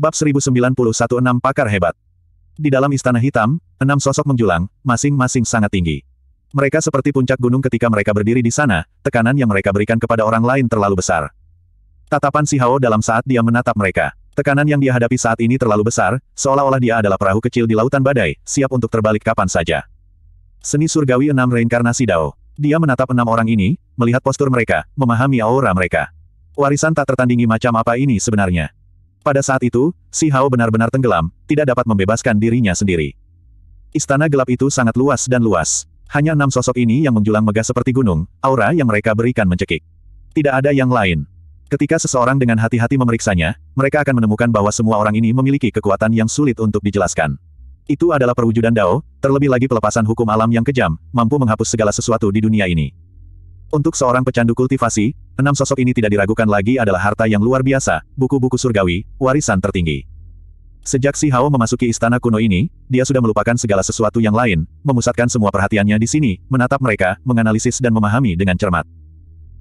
Bab 1091 Enam Pakar Hebat Di dalam Istana Hitam, enam sosok menjulang, masing-masing sangat tinggi. Mereka seperti puncak gunung ketika mereka berdiri di sana, tekanan yang mereka berikan kepada orang lain terlalu besar. Tatapan Si Hao dalam saat dia menatap mereka. Tekanan yang dia hadapi saat ini terlalu besar, seolah-olah dia adalah perahu kecil di lautan badai, siap untuk terbalik kapan saja. Seni Surgawi Enam Reinkarnasi Dao. Dia menatap enam orang ini, melihat postur mereka, memahami aura mereka. Warisan tak tertandingi macam apa ini sebenarnya. Pada saat itu, Si Hao benar-benar tenggelam, tidak dapat membebaskan dirinya sendiri. Istana gelap itu sangat luas dan luas. Hanya enam sosok ini yang menjulang megah seperti gunung, aura yang mereka berikan mencekik. Tidak ada yang lain. Ketika seseorang dengan hati-hati memeriksanya, mereka akan menemukan bahwa semua orang ini memiliki kekuatan yang sulit untuk dijelaskan. Itu adalah perwujudan Dao, terlebih lagi pelepasan hukum alam yang kejam, mampu menghapus segala sesuatu di dunia ini. Untuk seorang pecandu kultivasi, enam sosok ini tidak diragukan lagi adalah harta yang luar biasa, buku-buku surgawi, warisan tertinggi. Sejak Si Hao memasuki istana kuno ini, dia sudah melupakan segala sesuatu yang lain, memusatkan semua perhatiannya di sini, menatap mereka, menganalisis dan memahami dengan cermat.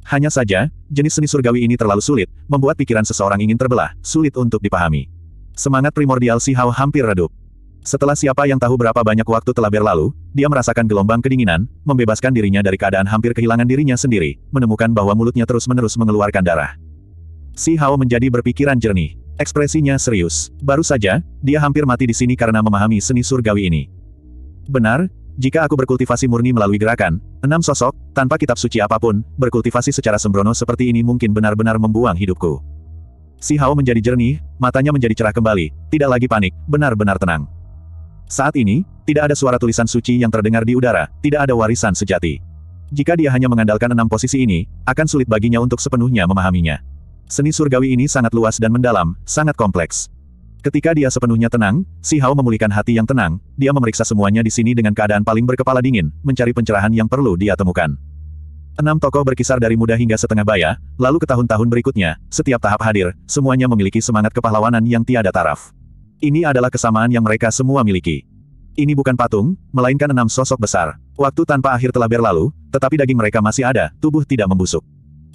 Hanya saja, jenis seni surgawi ini terlalu sulit, membuat pikiran seseorang ingin terbelah, sulit untuk dipahami. Semangat primordial Si Hao hampir redup. Setelah siapa yang tahu berapa banyak waktu telah berlalu, dia merasakan gelombang kedinginan, membebaskan dirinya dari keadaan hampir kehilangan dirinya sendiri, menemukan bahwa mulutnya terus-menerus mengeluarkan darah. Si Hao menjadi berpikiran jernih. Ekspresinya serius. Baru saja, dia hampir mati di sini karena memahami seni surgawi ini. Benar, jika aku berkultivasi murni melalui gerakan, enam sosok, tanpa kitab suci apapun, berkultivasi secara sembrono seperti ini mungkin benar-benar membuang hidupku. Si Hao menjadi jernih, matanya menjadi cerah kembali, tidak lagi panik, benar-benar tenang. Saat ini, tidak ada suara tulisan suci yang terdengar di udara, tidak ada warisan sejati. Jika dia hanya mengandalkan enam posisi ini, akan sulit baginya untuk sepenuhnya memahaminya. Seni surgawi ini sangat luas dan mendalam, sangat kompleks. Ketika dia sepenuhnya tenang, Si Hao memulihkan hati yang tenang, dia memeriksa semuanya di sini dengan keadaan paling berkepala dingin, mencari pencerahan yang perlu dia temukan. Enam tokoh berkisar dari muda hingga setengah baya, lalu ke tahun-tahun berikutnya, setiap tahap hadir, semuanya memiliki semangat kepahlawanan yang tiada taraf. Ini adalah kesamaan yang mereka semua miliki. Ini bukan patung, melainkan enam sosok besar. Waktu tanpa akhir telah berlalu, tetapi daging mereka masih ada, tubuh tidak membusuk.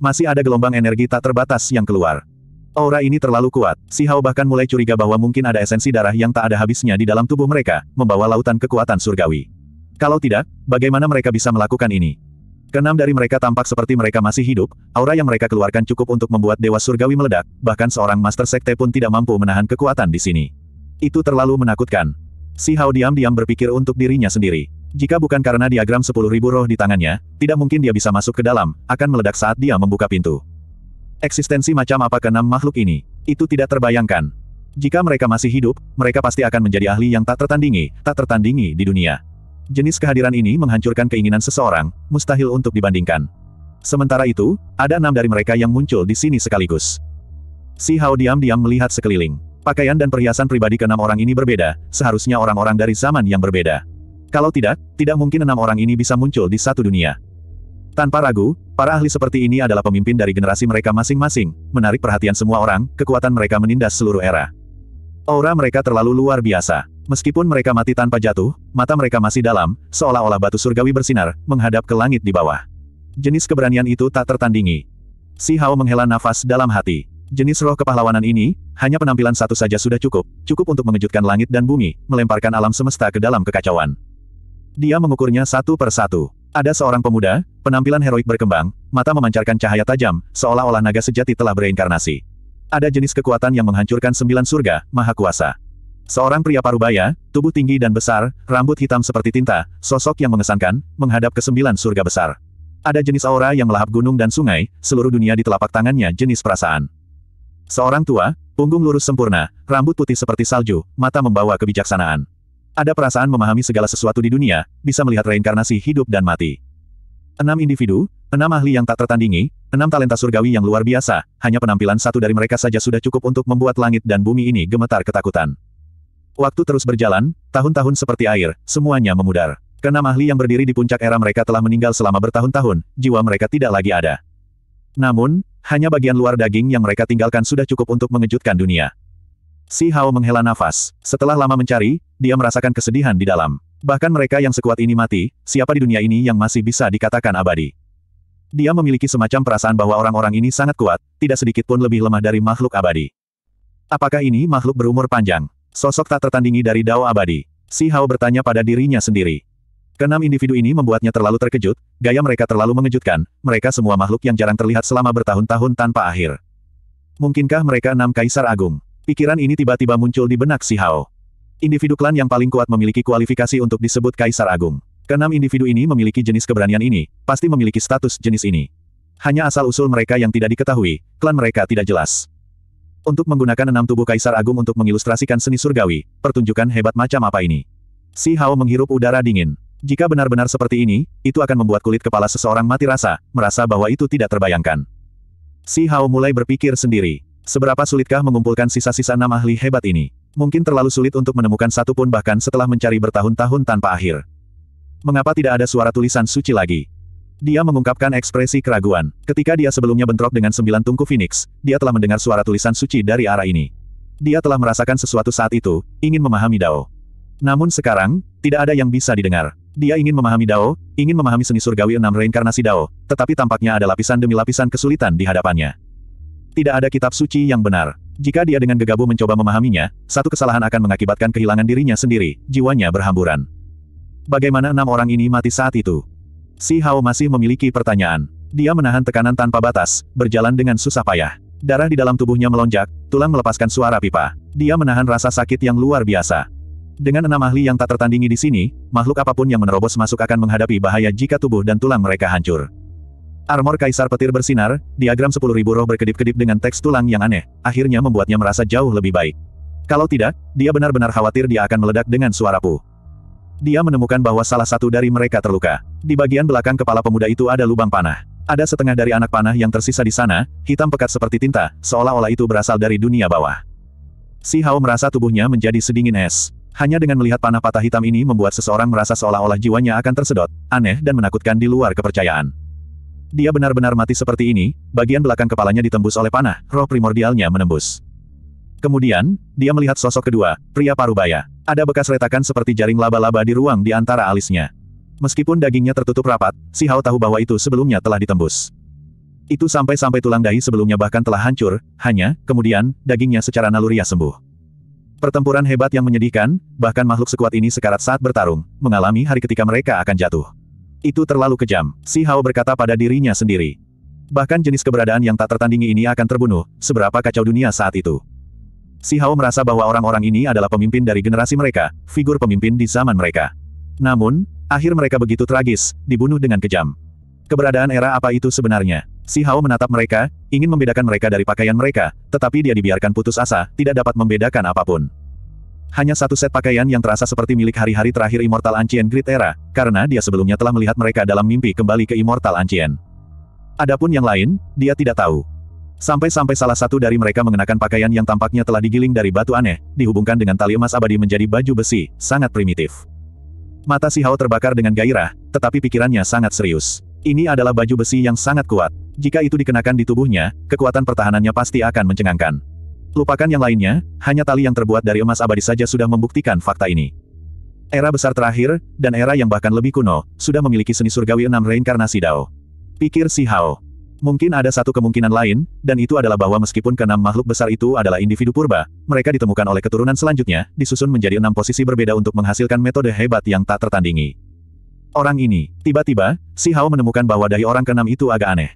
Masih ada gelombang energi tak terbatas yang keluar. Aura ini terlalu kuat, si Hao bahkan mulai curiga bahwa mungkin ada esensi darah yang tak ada habisnya di dalam tubuh mereka, membawa lautan kekuatan surgawi. Kalau tidak, bagaimana mereka bisa melakukan ini? Keenam dari mereka tampak seperti mereka masih hidup, aura yang mereka keluarkan cukup untuk membuat Dewa Surgawi meledak, bahkan seorang Master Sekte pun tidak mampu menahan kekuatan di sini. Itu terlalu menakutkan. Si Hao diam-diam berpikir untuk dirinya sendiri. Jika bukan karena diagram sepuluh ribu roh di tangannya, tidak mungkin dia bisa masuk ke dalam, akan meledak saat dia membuka pintu. Eksistensi macam apa keenam makhluk ini? Itu tidak terbayangkan. Jika mereka masih hidup, mereka pasti akan menjadi ahli yang tak tertandingi, tak tertandingi di dunia. Jenis kehadiran ini menghancurkan keinginan seseorang, mustahil untuk dibandingkan. Sementara itu, ada enam dari mereka yang muncul di sini sekaligus. Si Hao diam-diam melihat sekeliling. Pakaian dan perhiasan pribadi keenam orang ini berbeda, seharusnya orang-orang dari zaman yang berbeda. Kalau tidak, tidak mungkin enam orang ini bisa muncul di satu dunia. Tanpa ragu, para ahli seperti ini adalah pemimpin dari generasi mereka masing-masing, menarik perhatian semua orang, kekuatan mereka menindas seluruh era. Aura mereka terlalu luar biasa. Meskipun mereka mati tanpa jatuh, mata mereka masih dalam, seolah-olah batu surgawi bersinar, menghadap ke langit di bawah. Jenis keberanian itu tak tertandingi. Si Hao menghela nafas dalam hati. Jenis roh kepahlawanan ini, hanya penampilan satu saja sudah cukup, cukup untuk mengejutkan langit dan bumi, melemparkan alam semesta ke dalam kekacauan. Dia mengukurnya satu per satu. Ada seorang pemuda, penampilan heroik berkembang, mata memancarkan cahaya tajam, seolah-olah naga sejati telah bereinkarnasi. Ada jenis kekuatan yang menghancurkan sembilan surga, maha kuasa. Seorang pria parubaya, tubuh tinggi dan besar, rambut hitam seperti tinta, sosok yang mengesankan, menghadap ke sembilan surga besar. Ada jenis aura yang melahap gunung dan sungai, seluruh dunia di telapak tangannya jenis perasaan. Seorang tua, punggung lurus sempurna, rambut putih seperti salju, mata membawa kebijaksanaan. Ada perasaan memahami segala sesuatu di dunia, bisa melihat reinkarnasi hidup dan mati. Enam individu, enam ahli yang tak tertandingi, enam talenta surgawi yang luar biasa, hanya penampilan satu dari mereka saja sudah cukup untuk membuat langit dan bumi ini gemetar ketakutan. Waktu terus berjalan, tahun-tahun seperti air, semuanya memudar. Kenam ahli yang berdiri di puncak era mereka telah meninggal selama bertahun-tahun, jiwa mereka tidak lagi ada. Namun, hanya bagian luar daging yang mereka tinggalkan sudah cukup untuk mengejutkan dunia. Si Hao menghela nafas. Setelah lama mencari, dia merasakan kesedihan di dalam. Bahkan mereka yang sekuat ini mati, siapa di dunia ini yang masih bisa dikatakan abadi? Dia memiliki semacam perasaan bahwa orang-orang ini sangat kuat, tidak sedikit pun lebih lemah dari makhluk abadi. Apakah ini makhluk berumur panjang? Sosok tak tertandingi dari Dao abadi. Si Hao bertanya pada dirinya sendiri. Kenam individu ini membuatnya terlalu terkejut, gaya mereka terlalu mengejutkan, mereka semua makhluk yang jarang terlihat selama bertahun-tahun tanpa akhir. Mungkinkah mereka enam kaisar agung? Pikiran ini tiba-tiba muncul di benak si Hao. Individu klan yang paling kuat memiliki kualifikasi untuk disebut kaisar agung. Kenam individu ini memiliki jenis keberanian ini, pasti memiliki status jenis ini. Hanya asal-usul mereka yang tidak diketahui, klan mereka tidak jelas. Untuk menggunakan enam tubuh Kaisar Agung untuk mengilustrasikan seni surgawi, pertunjukan hebat macam apa ini? Si Hao menghirup udara dingin. Jika benar-benar seperti ini, itu akan membuat kulit kepala seseorang mati rasa, merasa bahwa itu tidak terbayangkan. Si Hao mulai berpikir sendiri. Seberapa sulitkah mengumpulkan sisa-sisa nama ahli hebat ini? Mungkin terlalu sulit untuk menemukan satu pun bahkan setelah mencari bertahun-tahun tanpa akhir. Mengapa tidak ada suara tulisan suci lagi? Dia mengungkapkan ekspresi keraguan. Ketika dia sebelumnya bentrok dengan sembilan tungku Phoenix, dia telah mendengar suara tulisan suci dari arah ini. Dia telah merasakan sesuatu saat itu, ingin memahami Dao. Namun sekarang, tidak ada yang bisa didengar. Dia ingin memahami Dao, ingin memahami seni surgawi enam reinkarnasi Dao, tetapi tampaknya ada lapisan demi lapisan kesulitan di hadapannya. Tidak ada kitab suci yang benar. Jika dia dengan gegabah mencoba memahaminya, satu kesalahan akan mengakibatkan kehilangan dirinya sendiri, jiwanya berhamburan. Bagaimana enam orang ini mati saat itu? Si Hao masih memiliki pertanyaan. Dia menahan tekanan tanpa batas, berjalan dengan susah payah. Darah di dalam tubuhnya melonjak, tulang melepaskan suara pipa. Dia menahan rasa sakit yang luar biasa. Dengan enam ahli yang tak tertandingi di sini, makhluk apapun yang menerobos masuk akan menghadapi bahaya jika tubuh dan tulang mereka hancur. Armor Kaisar Petir bersinar, diagram 10.000 roh berkedip-kedip dengan teks tulang yang aneh, akhirnya membuatnya merasa jauh lebih baik. Kalau tidak, dia benar-benar khawatir dia akan meledak dengan suara pu. Dia menemukan bahwa salah satu dari mereka terluka. Di bagian belakang kepala pemuda itu ada lubang panah. Ada setengah dari anak panah yang tersisa di sana, hitam pekat seperti tinta, seolah-olah itu berasal dari dunia bawah. Si Hao merasa tubuhnya menjadi sedingin es. Hanya dengan melihat panah patah hitam ini membuat seseorang merasa seolah-olah jiwanya akan tersedot, aneh dan menakutkan di luar kepercayaan. Dia benar-benar mati seperti ini, bagian belakang kepalanya ditembus oleh panah, roh primordialnya menembus. Kemudian, dia melihat sosok kedua, pria parubaya. Ada bekas retakan seperti jaring laba-laba di ruang di antara alisnya. Meskipun dagingnya tertutup rapat, si Hao tahu bahwa itu sebelumnya telah ditembus. Itu sampai-sampai tulang dahi sebelumnya bahkan telah hancur, hanya, kemudian, dagingnya secara naluriah sembuh. Pertempuran hebat yang menyedihkan, bahkan makhluk sekuat ini sekarat saat bertarung, mengalami hari ketika mereka akan jatuh. Itu terlalu kejam, Si Hao berkata pada dirinya sendiri. Bahkan jenis keberadaan yang tak tertandingi ini akan terbunuh, seberapa kacau dunia saat itu. Si Hao merasa bahwa orang-orang ini adalah pemimpin dari generasi mereka, figur pemimpin di zaman mereka. Namun, akhir mereka begitu tragis, dibunuh dengan kejam. Keberadaan era apa itu sebenarnya? Si Hao menatap mereka, ingin membedakan mereka dari pakaian mereka, tetapi dia dibiarkan putus asa, tidak dapat membedakan apapun. Hanya satu set pakaian yang terasa seperti milik hari-hari terakhir Immortal Ancient Great Era, karena dia sebelumnya telah melihat mereka dalam mimpi kembali ke Immortal Ancient. Adapun yang lain, dia tidak tahu. Sampai-sampai salah satu dari mereka mengenakan pakaian yang tampaknya telah digiling dari batu aneh, dihubungkan dengan tali emas abadi menjadi baju besi, sangat primitif. Mata si Hao terbakar dengan gairah, tetapi pikirannya sangat serius. Ini adalah baju besi yang sangat kuat. Jika itu dikenakan di tubuhnya, kekuatan pertahanannya pasti akan mencengangkan. Lupakan yang lainnya, hanya tali yang terbuat dari emas abadi saja sudah membuktikan fakta ini. Era besar terakhir, dan era yang bahkan lebih kuno, sudah memiliki seni surgawi enam reinkarnasi Dao. Pikir si Hao. Mungkin ada satu kemungkinan lain, dan itu adalah bahwa meskipun keenam makhluk besar itu adalah individu purba, mereka ditemukan oleh keturunan selanjutnya, disusun menjadi enam posisi berbeda untuk menghasilkan metode hebat yang tak tertandingi orang ini. Tiba-tiba, Si Hao menemukan bahwa dari orang keenam itu agak aneh.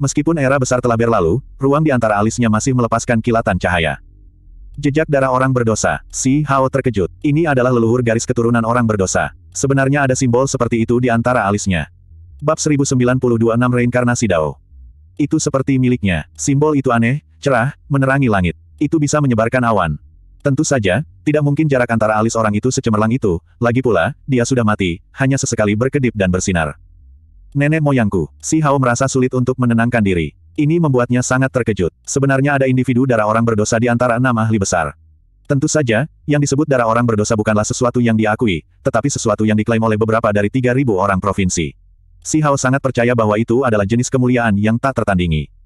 Meskipun era besar telah berlalu, ruang di antara alisnya masih melepaskan kilatan cahaya. Jejak darah orang berdosa, Si Hao terkejut. Ini adalah leluhur garis keturunan orang berdosa. Sebenarnya ada simbol seperti itu di antara alisnya. Bab 1926 Reinkarnasi Dao. Itu seperti miliknya. Simbol itu aneh, cerah, menerangi langit. Itu bisa menyebarkan awan. Tentu saja, tidak mungkin jarak antara alis orang itu secemerlang itu, lagi pula, dia sudah mati, hanya sesekali berkedip dan bersinar. Nenek moyangku, si Hao merasa sulit untuk menenangkan diri. Ini membuatnya sangat terkejut. Sebenarnya ada individu darah orang berdosa di antara enam ahli besar. Tentu saja, yang disebut darah orang berdosa bukanlah sesuatu yang diakui, tetapi sesuatu yang diklaim oleh beberapa dari 3.000 orang provinsi. Si Hao sangat percaya bahwa itu adalah jenis kemuliaan yang tak tertandingi.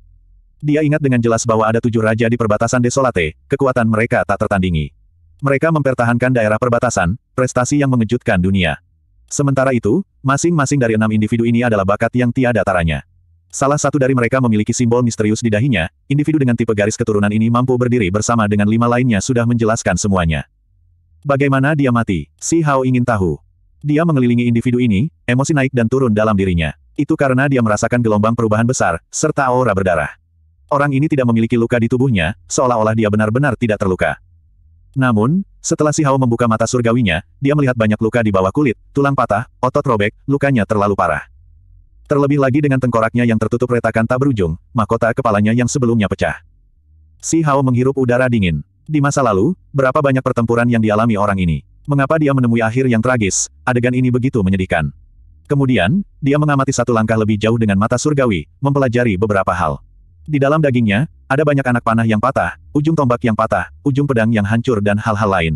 Dia ingat dengan jelas bahwa ada tujuh raja di perbatasan Desolate, kekuatan mereka tak tertandingi. Mereka mempertahankan daerah perbatasan, prestasi yang mengejutkan dunia. Sementara itu, masing-masing dari enam individu ini adalah bakat yang tiada taranya. Salah satu dari mereka memiliki simbol misterius di dahinya, individu dengan tipe garis keturunan ini mampu berdiri bersama dengan lima lainnya sudah menjelaskan semuanya. Bagaimana dia mati? Si Hao ingin tahu. Dia mengelilingi individu ini, emosi naik dan turun dalam dirinya. Itu karena dia merasakan gelombang perubahan besar, serta aura berdarah orang ini tidak memiliki luka di tubuhnya, seolah-olah dia benar-benar tidak terluka. Namun, setelah si Hao membuka mata surgawinya, dia melihat banyak luka di bawah kulit, tulang patah, otot robek, lukanya terlalu parah. Terlebih lagi dengan tengkoraknya yang tertutup retakan tak berujung, mahkota kepalanya yang sebelumnya pecah. Si Hao menghirup udara dingin. Di masa lalu, berapa banyak pertempuran yang dialami orang ini. Mengapa dia menemui akhir yang tragis, adegan ini begitu menyedihkan. Kemudian, dia mengamati satu langkah lebih jauh dengan mata surgawi, mempelajari beberapa hal. Di dalam dagingnya, ada banyak anak panah yang patah, ujung tombak yang patah, ujung pedang yang hancur dan hal-hal lain.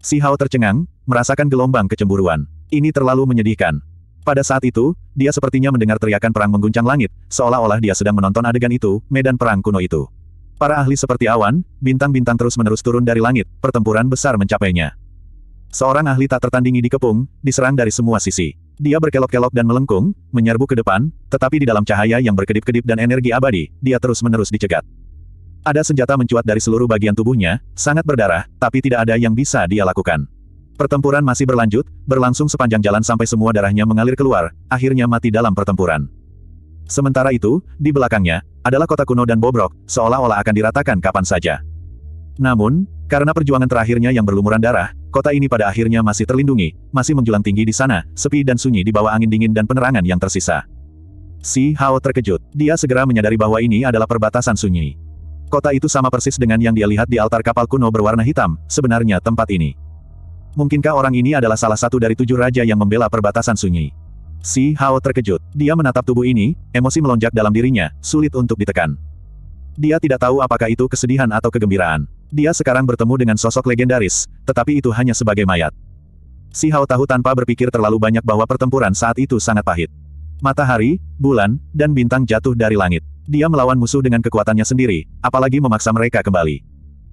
Si Hao tercengang, merasakan gelombang kecemburuan. Ini terlalu menyedihkan. Pada saat itu, dia sepertinya mendengar teriakan perang mengguncang langit, seolah-olah dia sedang menonton adegan itu, medan perang kuno itu. Para ahli seperti awan, bintang-bintang terus-menerus turun dari langit, pertempuran besar mencapainya. Seorang ahli tak tertandingi dikepung, diserang dari semua sisi. Dia berkelok-kelok dan melengkung, menyerbu ke depan, tetapi di dalam cahaya yang berkedip-kedip dan energi abadi, dia terus-menerus dicegat. Ada senjata mencuat dari seluruh bagian tubuhnya, sangat berdarah, tapi tidak ada yang bisa dia lakukan. Pertempuran masih berlanjut, berlangsung sepanjang jalan sampai semua darahnya mengalir keluar, akhirnya mati dalam pertempuran. Sementara itu, di belakangnya, adalah kota kuno dan bobrok, seolah-olah akan diratakan kapan saja. Namun, karena perjuangan terakhirnya yang berlumuran darah, kota ini pada akhirnya masih terlindungi, masih menjulang tinggi di sana, sepi dan sunyi di bawah angin dingin dan penerangan yang tersisa. Si Hao terkejut. Dia segera menyadari bahwa ini adalah perbatasan sunyi. Kota itu sama persis dengan yang dia lihat di altar kapal kuno berwarna hitam, sebenarnya tempat ini. Mungkinkah orang ini adalah salah satu dari tujuh raja yang membela perbatasan sunyi? Si Hao terkejut. Dia menatap tubuh ini, emosi melonjak dalam dirinya, sulit untuk ditekan. Dia tidak tahu apakah itu kesedihan atau kegembiraan. Dia sekarang bertemu dengan sosok legendaris, tetapi itu hanya sebagai mayat. Si Hao Tahu tanpa berpikir terlalu banyak bahwa pertempuran saat itu sangat pahit. Matahari, bulan, dan bintang jatuh dari langit. Dia melawan musuh dengan kekuatannya sendiri, apalagi memaksa mereka kembali.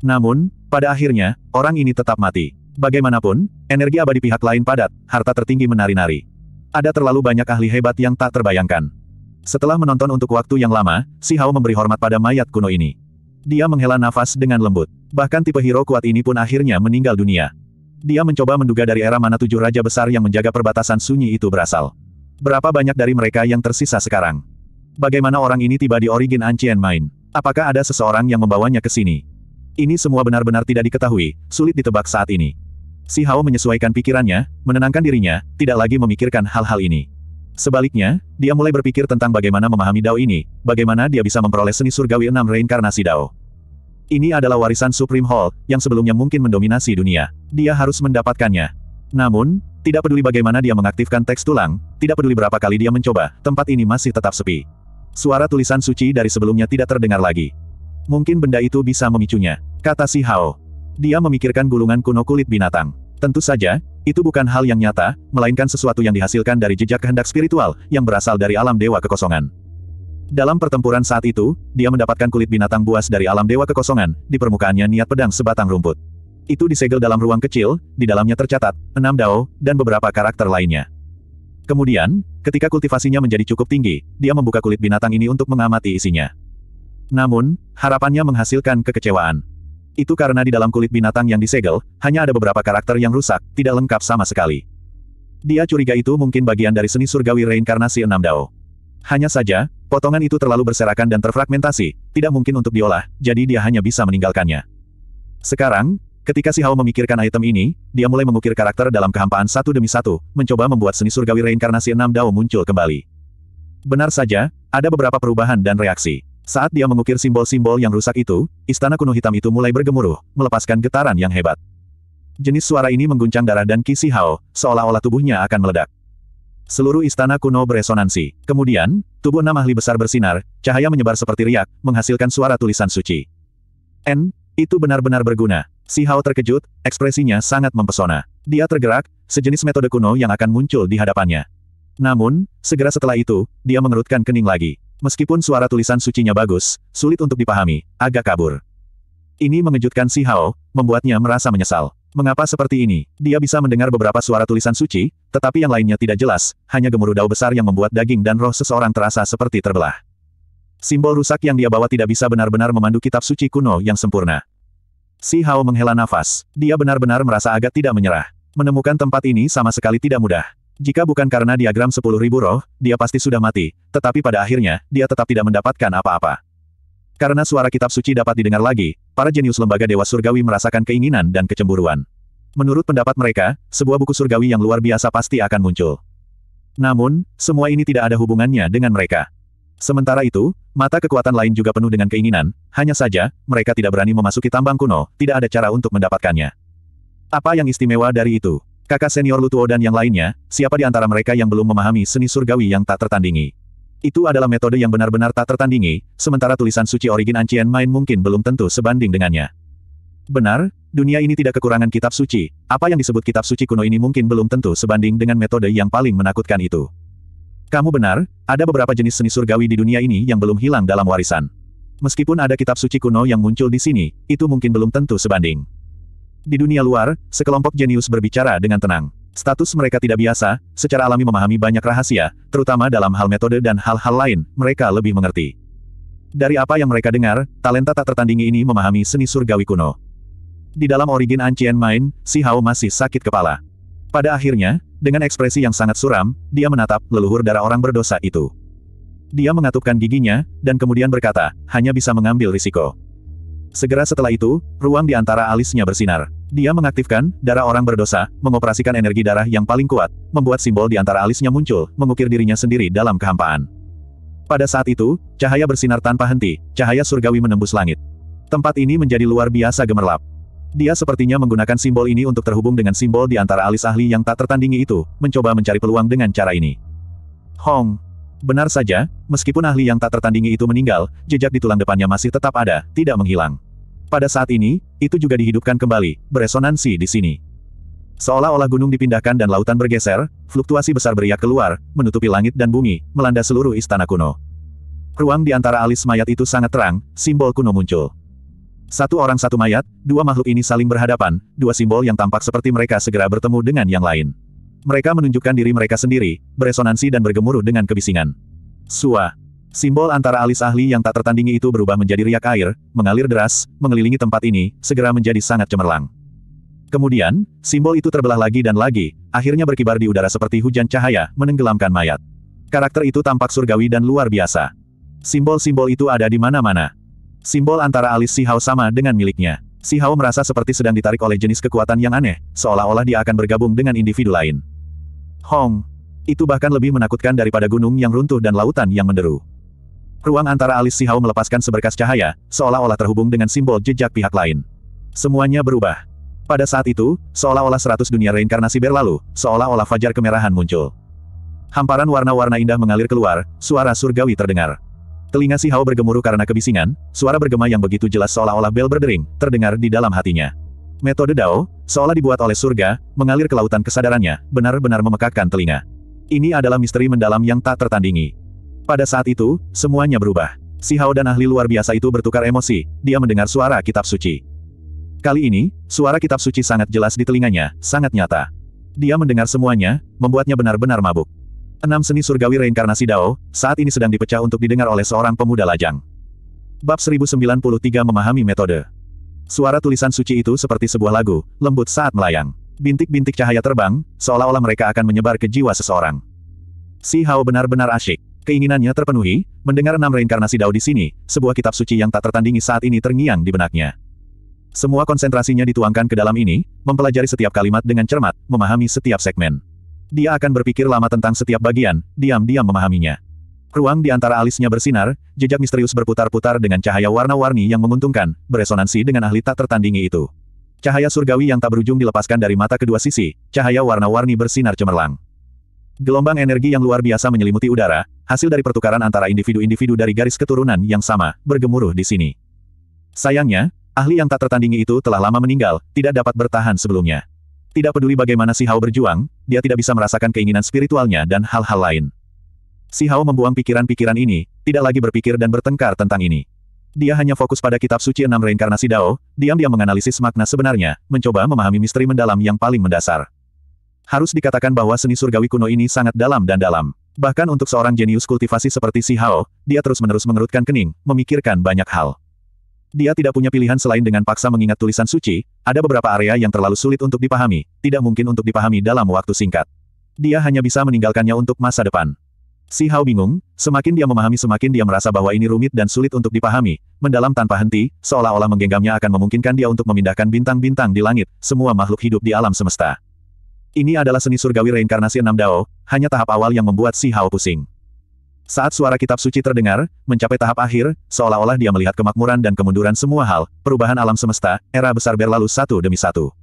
Namun, pada akhirnya, orang ini tetap mati. Bagaimanapun, energi abadi pihak lain padat, harta tertinggi menari-nari. Ada terlalu banyak ahli hebat yang tak terbayangkan. Setelah menonton untuk waktu yang lama, Si Hao memberi hormat pada mayat kuno ini. Dia menghela nafas dengan lembut. Bahkan tipe hero kuat ini pun akhirnya meninggal dunia. Dia mencoba menduga dari era mana tujuh raja besar yang menjaga perbatasan sunyi itu berasal. Berapa banyak dari mereka yang tersisa sekarang? Bagaimana orang ini tiba di origin Ancient Mine? Apakah ada seseorang yang membawanya ke sini? Ini semua benar-benar tidak diketahui, sulit ditebak saat ini. Si Hao menyesuaikan pikirannya, menenangkan dirinya, tidak lagi memikirkan hal-hal ini. Sebaliknya, dia mulai berpikir tentang bagaimana memahami Dao ini, bagaimana dia bisa memperoleh seni surgawi enam reinkarnasi Dao. Ini adalah warisan Supreme Hall, yang sebelumnya mungkin mendominasi dunia. Dia harus mendapatkannya. Namun, tidak peduli bagaimana dia mengaktifkan teks tulang, tidak peduli berapa kali dia mencoba, tempat ini masih tetap sepi. Suara tulisan suci dari sebelumnya tidak terdengar lagi. Mungkin benda itu bisa memicunya, kata si Hao. Dia memikirkan gulungan kuno kulit binatang. Tentu saja, itu bukan hal yang nyata, melainkan sesuatu yang dihasilkan dari jejak kehendak spiritual, yang berasal dari alam dewa kekosongan. Dalam pertempuran saat itu, dia mendapatkan kulit binatang buas dari alam dewa kekosongan, di permukaannya niat pedang sebatang rumput. Itu disegel dalam ruang kecil, di dalamnya tercatat, enam dao, dan beberapa karakter lainnya. Kemudian, ketika kultivasinya menjadi cukup tinggi, dia membuka kulit binatang ini untuk mengamati isinya. Namun, harapannya menghasilkan kekecewaan. Itu karena di dalam kulit binatang yang disegel, hanya ada beberapa karakter yang rusak, tidak lengkap sama sekali. Dia curiga itu mungkin bagian dari seni surgawi reinkarnasi enam dao. Hanya saja, potongan itu terlalu berserakan dan terfragmentasi, tidak mungkin untuk diolah, jadi dia hanya bisa meninggalkannya. Sekarang, ketika si Hao memikirkan item ini, dia mulai mengukir karakter dalam kehampaan satu demi satu, mencoba membuat seni surgawi reinkarnasi enam dao muncul kembali. Benar saja, ada beberapa perubahan dan reaksi. Saat dia mengukir simbol-simbol yang rusak itu, istana kuno hitam itu mulai bergemuruh, melepaskan getaran yang hebat. Jenis suara ini mengguncang darah dan Qi Hao, seolah-olah tubuhnya akan meledak. Seluruh istana kuno beresonansi. Kemudian, tubuh enam ahli besar bersinar, cahaya menyebar seperti riak, menghasilkan suara tulisan suci. N, itu benar-benar berguna. Si Hao terkejut, ekspresinya sangat mempesona. Dia tergerak, sejenis metode kuno yang akan muncul di hadapannya. Namun, segera setelah itu, dia mengerutkan kening lagi. Meskipun suara tulisan sucinya bagus, sulit untuk dipahami, agak kabur. Ini mengejutkan si Hao, membuatnya merasa menyesal. Mengapa seperti ini? Dia bisa mendengar beberapa suara tulisan suci, tetapi yang lainnya tidak jelas, hanya gemuruh dao besar yang membuat daging dan roh seseorang terasa seperti terbelah. Simbol rusak yang dia bawa tidak bisa benar-benar memandu kitab suci kuno yang sempurna. Si Hao menghela nafas. Dia benar-benar merasa agak tidak menyerah. Menemukan tempat ini sama sekali tidak mudah. Jika bukan karena diagram 10.000 roh, dia pasti sudah mati, tetapi pada akhirnya, dia tetap tidak mendapatkan apa-apa. Karena suara kitab suci dapat didengar lagi, para jenius lembaga Dewa Surgawi merasakan keinginan dan kecemburuan. Menurut pendapat mereka, sebuah buku surgawi yang luar biasa pasti akan muncul. Namun, semua ini tidak ada hubungannya dengan mereka. Sementara itu, mata kekuatan lain juga penuh dengan keinginan, hanya saja, mereka tidak berani memasuki tambang kuno, tidak ada cara untuk mendapatkannya. Apa yang istimewa dari itu? Kakak senior Lutuo dan yang lainnya, siapa di antara mereka yang belum memahami seni surgawi yang tak tertandingi? Itu adalah metode yang benar-benar tak tertandingi, sementara tulisan suci origin Ancien Main mungkin belum tentu sebanding dengannya. Benar, dunia ini tidak kekurangan kitab suci, apa yang disebut kitab suci kuno ini mungkin belum tentu sebanding dengan metode yang paling menakutkan itu. Kamu benar, ada beberapa jenis seni surgawi di dunia ini yang belum hilang dalam warisan. Meskipun ada kitab suci kuno yang muncul di sini, itu mungkin belum tentu sebanding. Di dunia luar, sekelompok jenius berbicara dengan tenang. Status mereka tidak biasa, secara alami memahami banyak rahasia, terutama dalam hal metode dan hal-hal lain, mereka lebih mengerti. Dari apa yang mereka dengar, talenta tak tertandingi ini memahami seni surgawi kuno. Di dalam origin Ancient Mind, si Hao masih sakit kepala. Pada akhirnya, dengan ekspresi yang sangat suram, dia menatap leluhur darah orang berdosa itu. Dia mengatupkan giginya, dan kemudian berkata, hanya bisa mengambil risiko. Segera setelah itu, ruang di antara alisnya bersinar. Dia mengaktifkan darah orang berdosa, mengoperasikan energi darah yang paling kuat, membuat simbol di antara alisnya muncul, mengukir dirinya sendiri dalam kehampaan. Pada saat itu, cahaya bersinar tanpa henti, cahaya surgawi menembus langit. Tempat ini menjadi luar biasa gemerlap. Dia sepertinya menggunakan simbol ini untuk terhubung dengan simbol di antara alis ahli yang tak tertandingi itu, mencoba mencari peluang dengan cara ini. Hong, Benar saja, meskipun ahli yang tak tertandingi itu meninggal, jejak di tulang depannya masih tetap ada, tidak menghilang. Pada saat ini, itu juga dihidupkan kembali, beresonansi di sini. Seolah-olah gunung dipindahkan dan lautan bergeser, fluktuasi besar beriak keluar, menutupi langit dan bumi, melanda seluruh istana kuno. Ruang di antara alis mayat itu sangat terang, simbol kuno muncul. Satu orang satu mayat, dua makhluk ini saling berhadapan, dua simbol yang tampak seperti mereka segera bertemu dengan yang lain. Mereka menunjukkan diri mereka sendiri, beresonansi dan bergemuruh dengan kebisingan. Sua. Simbol antara alis ahli yang tak tertandingi itu berubah menjadi riak air, mengalir deras, mengelilingi tempat ini, segera menjadi sangat cemerlang. Kemudian, simbol itu terbelah lagi dan lagi, akhirnya berkibar di udara seperti hujan cahaya, menenggelamkan mayat. Karakter itu tampak surgawi dan luar biasa. Simbol-simbol itu ada di mana-mana. Simbol antara alis si sama dengan miliknya. Si Hao merasa seperti sedang ditarik oleh jenis kekuatan yang aneh, seolah-olah dia akan bergabung dengan individu lain. Hong! Itu bahkan lebih menakutkan daripada gunung yang runtuh dan lautan yang menderu. Ruang antara alis Si Hao melepaskan seberkas cahaya, seolah-olah terhubung dengan simbol jejak pihak lain. Semuanya berubah. Pada saat itu, seolah-olah seratus dunia reinkarnasi berlalu, seolah-olah fajar kemerahan muncul. Hamparan warna-warna indah mengalir keluar, suara surgawi terdengar. Telinga si Hao bergemuruh karena kebisingan, suara bergema yang begitu jelas seolah-olah bel berdering, terdengar di dalam hatinya. Metode Dao, seolah dibuat oleh surga, mengalir ke lautan kesadarannya, benar-benar memekakkan telinga. Ini adalah misteri mendalam yang tak tertandingi. Pada saat itu, semuanya berubah. Si Hao dan ahli luar biasa itu bertukar emosi, dia mendengar suara kitab suci. Kali ini, suara kitab suci sangat jelas di telinganya, sangat nyata. Dia mendengar semuanya, membuatnya benar-benar mabuk. Enam seni surgawi reinkarnasi Dao, saat ini sedang dipecah untuk didengar oleh seorang pemuda lajang. Bab 1093 memahami metode. Suara tulisan suci itu seperti sebuah lagu, lembut saat melayang. Bintik-bintik cahaya terbang, seolah-olah mereka akan menyebar ke jiwa seseorang. Si Hao benar-benar asyik. Keinginannya terpenuhi, mendengar enam reinkarnasi Dao di sini, sebuah kitab suci yang tak tertandingi saat ini terngiang di benaknya. Semua konsentrasinya dituangkan ke dalam ini, mempelajari setiap kalimat dengan cermat, memahami setiap segmen. Dia akan berpikir lama tentang setiap bagian, diam-diam memahaminya. Ruang di antara alisnya bersinar, jejak misterius berputar-putar dengan cahaya warna-warni yang menguntungkan, beresonansi dengan ahli tak tertandingi itu. Cahaya surgawi yang tak berujung dilepaskan dari mata kedua sisi, cahaya warna-warni bersinar cemerlang. Gelombang energi yang luar biasa menyelimuti udara, hasil dari pertukaran antara individu-individu dari garis keturunan yang sama, bergemuruh di sini. Sayangnya, ahli yang tak tertandingi itu telah lama meninggal, tidak dapat bertahan sebelumnya. Tidak peduli bagaimana Si Hao berjuang, dia tidak bisa merasakan keinginan spiritualnya dan hal-hal lain. Si Hao membuang pikiran-pikiran ini, tidak lagi berpikir dan bertengkar tentang ini. Dia hanya fokus pada kitab suci enam reinkarnasi Dao, diam-diam menganalisis makna sebenarnya, mencoba memahami misteri mendalam yang paling mendasar. Harus dikatakan bahwa seni surgawi kuno ini sangat dalam dan dalam. Bahkan untuk seorang jenius kultivasi seperti Si Hao, dia terus-menerus mengerutkan kening, memikirkan banyak hal. Dia tidak punya pilihan selain dengan paksa mengingat tulisan suci, ada beberapa area yang terlalu sulit untuk dipahami, tidak mungkin untuk dipahami dalam waktu singkat. Dia hanya bisa meninggalkannya untuk masa depan. Si Hao bingung, semakin dia memahami semakin dia merasa bahwa ini rumit dan sulit untuk dipahami, mendalam tanpa henti, seolah-olah menggenggamnya akan memungkinkan dia untuk memindahkan bintang-bintang di langit, semua makhluk hidup di alam semesta. Ini adalah seni surgawi reinkarnasi enam Dao, hanya tahap awal yang membuat si Hao pusing. Saat suara kitab suci terdengar, mencapai tahap akhir, seolah-olah dia melihat kemakmuran dan kemunduran semua hal, perubahan alam semesta, era besar berlalu satu demi satu.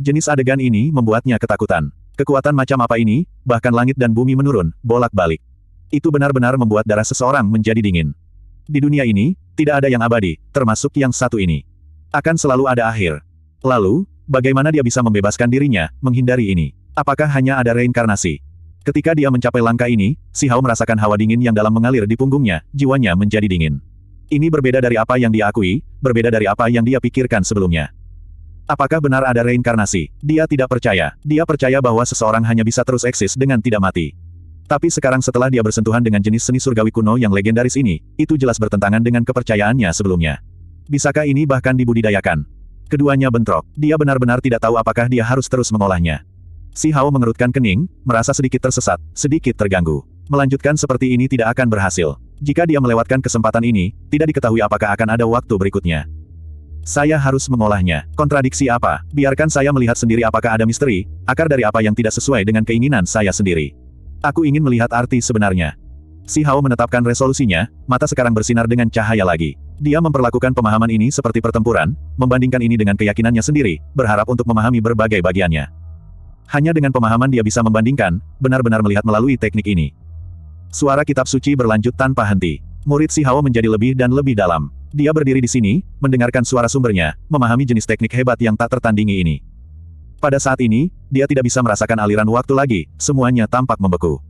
Jenis adegan ini membuatnya ketakutan. Kekuatan macam apa ini, bahkan langit dan bumi menurun, bolak-balik. Itu benar-benar membuat darah seseorang menjadi dingin. Di dunia ini, tidak ada yang abadi, termasuk yang satu ini. Akan selalu ada akhir. Lalu, bagaimana dia bisa membebaskan dirinya, menghindari ini? Apakah hanya ada reinkarnasi? Ketika dia mencapai langkah ini, Si Hao merasakan hawa dingin yang dalam mengalir di punggungnya, jiwanya menjadi dingin. Ini berbeda dari apa yang dia akui, berbeda dari apa yang dia pikirkan sebelumnya. Apakah benar ada reinkarnasi? Dia tidak percaya. Dia percaya bahwa seseorang hanya bisa terus eksis dengan tidak mati. Tapi sekarang setelah dia bersentuhan dengan jenis seni surgawi kuno yang legendaris ini, itu jelas bertentangan dengan kepercayaannya sebelumnya. Bisakah ini bahkan dibudidayakan? Keduanya bentrok. Dia benar-benar tidak tahu apakah dia harus terus mengolahnya. Si Hao mengerutkan kening, merasa sedikit tersesat, sedikit terganggu. Melanjutkan seperti ini tidak akan berhasil. Jika dia melewatkan kesempatan ini, tidak diketahui apakah akan ada waktu berikutnya. Saya harus mengolahnya. Kontradiksi apa? Biarkan saya melihat sendiri apakah ada misteri, akar dari apa yang tidak sesuai dengan keinginan saya sendiri. Aku ingin melihat arti sebenarnya. Si Hao menetapkan resolusinya, mata sekarang bersinar dengan cahaya lagi. Dia memperlakukan pemahaman ini seperti pertempuran, membandingkan ini dengan keyakinannya sendiri, berharap untuk memahami berbagai bagiannya hanya dengan pemahaman dia bisa membandingkan, benar-benar melihat melalui teknik ini. Suara kitab suci berlanjut tanpa henti. Murid Si Hao menjadi lebih dan lebih dalam. Dia berdiri di sini, mendengarkan suara sumbernya, memahami jenis teknik hebat yang tak tertandingi ini. Pada saat ini, dia tidak bisa merasakan aliran waktu lagi, semuanya tampak membeku.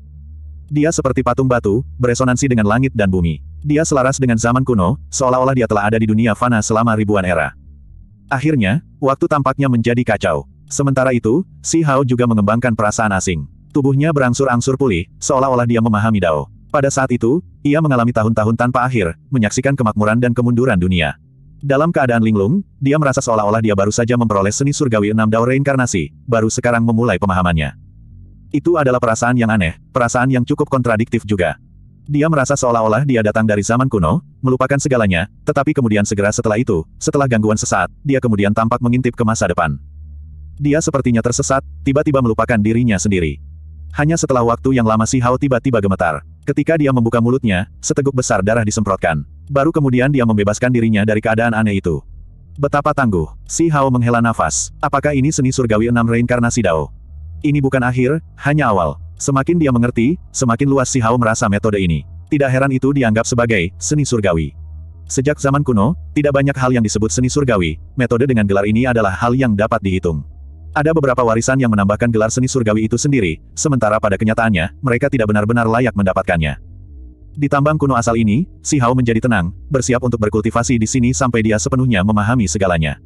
Dia seperti patung batu, beresonansi dengan langit dan bumi. Dia selaras dengan zaman kuno, seolah-olah dia telah ada di dunia fana selama ribuan era. Akhirnya, waktu tampaknya menjadi kacau. Sementara itu, Si Hao juga mengembangkan perasaan asing. Tubuhnya berangsur-angsur pulih, seolah-olah dia memahami Dao. Pada saat itu, ia mengalami tahun-tahun tanpa akhir, menyaksikan kemakmuran dan kemunduran dunia. Dalam keadaan linglung, dia merasa seolah-olah dia baru saja memperoleh seni surgawi enam Dao reinkarnasi, baru sekarang memulai pemahamannya. Itu adalah perasaan yang aneh, perasaan yang cukup kontradiktif juga. Dia merasa seolah-olah dia datang dari zaman kuno, melupakan segalanya, tetapi kemudian segera setelah itu, setelah gangguan sesaat, dia kemudian tampak mengintip ke masa depan. Dia sepertinya tersesat, tiba-tiba melupakan dirinya sendiri. Hanya setelah waktu yang lama si Hao tiba-tiba gemetar. Ketika dia membuka mulutnya, seteguk besar darah disemprotkan. Baru kemudian dia membebaskan dirinya dari keadaan aneh itu. Betapa tangguh, si Hao menghela nafas. Apakah ini seni surgawi enam reinkarnasi Dao? Ini bukan akhir, hanya awal. Semakin dia mengerti, semakin luas si Hao merasa metode ini. Tidak heran itu dianggap sebagai seni surgawi. Sejak zaman kuno, tidak banyak hal yang disebut seni surgawi, metode dengan gelar ini adalah hal yang dapat dihitung. Ada beberapa warisan yang menambahkan gelar seni surgawi itu sendiri, sementara pada kenyataannya, mereka tidak benar-benar layak mendapatkannya. Di tambang kuno asal ini, Si Hao menjadi tenang, bersiap untuk berkultivasi di sini sampai dia sepenuhnya memahami segalanya.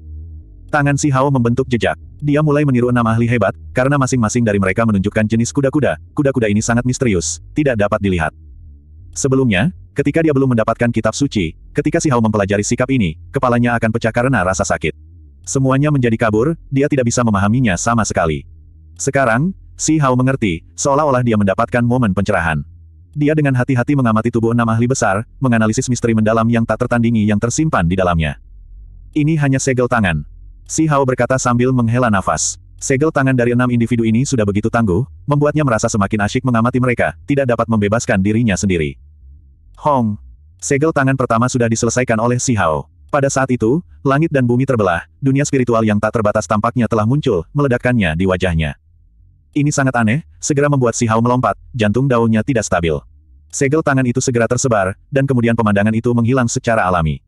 Tangan Si Hao membentuk jejak. Dia mulai meniru enam ahli hebat, karena masing-masing dari mereka menunjukkan jenis kuda-kuda. Kuda-kuda ini sangat misterius, tidak dapat dilihat. Sebelumnya, ketika dia belum mendapatkan kitab suci, ketika Si Hao mempelajari sikap ini, kepalanya akan pecah karena rasa sakit semuanya menjadi kabur, dia tidak bisa memahaminya sama sekali. Sekarang, Si Hao mengerti, seolah-olah dia mendapatkan momen pencerahan. Dia dengan hati-hati mengamati tubuh enam ahli besar, menganalisis misteri mendalam yang tak tertandingi yang tersimpan di dalamnya. Ini hanya segel tangan. Si Hao berkata sambil menghela nafas. Segel tangan dari enam individu ini sudah begitu tangguh, membuatnya merasa semakin asyik mengamati mereka, tidak dapat membebaskan dirinya sendiri. Hong. Segel tangan pertama sudah diselesaikan oleh Si Hao. Pada saat itu, langit dan bumi terbelah, dunia spiritual yang tak terbatas tampaknya telah muncul, meledakkannya di wajahnya. Ini sangat aneh, segera membuat si Hao melompat, jantung daunnya tidak stabil. Segel tangan itu segera tersebar, dan kemudian pemandangan itu menghilang secara alami.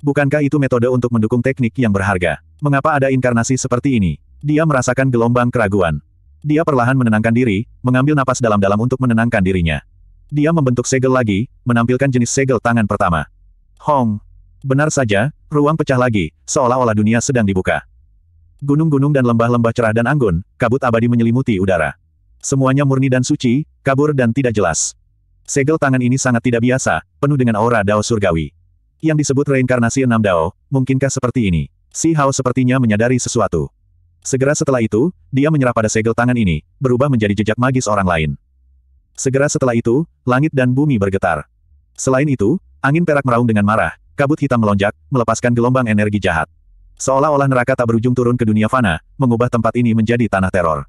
Bukankah itu metode untuk mendukung teknik yang berharga? Mengapa ada inkarnasi seperti ini? Dia merasakan gelombang keraguan. Dia perlahan menenangkan diri, mengambil napas dalam-dalam untuk menenangkan dirinya. Dia membentuk segel lagi, menampilkan jenis segel tangan pertama. Hong, Benar saja, ruang pecah lagi, seolah-olah dunia sedang dibuka. Gunung-gunung dan lembah-lembah cerah dan anggun, kabut abadi menyelimuti udara. Semuanya murni dan suci, kabur dan tidak jelas. Segel tangan ini sangat tidak biasa, penuh dengan aura dao surgawi. Yang disebut reinkarnasi enam dao, mungkinkah seperti ini? Si Hao sepertinya menyadari sesuatu. Segera setelah itu, dia menyerah pada segel tangan ini, berubah menjadi jejak magis orang lain. Segera setelah itu, langit dan bumi bergetar. Selain itu, angin perak meraung dengan marah, kabut hitam melonjak, melepaskan gelombang energi jahat. Seolah-olah neraka tak berujung turun ke dunia fana, mengubah tempat ini menjadi tanah teror.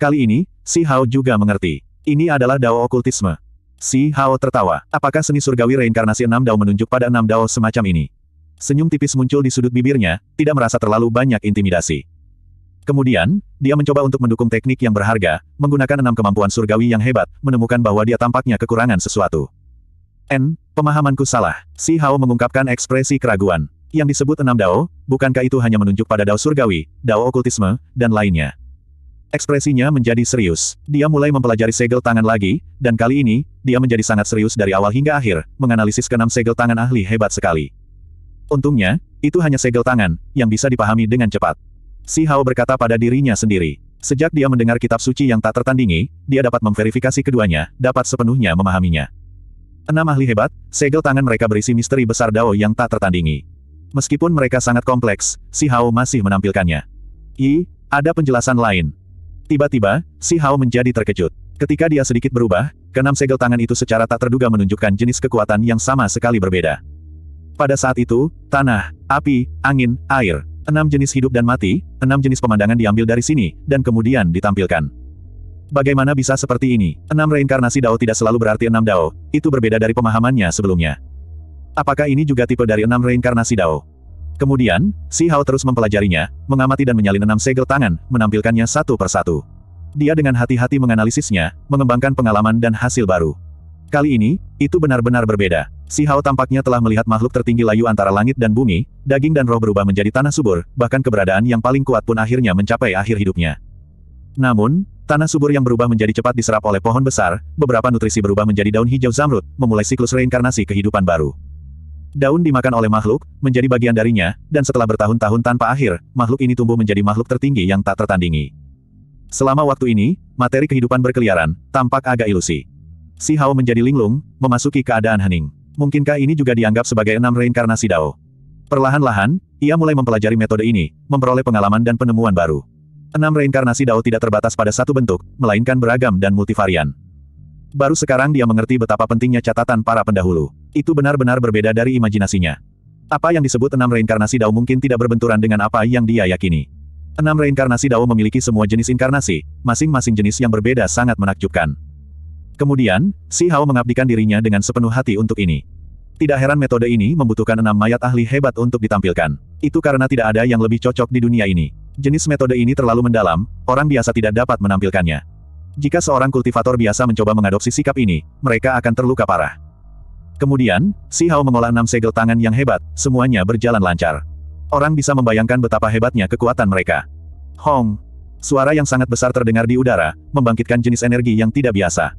Kali ini, Si Hao juga mengerti. Ini adalah dao okultisme. Si Hao tertawa. Apakah seni surgawi reinkarnasi enam dao menunjuk pada enam dao semacam ini? Senyum tipis muncul di sudut bibirnya, tidak merasa terlalu banyak intimidasi. Kemudian, dia mencoba untuk mendukung teknik yang berharga, menggunakan enam kemampuan surgawi yang hebat, menemukan bahwa dia tampaknya kekurangan sesuatu. N, pemahamanku salah. Si Hao mengungkapkan ekspresi keraguan. Yang disebut enam dao, bukankah itu hanya menunjuk pada dao surgawi, dao okultisme, dan lainnya. Ekspresinya menjadi serius. Dia mulai mempelajari segel tangan lagi, dan kali ini, dia menjadi sangat serius dari awal hingga akhir, menganalisis keenam segel tangan ahli hebat sekali. Untungnya, itu hanya segel tangan, yang bisa dipahami dengan cepat. Si Hao berkata pada dirinya sendiri. Sejak dia mendengar kitab suci yang tak tertandingi, dia dapat memverifikasi keduanya, dapat sepenuhnya memahaminya. Enam ahli hebat, segel tangan mereka berisi misteri besar Dao yang tak tertandingi. Meskipun mereka sangat kompleks, Si Hao masih menampilkannya. I, ada penjelasan lain. Tiba-tiba, Si Hao menjadi terkejut. Ketika dia sedikit berubah, keenam segel tangan itu secara tak terduga menunjukkan jenis kekuatan yang sama sekali berbeda. Pada saat itu, tanah, api, angin, air, enam jenis hidup dan mati, enam jenis pemandangan diambil dari sini, dan kemudian ditampilkan. Bagaimana bisa seperti ini? Enam reinkarnasi Dao tidak selalu berarti enam Dao, itu berbeda dari pemahamannya sebelumnya. Apakah ini juga tipe dari enam reinkarnasi Dao? Kemudian, Si Hao terus mempelajarinya, mengamati dan menyalin enam segel tangan, menampilkannya satu persatu. Dia dengan hati-hati menganalisisnya, mengembangkan pengalaman dan hasil baru. Kali ini, itu benar-benar berbeda. Si Hao tampaknya telah melihat makhluk tertinggi layu antara langit dan bumi, daging dan roh berubah menjadi tanah subur, bahkan keberadaan yang paling kuat pun akhirnya mencapai akhir hidupnya. Namun, tanah subur yang berubah menjadi cepat diserap oleh pohon besar, beberapa nutrisi berubah menjadi daun hijau zamrud, memulai siklus reinkarnasi kehidupan baru. Daun dimakan oleh makhluk, menjadi bagian darinya, dan setelah bertahun-tahun tanpa akhir, makhluk ini tumbuh menjadi makhluk tertinggi yang tak tertandingi. Selama waktu ini, materi kehidupan berkeliaran, tampak agak ilusi. Si Hao menjadi linglung, memasuki keadaan hening. Mungkinkah ini juga dianggap sebagai enam reinkarnasi Dao? Perlahan-lahan, ia mulai mempelajari metode ini, memperoleh pengalaman dan penemuan baru enam reinkarnasi Dao tidak terbatas pada satu bentuk, melainkan beragam dan multivarian. Baru sekarang dia mengerti betapa pentingnya catatan para pendahulu. Itu benar-benar berbeda dari imajinasinya. Apa yang disebut enam reinkarnasi Dao mungkin tidak berbenturan dengan apa yang dia yakini. Enam reinkarnasi Dao memiliki semua jenis inkarnasi, masing-masing jenis yang berbeda sangat menakjubkan. Kemudian, Si Hao mengabdikan dirinya dengan sepenuh hati untuk ini. Tidak heran metode ini membutuhkan enam mayat ahli hebat untuk ditampilkan. Itu karena tidak ada yang lebih cocok di dunia ini. Jenis metode ini terlalu mendalam, orang biasa tidak dapat menampilkannya. Jika seorang kultivator biasa mencoba mengadopsi sikap ini, mereka akan terluka parah. Kemudian, Si Hao mengolah enam segel tangan yang hebat, semuanya berjalan lancar. Orang bisa membayangkan betapa hebatnya kekuatan mereka. Hong! Suara yang sangat besar terdengar di udara, membangkitkan jenis energi yang tidak biasa.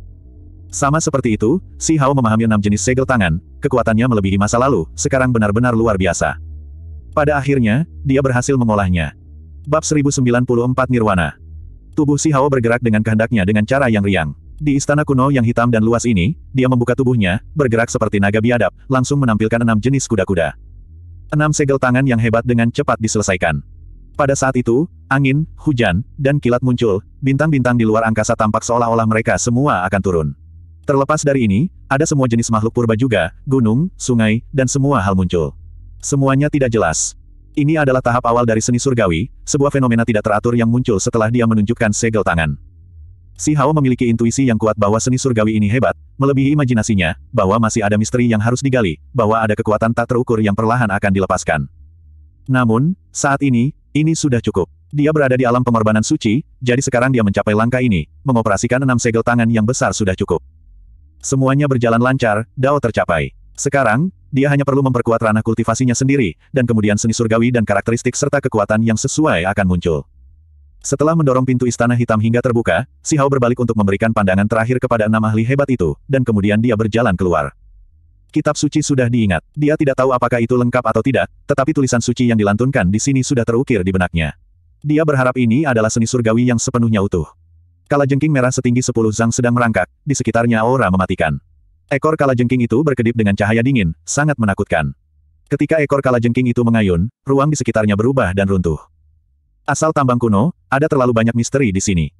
Sama seperti itu, Si Hao memahami enam jenis segel tangan, kekuatannya melebihi masa lalu, sekarang benar-benar luar biasa. Pada akhirnya, dia berhasil mengolahnya. Bab 1094 Nirwana Tubuh Si Hao bergerak dengan kehendaknya dengan cara yang riang. Di istana kuno yang hitam dan luas ini, dia membuka tubuhnya, bergerak seperti naga biadab, langsung menampilkan enam jenis kuda-kuda. Enam segel tangan yang hebat dengan cepat diselesaikan. Pada saat itu, angin, hujan, dan kilat muncul, bintang-bintang di luar angkasa tampak seolah-olah mereka semua akan turun. Terlepas dari ini, ada semua jenis makhluk purba juga, gunung, sungai, dan semua hal muncul. Semuanya tidak jelas. Ini adalah tahap awal dari seni surgawi, sebuah fenomena tidak teratur yang muncul setelah dia menunjukkan segel tangan. Si Hao memiliki intuisi yang kuat bahwa seni surgawi ini hebat, melebihi imajinasinya, bahwa masih ada misteri yang harus digali, bahwa ada kekuatan tak terukur yang perlahan akan dilepaskan. Namun, saat ini, ini sudah cukup. Dia berada di alam pengorbanan suci, jadi sekarang dia mencapai langkah ini, mengoperasikan enam segel tangan yang besar sudah cukup. Semuanya berjalan lancar, Dao tercapai. Sekarang, dia hanya perlu memperkuat ranah kultivasinya sendiri, dan kemudian seni surgawi dan karakteristik serta kekuatan yang sesuai akan muncul. Setelah mendorong pintu istana hitam hingga terbuka, Si Hao berbalik untuk memberikan pandangan terakhir kepada enam ahli hebat itu, dan kemudian dia berjalan keluar. Kitab suci sudah diingat, dia tidak tahu apakah itu lengkap atau tidak, tetapi tulisan suci yang dilantunkan di sini sudah terukir di benaknya. Dia berharap ini adalah seni surgawi yang sepenuhnya utuh. Kalajengking merah setinggi sepuluh zang sedang merangkak, di sekitarnya aura mematikan. Ekor kalajengking itu berkedip dengan cahaya dingin, sangat menakutkan. Ketika ekor kalajengking itu mengayun, ruang di sekitarnya berubah dan runtuh. Asal tambang kuno, ada terlalu banyak misteri di sini.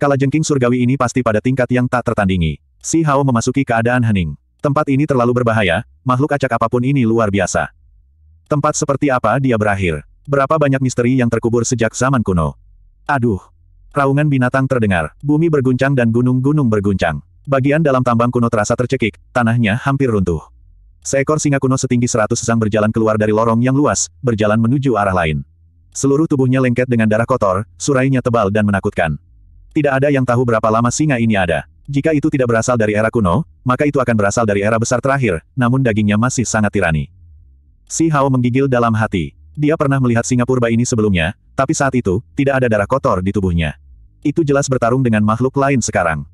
Kalajengking surgawi ini pasti pada tingkat yang tak tertandingi. Si Hao memasuki keadaan hening. Tempat ini terlalu berbahaya, makhluk acak apapun ini luar biasa. Tempat seperti apa dia berakhir? Berapa banyak misteri yang terkubur sejak zaman kuno? Aduh! Raungan binatang terdengar, bumi berguncang dan gunung-gunung berguncang. Bagian dalam tambang kuno terasa tercekik, tanahnya hampir runtuh. Seekor singa kuno setinggi seratus sang berjalan keluar dari lorong yang luas, berjalan menuju arah lain. Seluruh tubuhnya lengket dengan darah kotor, surainya tebal dan menakutkan. Tidak ada yang tahu berapa lama singa ini ada. Jika itu tidak berasal dari era kuno, maka itu akan berasal dari era besar terakhir, namun dagingnya masih sangat tirani. Si Hao menggigil dalam hati. Dia pernah melihat singa purba ini sebelumnya, tapi saat itu, tidak ada darah kotor di tubuhnya. Itu jelas bertarung dengan makhluk lain sekarang.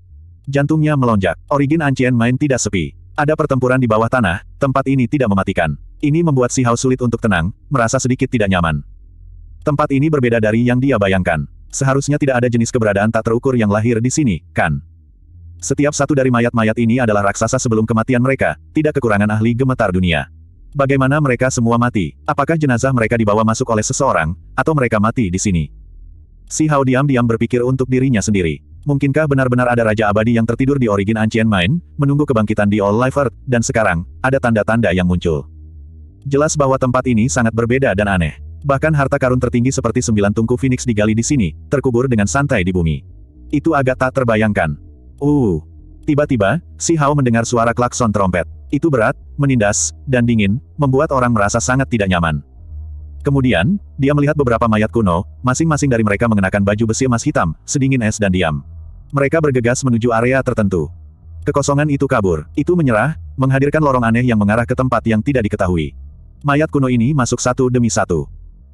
Jantungnya melonjak. Origin Ancient Main tidak sepi. Ada pertempuran di bawah tanah, tempat ini tidak mematikan. Ini membuat si Hao sulit untuk tenang, merasa sedikit tidak nyaman. Tempat ini berbeda dari yang dia bayangkan. Seharusnya tidak ada jenis keberadaan tak terukur yang lahir di sini, kan? Setiap satu dari mayat-mayat ini adalah raksasa sebelum kematian mereka, tidak kekurangan ahli gemetar dunia. Bagaimana mereka semua mati? Apakah jenazah mereka dibawa masuk oleh seseorang, atau mereka mati di sini? Si Hao diam-diam berpikir untuk dirinya sendiri. Mungkinkah benar-benar ada Raja Abadi yang tertidur di Origin Ancient Mind, menunggu kebangkitan di All Life Earth, dan sekarang, ada tanda-tanda yang muncul. Jelas bahwa tempat ini sangat berbeda dan aneh. Bahkan harta karun tertinggi seperti sembilan tungku Phoenix digali di sini, terkubur dengan santai di bumi. Itu agak tak terbayangkan. Uh. Tiba-tiba, si Hao mendengar suara klakson trompet. Itu berat, menindas, dan dingin, membuat orang merasa sangat tidak nyaman. Kemudian, dia melihat beberapa mayat kuno, masing-masing dari mereka mengenakan baju besi emas hitam, sedingin es dan diam. Mereka bergegas menuju area tertentu. Kekosongan itu kabur, itu menyerah, menghadirkan lorong aneh yang mengarah ke tempat yang tidak diketahui. Mayat kuno ini masuk satu demi satu.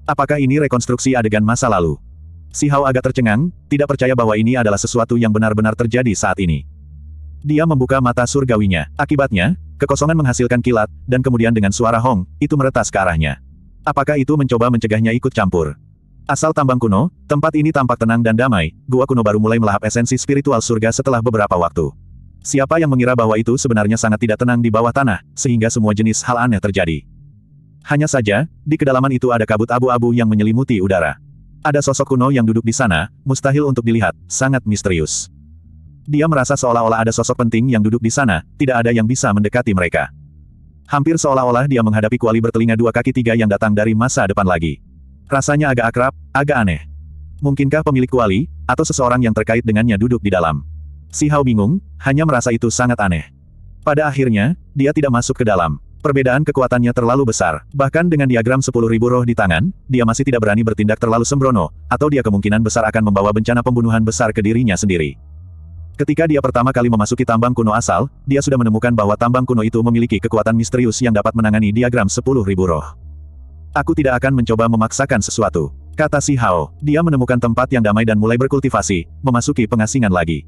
Apakah ini rekonstruksi adegan masa lalu? Si Hao agak tercengang, tidak percaya bahwa ini adalah sesuatu yang benar-benar terjadi saat ini. Dia membuka mata surgawinya. Akibatnya, kekosongan menghasilkan kilat, dan kemudian dengan suara Hong, itu meretas ke arahnya. Apakah itu mencoba mencegahnya ikut campur? Asal tambang kuno, tempat ini tampak tenang dan damai, gua kuno baru mulai melahap esensi spiritual surga setelah beberapa waktu. Siapa yang mengira bahwa itu sebenarnya sangat tidak tenang di bawah tanah, sehingga semua jenis hal aneh terjadi. Hanya saja, di kedalaman itu ada kabut abu-abu yang menyelimuti udara. Ada sosok kuno yang duduk di sana, mustahil untuk dilihat, sangat misterius. Dia merasa seolah-olah ada sosok penting yang duduk di sana, tidak ada yang bisa mendekati mereka. Hampir seolah-olah dia menghadapi kuali bertelinga dua kaki tiga yang datang dari masa depan lagi. Rasanya agak akrab, agak aneh. Mungkinkah pemilik kuali, atau seseorang yang terkait dengannya duduk di dalam? Si Hao bingung, hanya merasa itu sangat aneh. Pada akhirnya, dia tidak masuk ke dalam. Perbedaan kekuatannya terlalu besar. Bahkan dengan diagram 10.000 roh di tangan, dia masih tidak berani bertindak terlalu sembrono, atau dia kemungkinan besar akan membawa bencana pembunuhan besar ke dirinya sendiri. Ketika dia pertama kali memasuki tambang kuno asal, dia sudah menemukan bahwa tambang kuno itu memiliki kekuatan misterius yang dapat menangani diagram 10.000 roh. Aku tidak akan mencoba memaksakan sesuatu. Kata si Hao, dia menemukan tempat yang damai dan mulai berkultivasi, memasuki pengasingan lagi.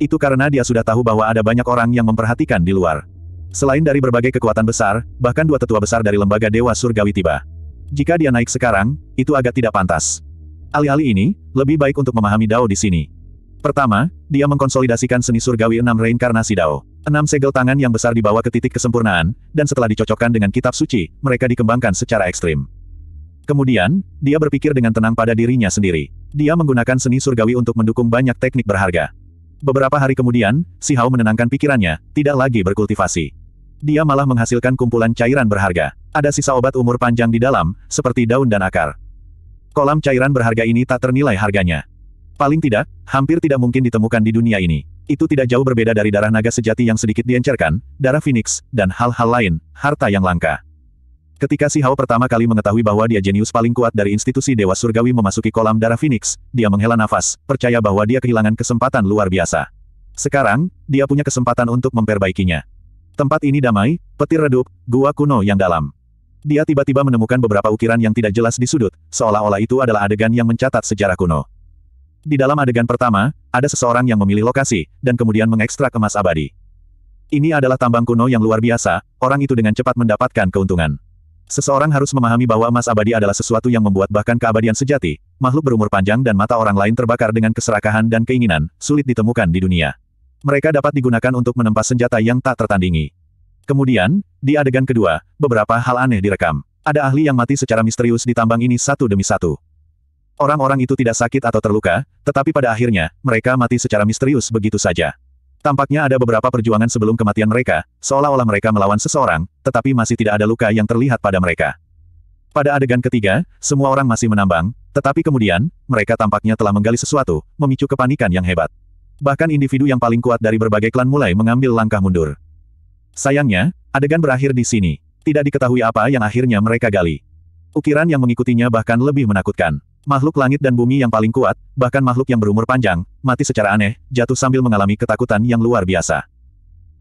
Itu karena dia sudah tahu bahwa ada banyak orang yang memperhatikan di luar. Selain dari berbagai kekuatan besar, bahkan dua tetua besar dari lembaga Dewa Surgawi tiba. Jika dia naik sekarang, itu agak tidak pantas. Alih-alih ini, lebih baik untuk memahami Dao di sini. Pertama, dia mengkonsolidasikan seni surgawi enam reinkarnasi Dao. Enam segel tangan yang besar dibawa ke titik kesempurnaan, dan setelah dicocokkan dengan kitab suci, mereka dikembangkan secara ekstrim. Kemudian, dia berpikir dengan tenang pada dirinya sendiri. Dia menggunakan seni surgawi untuk mendukung banyak teknik berharga. Beberapa hari kemudian, si Hao menenangkan pikirannya, tidak lagi berkultivasi. Dia malah menghasilkan kumpulan cairan berharga. Ada sisa obat umur panjang di dalam, seperti daun dan akar. Kolam cairan berharga ini tak ternilai harganya. Paling tidak, hampir tidak mungkin ditemukan di dunia ini itu tidak jauh berbeda dari darah naga sejati yang sedikit diencerkan, darah phoenix, dan hal-hal lain, harta yang langka. Ketika si Hao pertama kali mengetahui bahwa dia jenius paling kuat dari institusi Dewa Surgawi memasuki kolam darah Phoenix, dia menghela nafas, percaya bahwa dia kehilangan kesempatan luar biasa. Sekarang, dia punya kesempatan untuk memperbaikinya. Tempat ini damai, petir redup, gua kuno yang dalam. Dia tiba-tiba menemukan beberapa ukiran yang tidak jelas di sudut, seolah-olah itu adalah adegan yang mencatat sejarah kuno. Di dalam adegan pertama, ada seseorang yang memilih lokasi, dan kemudian mengekstrak emas abadi. Ini adalah tambang kuno yang luar biasa, orang itu dengan cepat mendapatkan keuntungan. Seseorang harus memahami bahwa emas abadi adalah sesuatu yang membuat bahkan keabadian sejati, makhluk berumur panjang dan mata orang lain terbakar dengan keserakahan dan keinginan, sulit ditemukan di dunia. Mereka dapat digunakan untuk menempas senjata yang tak tertandingi. Kemudian, di adegan kedua, beberapa hal aneh direkam. Ada ahli yang mati secara misterius di tambang ini satu demi satu. Orang-orang itu tidak sakit atau terluka, tetapi pada akhirnya, mereka mati secara misterius begitu saja. Tampaknya ada beberapa perjuangan sebelum kematian mereka, seolah-olah mereka melawan seseorang, tetapi masih tidak ada luka yang terlihat pada mereka. Pada adegan ketiga, semua orang masih menambang, tetapi kemudian, mereka tampaknya telah menggali sesuatu, memicu kepanikan yang hebat. Bahkan individu yang paling kuat dari berbagai klan mulai mengambil langkah mundur. Sayangnya, adegan berakhir di sini. Tidak diketahui apa yang akhirnya mereka gali. Ukiran yang mengikutinya bahkan lebih menakutkan. Makhluk langit dan bumi yang paling kuat, bahkan makhluk yang berumur panjang, mati secara aneh, jatuh sambil mengalami ketakutan yang luar biasa.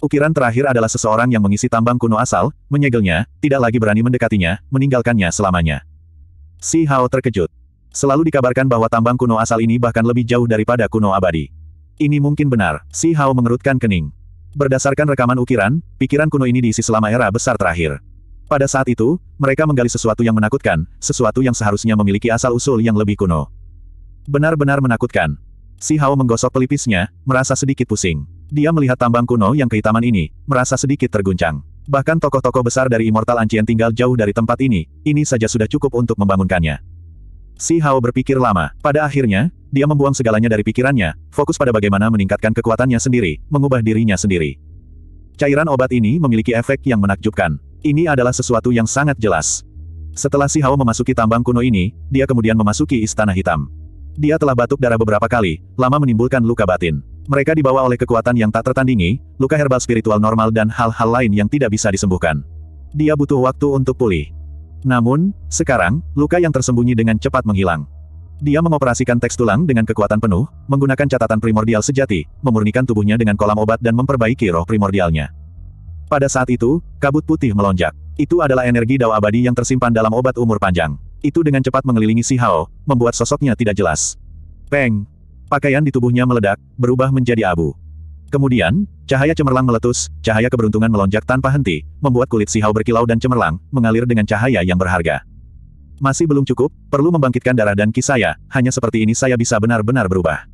Ukiran terakhir adalah seseorang yang mengisi tambang kuno asal, menyegelnya, tidak lagi berani mendekatinya, meninggalkannya selamanya. Si Hao terkejut. Selalu dikabarkan bahwa tambang kuno asal ini bahkan lebih jauh daripada kuno abadi. Ini mungkin benar, Si Hao mengerutkan kening. Berdasarkan rekaman ukiran, pikiran kuno ini diisi selama era besar terakhir. Pada saat itu, mereka menggali sesuatu yang menakutkan, sesuatu yang seharusnya memiliki asal-usul yang lebih kuno. Benar-benar menakutkan. Si Hao menggosok pelipisnya, merasa sedikit pusing. Dia melihat tambang kuno yang kehitaman ini, merasa sedikit terguncang. Bahkan tokoh-tokoh besar dari Immortal Ancient tinggal jauh dari tempat ini, ini saja sudah cukup untuk membangunkannya. Si Hao berpikir lama. Pada akhirnya, dia membuang segalanya dari pikirannya, fokus pada bagaimana meningkatkan kekuatannya sendiri, mengubah dirinya sendiri. Cairan obat ini memiliki efek yang menakjubkan. Ini adalah sesuatu yang sangat jelas. Setelah Si Hao memasuki tambang kuno ini, dia kemudian memasuki Istana Hitam. Dia telah batuk darah beberapa kali, lama menimbulkan luka batin. Mereka dibawa oleh kekuatan yang tak tertandingi, luka herbal spiritual normal dan hal-hal lain yang tidak bisa disembuhkan. Dia butuh waktu untuk pulih. Namun, sekarang, luka yang tersembunyi dengan cepat menghilang. Dia mengoperasikan teks tulang dengan kekuatan penuh, menggunakan catatan primordial sejati, memurnikan tubuhnya dengan kolam obat dan memperbaiki roh primordialnya. Pada saat itu, kabut putih melonjak. Itu adalah energi Dao abadi yang tersimpan dalam obat umur panjang. Itu dengan cepat mengelilingi Si Hao, membuat sosoknya tidak jelas. Peng! Pakaian di tubuhnya meledak, berubah menjadi abu. Kemudian, cahaya cemerlang meletus, cahaya keberuntungan melonjak tanpa henti, membuat kulit Si Hao berkilau dan cemerlang, mengalir dengan cahaya yang berharga. Masih belum cukup, perlu membangkitkan darah dan ki ya, hanya seperti ini saya bisa benar-benar berubah.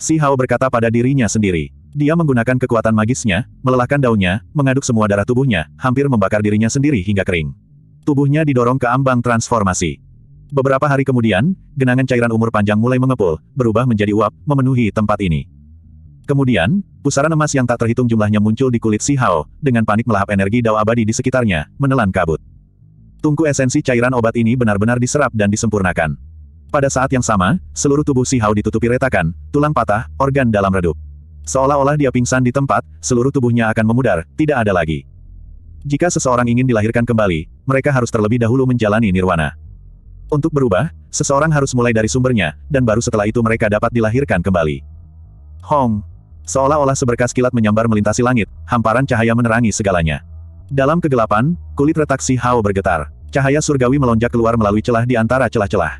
Si Hao berkata pada dirinya sendiri. Dia menggunakan kekuatan magisnya, melelahkan daunnya, mengaduk semua darah tubuhnya, hampir membakar dirinya sendiri hingga kering. Tubuhnya didorong ke ambang transformasi. Beberapa hari kemudian, genangan cairan umur panjang mulai mengepul, berubah menjadi uap, memenuhi tempat ini. Kemudian, pusaran emas yang tak terhitung jumlahnya muncul di kulit si Hao, dengan panik melahap energi dao abadi di sekitarnya, menelan kabut. Tungku esensi cairan obat ini benar-benar diserap dan disempurnakan. Pada saat yang sama, seluruh tubuh si Hao ditutupi retakan, tulang patah, organ dalam redup. Seolah-olah dia pingsan di tempat, seluruh tubuhnya akan memudar, tidak ada lagi. Jika seseorang ingin dilahirkan kembali, mereka harus terlebih dahulu menjalani nirwana. Untuk berubah, seseorang harus mulai dari sumbernya, dan baru setelah itu mereka dapat dilahirkan kembali. Hong! Seolah-olah seberkas kilat menyambar melintasi langit, hamparan cahaya menerangi segalanya. Dalam kegelapan, kulit retak si Hao bergetar. Cahaya surgawi melonjak keluar melalui celah di antara celah-celah.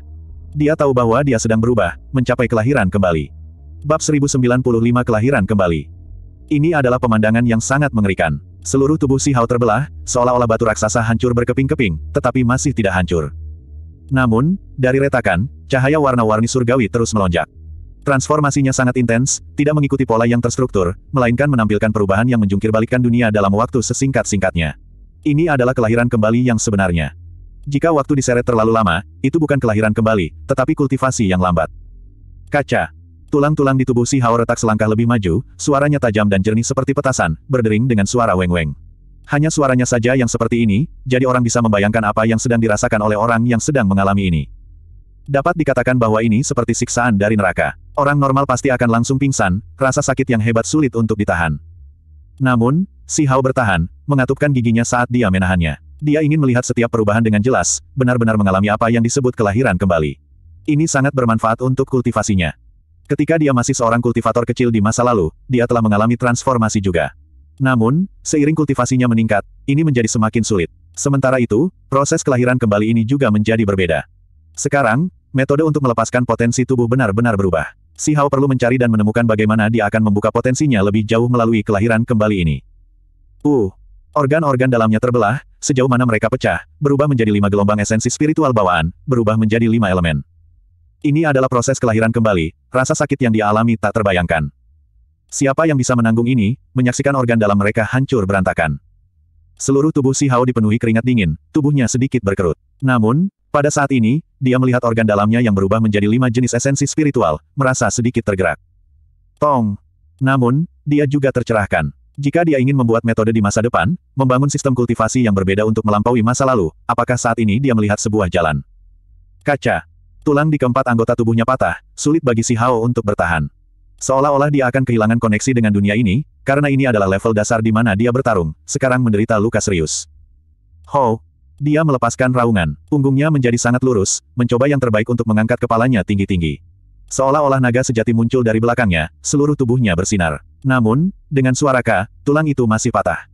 Dia tahu bahwa dia sedang berubah, mencapai kelahiran kembali. Bab 1095 Kelahiran Kembali Ini adalah pemandangan yang sangat mengerikan. Seluruh tubuh Si Hao terbelah, seolah-olah batu raksasa hancur berkeping-keping, tetapi masih tidak hancur. Namun, dari retakan, cahaya warna-warni surgawi terus melonjak. Transformasinya sangat intens, tidak mengikuti pola yang terstruktur, melainkan menampilkan perubahan yang menjungkir dunia dalam waktu sesingkat-singkatnya. Ini adalah kelahiran kembali yang sebenarnya. Jika waktu diseret terlalu lama, itu bukan kelahiran kembali, tetapi kultivasi yang lambat. Kaca Tulang-tulang di tubuh si Hao retak selangkah lebih maju, suaranya tajam dan jernih seperti petasan, berdering dengan suara weng-weng. Hanya suaranya saja yang seperti ini, jadi orang bisa membayangkan apa yang sedang dirasakan oleh orang yang sedang mengalami ini. Dapat dikatakan bahwa ini seperti siksaan dari neraka. Orang normal pasti akan langsung pingsan, rasa sakit yang hebat sulit untuk ditahan. Namun, si Hao bertahan, mengatupkan giginya saat dia menahannya. Dia ingin melihat setiap perubahan dengan jelas, benar-benar mengalami apa yang disebut kelahiran kembali. Ini sangat bermanfaat untuk kultivasinya. Ketika dia masih seorang kultivator kecil di masa lalu, dia telah mengalami transformasi juga. Namun, seiring kultivasinya meningkat, ini menjadi semakin sulit. Sementara itu, proses kelahiran kembali ini juga menjadi berbeda. Sekarang, metode untuk melepaskan potensi tubuh benar-benar berubah. Si Hao perlu mencari dan menemukan bagaimana dia akan membuka potensinya lebih jauh melalui kelahiran kembali ini. Uh, Organ-organ dalamnya terbelah, sejauh mana mereka pecah, berubah menjadi lima gelombang esensi spiritual bawaan, berubah menjadi lima elemen. Ini adalah proses kelahiran kembali, rasa sakit yang dialami tak terbayangkan. Siapa yang bisa menanggung ini, menyaksikan organ dalam mereka hancur berantakan. Seluruh tubuh Si Hao dipenuhi keringat dingin, tubuhnya sedikit berkerut. Namun, pada saat ini, dia melihat organ dalamnya yang berubah menjadi lima jenis esensi spiritual, merasa sedikit tergerak. Tong. Namun, dia juga tercerahkan. Jika dia ingin membuat metode di masa depan, membangun sistem kultivasi yang berbeda untuk melampaui masa lalu, apakah saat ini dia melihat sebuah jalan? Kaca. Tulang di keempat anggota tubuhnya patah, sulit bagi si Hao untuk bertahan. Seolah-olah dia akan kehilangan koneksi dengan dunia ini, karena ini adalah level dasar di mana dia bertarung, sekarang menderita luka serius. Ho! Dia melepaskan raungan, punggungnya menjadi sangat lurus, mencoba yang terbaik untuk mengangkat kepalanya tinggi-tinggi. Seolah-olah naga sejati muncul dari belakangnya, seluruh tubuhnya bersinar. Namun, dengan suara ka, tulang itu masih patah.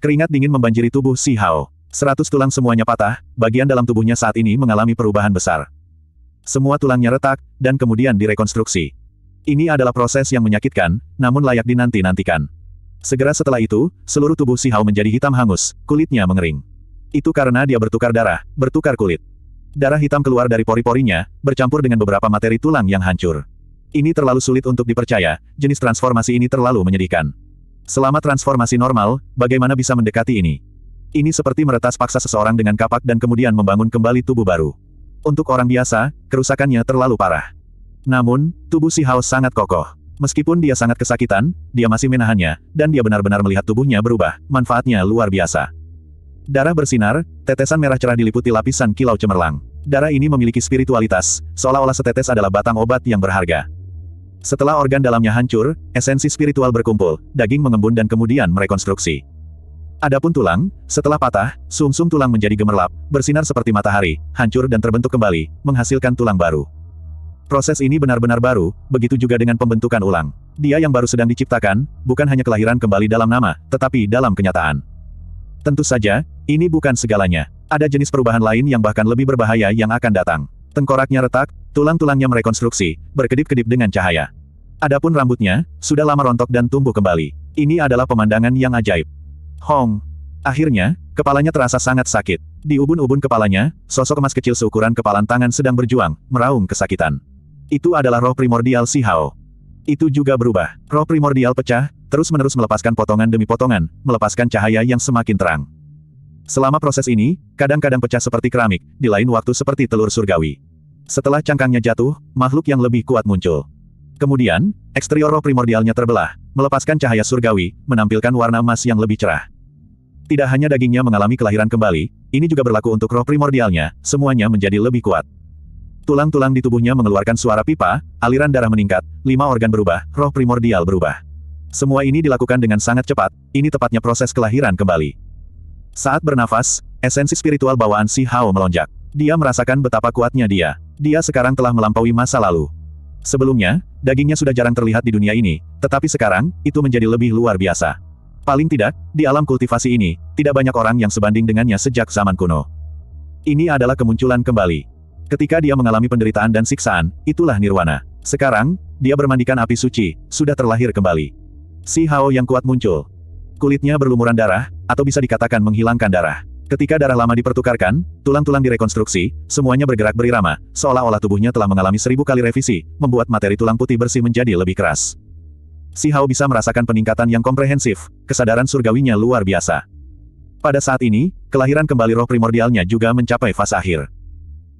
Keringat dingin membanjiri tubuh si Hao. Seratus tulang semuanya patah, bagian dalam tubuhnya saat ini mengalami perubahan besar. Semua tulangnya retak, dan kemudian direkonstruksi. Ini adalah proses yang menyakitkan, namun layak dinanti-nantikan. Segera setelah itu, seluruh tubuh Si Hao menjadi hitam hangus, kulitnya mengering. Itu karena dia bertukar darah, bertukar kulit. Darah hitam keluar dari pori-porinya, bercampur dengan beberapa materi tulang yang hancur. Ini terlalu sulit untuk dipercaya, jenis transformasi ini terlalu menyedihkan. Selama transformasi normal, bagaimana bisa mendekati ini? Ini seperti meretas paksa seseorang dengan kapak dan kemudian membangun kembali tubuh baru. Untuk orang biasa, kerusakannya terlalu parah. Namun, tubuh si Hao sangat kokoh. Meskipun dia sangat kesakitan, dia masih menahannya, dan dia benar-benar melihat tubuhnya berubah, manfaatnya luar biasa. Darah bersinar, tetesan merah cerah diliputi lapisan kilau cemerlang. Darah ini memiliki spiritualitas, seolah-olah setetes adalah batang obat yang berharga. Setelah organ dalamnya hancur, esensi spiritual berkumpul, daging mengembun dan kemudian merekonstruksi. Adapun tulang, setelah patah, sumsum -sum tulang menjadi gemerlap, bersinar seperti matahari, hancur dan terbentuk kembali, menghasilkan tulang baru. Proses ini benar-benar baru, begitu juga dengan pembentukan ulang. Dia yang baru sedang diciptakan, bukan hanya kelahiran kembali dalam nama, tetapi dalam kenyataan. Tentu saja, ini bukan segalanya. Ada jenis perubahan lain yang bahkan lebih berbahaya yang akan datang. Tengkoraknya retak, tulang-tulangnya merekonstruksi, berkedip-kedip dengan cahaya. Adapun rambutnya, sudah lama rontok dan tumbuh kembali. Ini adalah pemandangan yang ajaib. Hong. Akhirnya, kepalanya terasa sangat sakit. Di ubun-ubun kepalanya, sosok emas kecil seukuran kepalan tangan sedang berjuang, meraung kesakitan. Itu adalah roh primordial Si Hao. Itu juga berubah. Roh primordial pecah, terus-menerus melepaskan potongan demi potongan, melepaskan cahaya yang semakin terang. Selama proses ini, kadang-kadang pecah seperti keramik, di lain waktu seperti telur surgawi. Setelah cangkangnya jatuh, makhluk yang lebih kuat muncul. Kemudian, eksterior roh primordialnya terbelah, melepaskan cahaya surgawi, menampilkan warna emas yang lebih cerah. Tidak hanya dagingnya mengalami kelahiran kembali, ini juga berlaku untuk roh primordialnya, semuanya menjadi lebih kuat. Tulang-tulang di tubuhnya mengeluarkan suara pipa, aliran darah meningkat, lima organ berubah, roh primordial berubah. Semua ini dilakukan dengan sangat cepat, ini tepatnya proses kelahiran kembali. Saat bernafas, esensi spiritual bawaan Si Hao melonjak. Dia merasakan betapa kuatnya dia. Dia sekarang telah melampaui masa lalu. Sebelumnya, dagingnya sudah jarang terlihat di dunia ini, tetapi sekarang, itu menjadi lebih luar biasa. Paling tidak, di alam kultivasi ini, tidak banyak orang yang sebanding dengannya sejak zaman kuno. Ini adalah kemunculan kembali. Ketika dia mengalami penderitaan dan siksaan, itulah nirwana. Sekarang, dia bermandikan api suci, sudah terlahir kembali. Si Hao yang kuat muncul. Kulitnya berlumuran darah, atau bisa dikatakan menghilangkan darah. Ketika darah lama dipertukarkan, tulang-tulang direkonstruksi, semuanya bergerak berirama, seolah-olah tubuhnya telah mengalami seribu kali revisi, membuat materi tulang putih bersih menjadi lebih keras. Si Hao bisa merasakan peningkatan yang komprehensif, kesadaran surgawinya luar biasa. Pada saat ini, kelahiran kembali roh primordialnya juga mencapai fase akhir.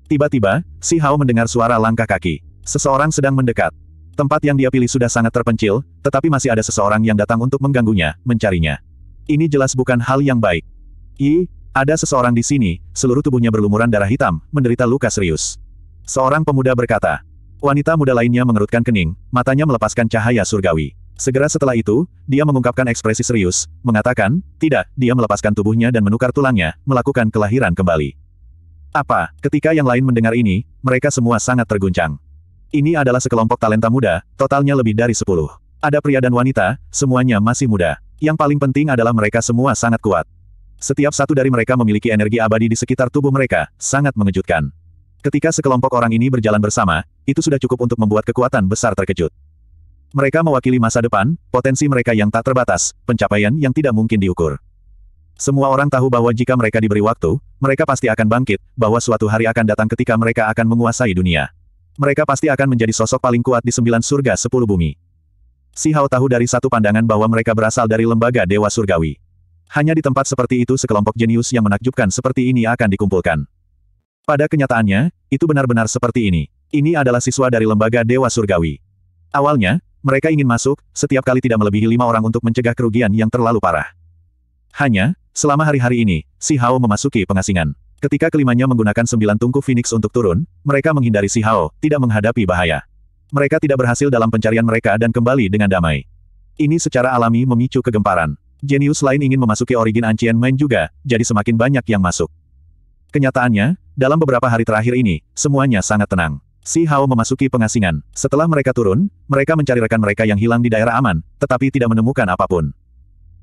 Tiba-tiba, si Hao mendengar suara langkah kaki. Seseorang sedang mendekat. Tempat yang dia pilih sudah sangat terpencil, tetapi masih ada seseorang yang datang untuk mengganggunya, mencarinya. Ini jelas bukan hal yang baik. I, ada seseorang di sini, seluruh tubuhnya berlumuran darah hitam, menderita luka serius. Seorang pemuda berkata. Wanita muda lainnya mengerutkan kening, matanya melepaskan cahaya surgawi. Segera setelah itu, dia mengungkapkan ekspresi serius, mengatakan, tidak, dia melepaskan tubuhnya dan menukar tulangnya, melakukan kelahiran kembali. Apa, ketika yang lain mendengar ini, mereka semua sangat terguncang. Ini adalah sekelompok talenta muda, totalnya lebih dari sepuluh. Ada pria dan wanita, semuanya masih muda. Yang paling penting adalah mereka semua sangat kuat. Setiap satu dari mereka memiliki energi abadi di sekitar tubuh mereka, sangat mengejutkan. Ketika sekelompok orang ini berjalan bersama, itu sudah cukup untuk membuat kekuatan besar terkejut. Mereka mewakili masa depan, potensi mereka yang tak terbatas, pencapaian yang tidak mungkin diukur. Semua orang tahu bahwa jika mereka diberi waktu, mereka pasti akan bangkit, bahwa suatu hari akan datang ketika mereka akan menguasai dunia. Mereka pasti akan menjadi sosok paling kuat di sembilan surga sepuluh bumi. Si Hao tahu dari satu pandangan bahwa mereka berasal dari lembaga Dewa Surgawi hanya di tempat seperti itu sekelompok jenius yang menakjubkan seperti ini akan dikumpulkan. Pada kenyataannya, itu benar-benar seperti ini. Ini adalah siswa dari lembaga Dewa Surgawi. Awalnya, mereka ingin masuk, setiap kali tidak melebihi lima orang untuk mencegah kerugian yang terlalu parah. Hanya, selama hari-hari ini, Si Hao memasuki pengasingan. Ketika kelimanya menggunakan sembilan tungku Phoenix untuk turun, mereka menghindari Si Hao, tidak menghadapi bahaya. Mereka tidak berhasil dalam pencarian mereka dan kembali dengan damai. Ini secara alami memicu kegemparan. Genius lain ingin memasuki origin Ancient Mind juga, jadi semakin banyak yang masuk. Kenyataannya, dalam beberapa hari terakhir ini, semuanya sangat tenang. Si Hao memasuki pengasingan. Setelah mereka turun, mereka mencari rekan mereka yang hilang di daerah aman, tetapi tidak menemukan apapun.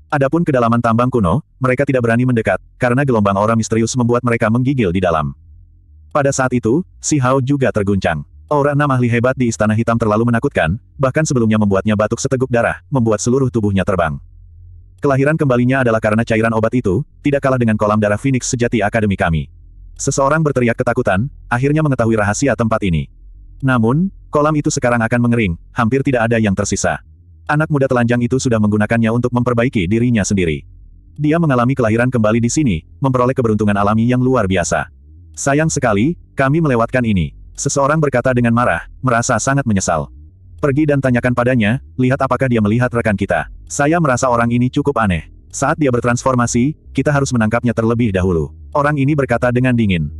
Adapun kedalaman tambang kuno, mereka tidak berani mendekat, karena gelombang aura misterius membuat mereka menggigil di dalam. Pada saat itu, si Hao juga terguncang. Aura enam ahli hebat di Istana Hitam terlalu menakutkan, bahkan sebelumnya membuatnya batuk seteguk darah, membuat seluruh tubuhnya terbang. Kelahiran kembalinya adalah karena cairan obat itu, tidak kalah dengan kolam darah Phoenix sejati akademi kami. Seseorang berteriak ketakutan, akhirnya mengetahui rahasia tempat ini. Namun, kolam itu sekarang akan mengering, hampir tidak ada yang tersisa. Anak muda telanjang itu sudah menggunakannya untuk memperbaiki dirinya sendiri. Dia mengalami kelahiran kembali di sini, memperoleh keberuntungan alami yang luar biasa. Sayang sekali, kami melewatkan ini. Seseorang berkata dengan marah, merasa sangat menyesal. Pergi dan tanyakan padanya, lihat apakah dia melihat rekan kita. Saya merasa orang ini cukup aneh. Saat dia bertransformasi, kita harus menangkapnya terlebih dahulu. Orang ini berkata dengan dingin.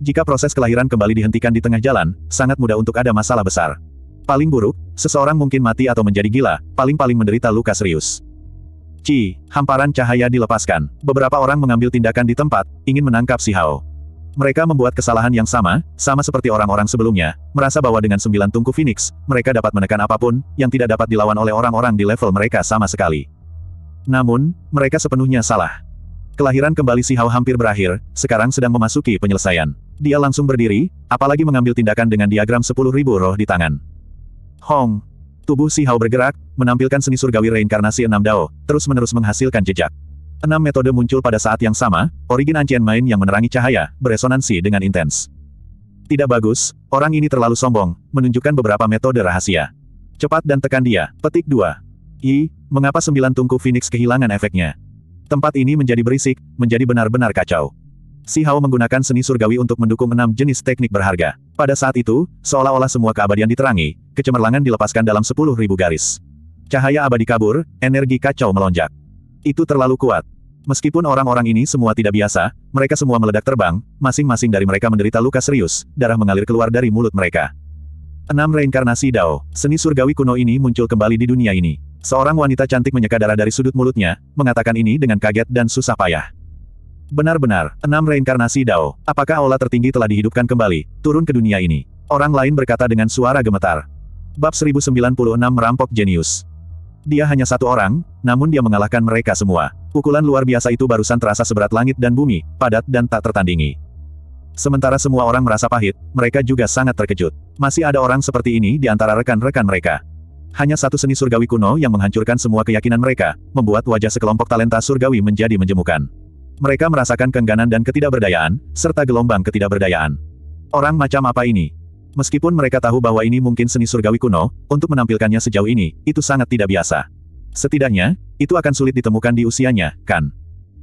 Jika proses kelahiran kembali dihentikan di tengah jalan, sangat mudah untuk ada masalah besar. Paling buruk, seseorang mungkin mati atau menjadi gila, paling-paling menderita luka serius. Ci, hamparan cahaya dilepaskan. Beberapa orang mengambil tindakan di tempat, ingin menangkap si Hao. Mereka membuat kesalahan yang sama, sama seperti orang-orang sebelumnya, merasa bahwa dengan sembilan tungku Phoenix, mereka dapat menekan apapun, yang tidak dapat dilawan oleh orang-orang di level mereka sama sekali. Namun, mereka sepenuhnya salah. Kelahiran kembali si Hao hampir berakhir, sekarang sedang memasuki penyelesaian. Dia langsung berdiri, apalagi mengambil tindakan dengan diagram sepuluh ribu roh di tangan. Hong! Tubuh si Hao bergerak, menampilkan seni surgawi reinkarnasi enam dao, terus-menerus menghasilkan jejak. Enam metode muncul pada saat yang sama, origin ancient mind yang menerangi cahaya, beresonansi dengan intens. Tidak bagus, orang ini terlalu sombong, menunjukkan beberapa metode rahasia. Cepat dan tekan dia, petik dua. I, mengapa sembilan tungku Phoenix kehilangan efeknya? Tempat ini menjadi berisik, menjadi benar-benar kacau. Si Hao menggunakan seni surgawi untuk mendukung enam jenis teknik berharga. Pada saat itu, seolah-olah semua keabadian diterangi, kecemerlangan dilepaskan dalam sepuluh ribu garis. Cahaya abadi kabur, energi kacau melonjak. Itu terlalu kuat. Meskipun orang-orang ini semua tidak biasa, mereka semua meledak terbang, masing-masing dari mereka menderita luka serius, darah mengalir keluar dari mulut mereka. Enam Reinkarnasi Dao, seni surgawi kuno ini muncul kembali di dunia ini. Seorang wanita cantik menyeka darah dari sudut mulutnya, mengatakan ini dengan kaget dan susah payah. Benar-benar, enam reinkarnasi Dao, apakah aula tertinggi telah dihidupkan kembali, turun ke dunia ini? Orang lain berkata dengan suara gemetar. Bab 1096 Merampok Jenius dia hanya satu orang, namun dia mengalahkan mereka semua. Pukulan luar biasa itu barusan terasa seberat langit dan bumi, padat dan tak tertandingi. Sementara semua orang merasa pahit, mereka juga sangat terkejut. Masih ada orang seperti ini di antara rekan-rekan mereka. Hanya satu seni surgawi kuno yang menghancurkan semua keyakinan mereka, membuat wajah sekelompok talenta surgawi menjadi menjemukan. Mereka merasakan kengganan dan ketidakberdayaan, serta gelombang ketidakberdayaan. Orang macam apa ini? Meskipun mereka tahu bahwa ini mungkin seni surgawi kuno, untuk menampilkannya sejauh ini, itu sangat tidak biasa. Setidaknya, itu akan sulit ditemukan di usianya, kan?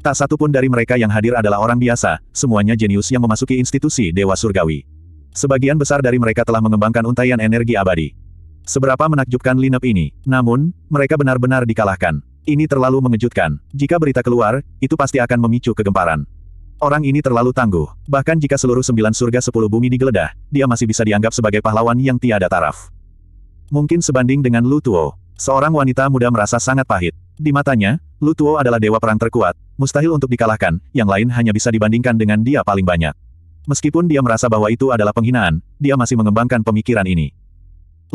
Tak satu pun dari mereka yang hadir adalah orang biasa, semuanya jenius yang memasuki institusi Dewa Surgawi. Sebagian besar dari mereka telah mengembangkan untaian energi abadi. Seberapa menakjubkan lineup ini, namun, mereka benar-benar dikalahkan. Ini terlalu mengejutkan. Jika berita keluar, itu pasti akan memicu kegemparan. Orang ini terlalu tangguh, bahkan jika seluruh sembilan surga sepuluh bumi digeledah, dia masih bisa dianggap sebagai pahlawan yang tiada taraf. Mungkin sebanding dengan Lu Tuo, seorang wanita muda merasa sangat pahit. Di matanya, Lu Tuo adalah dewa perang terkuat, mustahil untuk dikalahkan, yang lain hanya bisa dibandingkan dengan dia paling banyak. Meskipun dia merasa bahwa itu adalah penghinaan, dia masih mengembangkan pemikiran ini.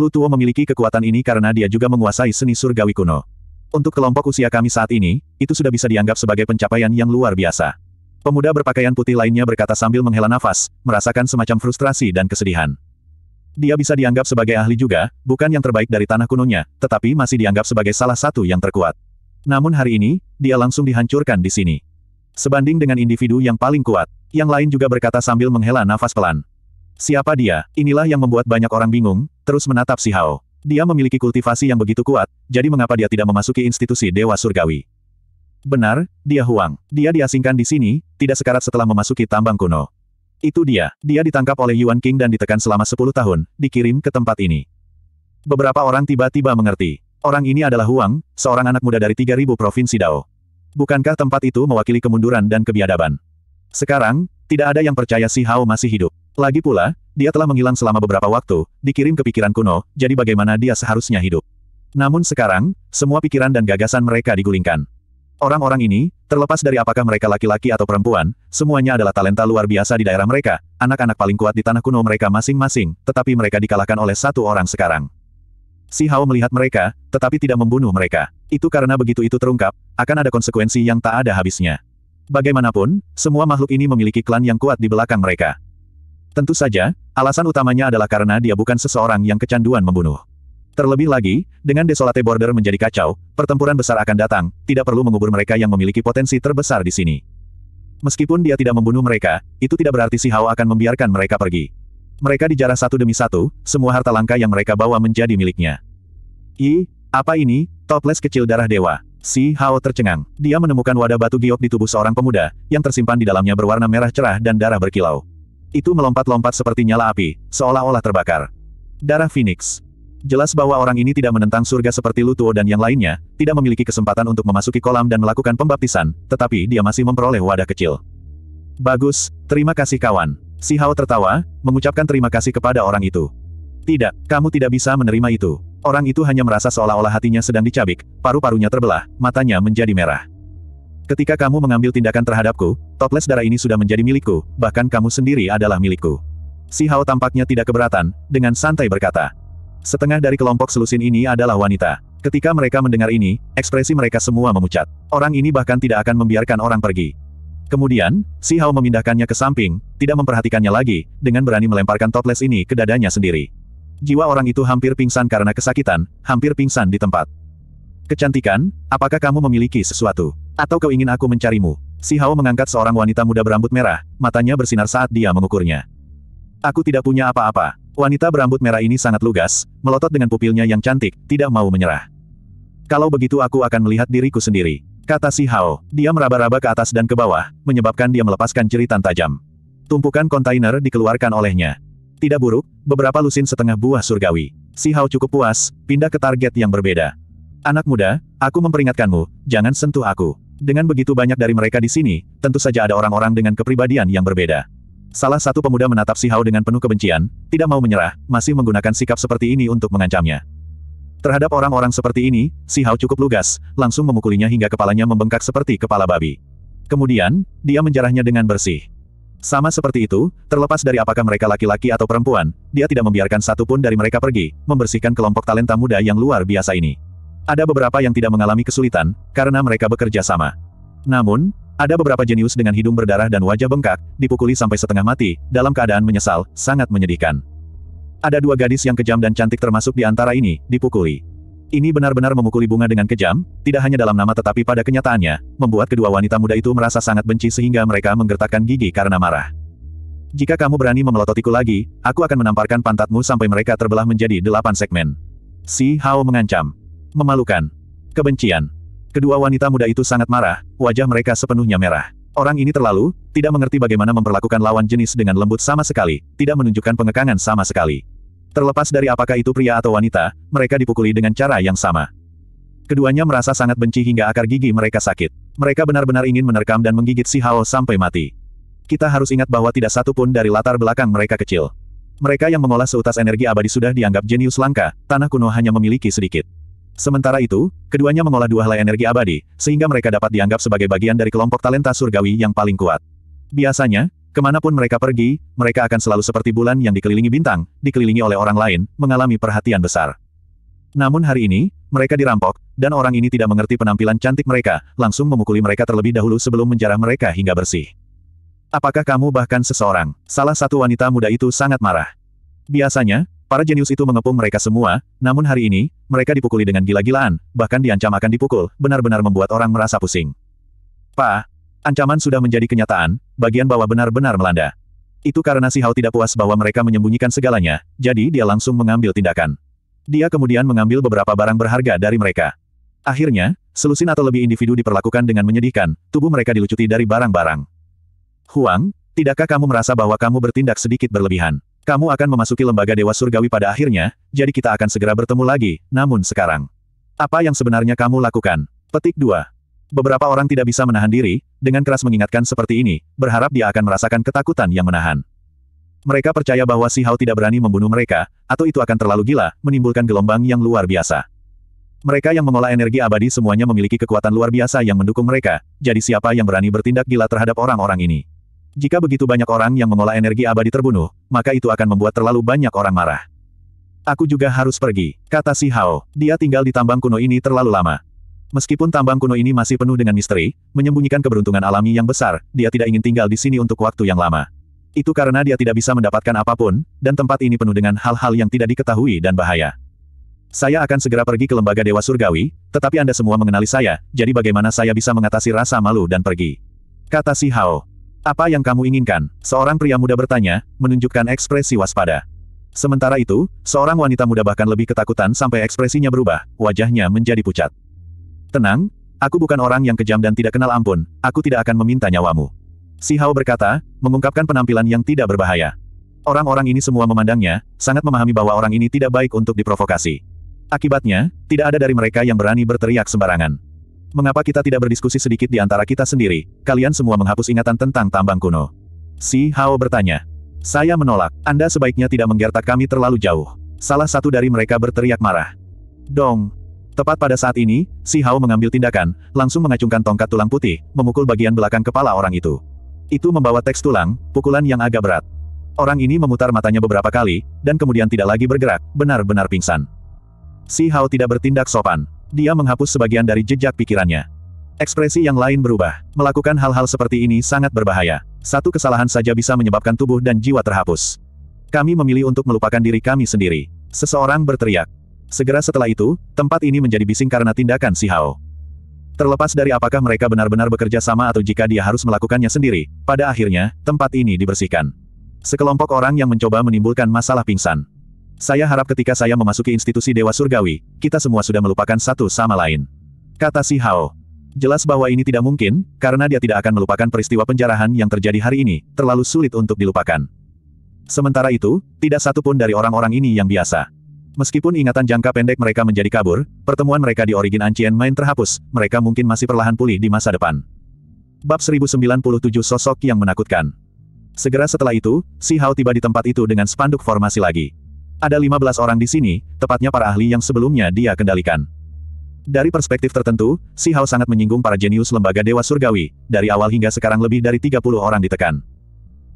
Lu Tuo memiliki kekuatan ini karena dia juga menguasai seni surgawi kuno. Untuk kelompok usia kami saat ini, itu sudah bisa dianggap sebagai pencapaian yang luar biasa. Pemuda berpakaian putih lainnya berkata sambil menghela nafas, merasakan semacam frustrasi dan kesedihan. Dia bisa dianggap sebagai ahli juga, bukan yang terbaik dari tanah kunonya, tetapi masih dianggap sebagai salah satu yang terkuat. Namun hari ini, dia langsung dihancurkan di sini. Sebanding dengan individu yang paling kuat, yang lain juga berkata sambil menghela nafas pelan. Siapa dia? Inilah yang membuat banyak orang bingung, terus menatap si Hao. Dia memiliki kultivasi yang begitu kuat, jadi mengapa dia tidak memasuki institusi Dewa Surgawi? Benar, dia Huang. Dia diasingkan di sini, tidak sekarat setelah memasuki tambang kuno. Itu dia. Dia ditangkap oleh Yuan King dan ditekan selama 10 tahun, dikirim ke tempat ini. Beberapa orang tiba-tiba mengerti. Orang ini adalah Huang, seorang anak muda dari 3000 provinsi Dao. Bukankah tempat itu mewakili kemunduran dan kebiadaban? Sekarang, tidak ada yang percaya si Hao masih hidup. Lagi pula, dia telah menghilang selama beberapa waktu, dikirim ke pikiran kuno, jadi bagaimana dia seharusnya hidup. Namun sekarang, semua pikiran dan gagasan mereka digulingkan. Orang-orang ini, terlepas dari apakah mereka laki-laki atau perempuan, semuanya adalah talenta luar biasa di daerah mereka, anak-anak paling kuat di tanah kuno mereka masing-masing, tetapi mereka dikalahkan oleh satu orang sekarang. Si Hao melihat mereka, tetapi tidak membunuh mereka. Itu karena begitu itu terungkap, akan ada konsekuensi yang tak ada habisnya. Bagaimanapun, semua makhluk ini memiliki klan yang kuat di belakang mereka. Tentu saja, alasan utamanya adalah karena dia bukan seseorang yang kecanduan membunuh. Terlebih lagi, dengan desolate border menjadi kacau, pertempuran besar akan datang, tidak perlu mengubur mereka yang memiliki potensi terbesar di sini. Meskipun dia tidak membunuh mereka, itu tidak berarti si Hao akan membiarkan mereka pergi. Mereka dijarah satu demi satu, semua harta langka yang mereka bawa menjadi miliknya. I, apa ini, toples kecil darah dewa? Si Hao tercengang. Dia menemukan wadah batu giok di tubuh seorang pemuda, yang tersimpan di dalamnya berwarna merah cerah dan darah berkilau. Itu melompat-lompat seperti nyala api, seolah-olah terbakar. Darah Phoenix. Jelas bahwa orang ini tidak menentang surga seperti Lutuo dan yang lainnya, tidak memiliki kesempatan untuk memasuki kolam dan melakukan pembaptisan, tetapi dia masih memperoleh wadah kecil. Bagus, terima kasih kawan. Si Hao tertawa, mengucapkan terima kasih kepada orang itu. Tidak, kamu tidak bisa menerima itu. Orang itu hanya merasa seolah-olah hatinya sedang dicabik, paru-parunya terbelah, matanya menjadi merah. Ketika kamu mengambil tindakan terhadapku, toples darah ini sudah menjadi milikku, bahkan kamu sendiri adalah milikku. Si Hao tampaknya tidak keberatan, dengan santai berkata, Setengah dari kelompok selusin ini adalah wanita. Ketika mereka mendengar ini, ekspresi mereka semua memucat. Orang ini bahkan tidak akan membiarkan orang pergi. Kemudian, Si Hao memindahkannya ke samping, tidak memperhatikannya lagi, dengan berani melemparkan toples ini ke dadanya sendiri. Jiwa orang itu hampir pingsan karena kesakitan, hampir pingsan di tempat. Kecantikan, apakah kamu memiliki sesuatu? Atau kau ingin aku mencarimu? Si Hao mengangkat seorang wanita muda berambut merah, matanya bersinar saat dia mengukurnya. Aku tidak punya apa-apa. Wanita berambut merah ini sangat lugas, melotot dengan pupilnya yang cantik, tidak mau menyerah. Kalau begitu aku akan melihat diriku sendiri. Kata si Hao. Dia meraba-raba ke atas dan ke bawah, menyebabkan dia melepaskan jeritan tajam. Tumpukan kontainer dikeluarkan olehnya. Tidak buruk, beberapa lusin setengah buah surgawi. Si Hao cukup puas, pindah ke target yang berbeda. Anak muda, aku memperingatkanmu, jangan sentuh aku. Dengan begitu banyak dari mereka di sini, tentu saja ada orang-orang dengan kepribadian yang berbeda. Salah satu pemuda menatap si Hao dengan penuh kebencian, tidak mau menyerah, masih menggunakan sikap seperti ini untuk mengancamnya. Terhadap orang-orang seperti ini, si Hao cukup lugas, langsung memukulinya hingga kepalanya membengkak seperti kepala babi. Kemudian, dia menjarahnya dengan bersih. Sama seperti itu, terlepas dari apakah mereka laki-laki atau perempuan, dia tidak membiarkan satupun dari mereka pergi, membersihkan kelompok talenta muda yang luar biasa ini. Ada beberapa yang tidak mengalami kesulitan, karena mereka bekerja sama. Namun, ada beberapa jenius dengan hidung berdarah dan wajah bengkak, dipukuli sampai setengah mati, dalam keadaan menyesal, sangat menyedihkan. Ada dua gadis yang kejam dan cantik termasuk di antara ini, dipukuli. Ini benar-benar memukuli bunga dengan kejam, tidak hanya dalam nama tetapi pada kenyataannya, membuat kedua wanita muda itu merasa sangat benci sehingga mereka menggertakkan gigi karena marah. Jika kamu berani memelototiku lagi, aku akan menamparkan pantatmu sampai mereka terbelah menjadi delapan segmen. Si Hao mengancam. Memalukan. Kebencian. Kedua wanita muda itu sangat marah, wajah mereka sepenuhnya merah. Orang ini terlalu, tidak mengerti bagaimana memperlakukan lawan jenis dengan lembut sama sekali, tidak menunjukkan pengekangan sama sekali. Terlepas dari apakah itu pria atau wanita, mereka dipukuli dengan cara yang sama. Keduanya merasa sangat benci hingga akar gigi mereka sakit. Mereka benar-benar ingin menerkam dan menggigit si Hao sampai mati. Kita harus ingat bahwa tidak satu pun dari latar belakang mereka kecil. Mereka yang mengolah seutas energi abadi sudah dianggap jenius langka, tanah kuno hanya memiliki sedikit. Sementara itu, keduanya mengolah dua helai energi abadi, sehingga mereka dapat dianggap sebagai bagian dari kelompok talenta surgawi yang paling kuat. Biasanya, kemanapun mereka pergi, mereka akan selalu seperti bulan yang dikelilingi bintang, dikelilingi oleh orang lain, mengalami perhatian besar. Namun hari ini, mereka dirampok, dan orang ini tidak mengerti penampilan cantik mereka, langsung memukuli mereka terlebih dahulu sebelum menjarah mereka hingga bersih. Apakah kamu bahkan seseorang? Salah satu wanita muda itu sangat marah. Biasanya, Para jenius itu mengepung mereka semua, namun hari ini, mereka dipukuli dengan gila-gilaan, bahkan diancam akan dipukul, benar-benar membuat orang merasa pusing. Pa, ancaman sudah menjadi kenyataan, bagian bawah benar-benar melanda. Itu karena si Hao tidak puas bahwa mereka menyembunyikan segalanya, jadi dia langsung mengambil tindakan. Dia kemudian mengambil beberapa barang berharga dari mereka. Akhirnya, selusin atau lebih individu diperlakukan dengan menyedihkan, tubuh mereka dilucuti dari barang-barang. Huang, tidakkah kamu merasa bahwa kamu bertindak sedikit berlebihan? Kamu akan memasuki lembaga Dewa Surgawi pada akhirnya, jadi kita akan segera bertemu lagi, namun sekarang. Apa yang sebenarnya kamu lakukan? Petik 2. Beberapa orang tidak bisa menahan diri, dengan keras mengingatkan seperti ini, berharap dia akan merasakan ketakutan yang menahan. Mereka percaya bahwa si Hao tidak berani membunuh mereka, atau itu akan terlalu gila, menimbulkan gelombang yang luar biasa. Mereka yang mengolah energi abadi semuanya memiliki kekuatan luar biasa yang mendukung mereka, jadi siapa yang berani bertindak gila terhadap orang-orang ini? Jika begitu banyak orang yang mengolah energi abadi terbunuh, maka itu akan membuat terlalu banyak orang marah. Aku juga harus pergi, kata si Hao. Dia tinggal di tambang kuno ini terlalu lama. Meskipun tambang kuno ini masih penuh dengan misteri, menyembunyikan keberuntungan alami yang besar, dia tidak ingin tinggal di sini untuk waktu yang lama. Itu karena dia tidak bisa mendapatkan apapun, dan tempat ini penuh dengan hal-hal yang tidak diketahui dan bahaya. Saya akan segera pergi ke lembaga Dewa Surgawi, tetapi Anda semua mengenali saya, jadi bagaimana saya bisa mengatasi rasa malu dan pergi? Kata si Hao. Apa yang kamu inginkan? Seorang pria muda bertanya, menunjukkan ekspresi waspada. Sementara itu, seorang wanita muda bahkan lebih ketakutan sampai ekspresinya berubah, wajahnya menjadi pucat. Tenang, aku bukan orang yang kejam dan tidak kenal ampun, aku tidak akan meminta nyawamu. Si Hao berkata, mengungkapkan penampilan yang tidak berbahaya. Orang-orang ini semua memandangnya, sangat memahami bahwa orang ini tidak baik untuk diprovokasi. Akibatnya, tidak ada dari mereka yang berani berteriak sembarangan mengapa kita tidak berdiskusi sedikit di antara kita sendiri? Kalian semua menghapus ingatan tentang tambang kuno. Si Hao bertanya. Saya menolak, Anda sebaiknya tidak menggertak kami terlalu jauh. Salah satu dari mereka berteriak marah. Dong. Tepat pada saat ini, si Hao mengambil tindakan, langsung mengacungkan tongkat tulang putih, memukul bagian belakang kepala orang itu. Itu membawa teks tulang, pukulan yang agak berat. Orang ini memutar matanya beberapa kali, dan kemudian tidak lagi bergerak, benar-benar pingsan. Si Hao tidak bertindak sopan. Dia menghapus sebagian dari jejak pikirannya. Ekspresi yang lain berubah. Melakukan hal-hal seperti ini sangat berbahaya. Satu kesalahan saja bisa menyebabkan tubuh dan jiwa terhapus. Kami memilih untuk melupakan diri kami sendiri. Seseorang berteriak. Segera setelah itu, tempat ini menjadi bising karena tindakan si Hao. Terlepas dari apakah mereka benar-benar bekerja sama atau jika dia harus melakukannya sendiri, pada akhirnya, tempat ini dibersihkan. Sekelompok orang yang mencoba menimbulkan masalah pingsan. Saya harap ketika saya memasuki institusi Dewa Surgawi, kita semua sudah melupakan satu sama lain. Kata si Hao. Jelas bahwa ini tidak mungkin, karena dia tidak akan melupakan peristiwa penjarahan yang terjadi hari ini, terlalu sulit untuk dilupakan. Sementara itu, tidak satupun dari orang-orang ini yang biasa. Meskipun ingatan jangka pendek mereka menjadi kabur, pertemuan mereka di Origin Ancient Main terhapus, mereka mungkin masih perlahan pulih di masa depan. Bab 1097 Sosok yang Menakutkan Segera setelah itu, Si Hao tiba di tempat itu dengan spanduk formasi lagi. Ada 15 orang di sini, tepatnya para ahli yang sebelumnya dia kendalikan. Dari perspektif tertentu, Si Hao sangat menyinggung para jenius lembaga Dewa Surgawi, dari awal hingga sekarang lebih dari 30 orang ditekan.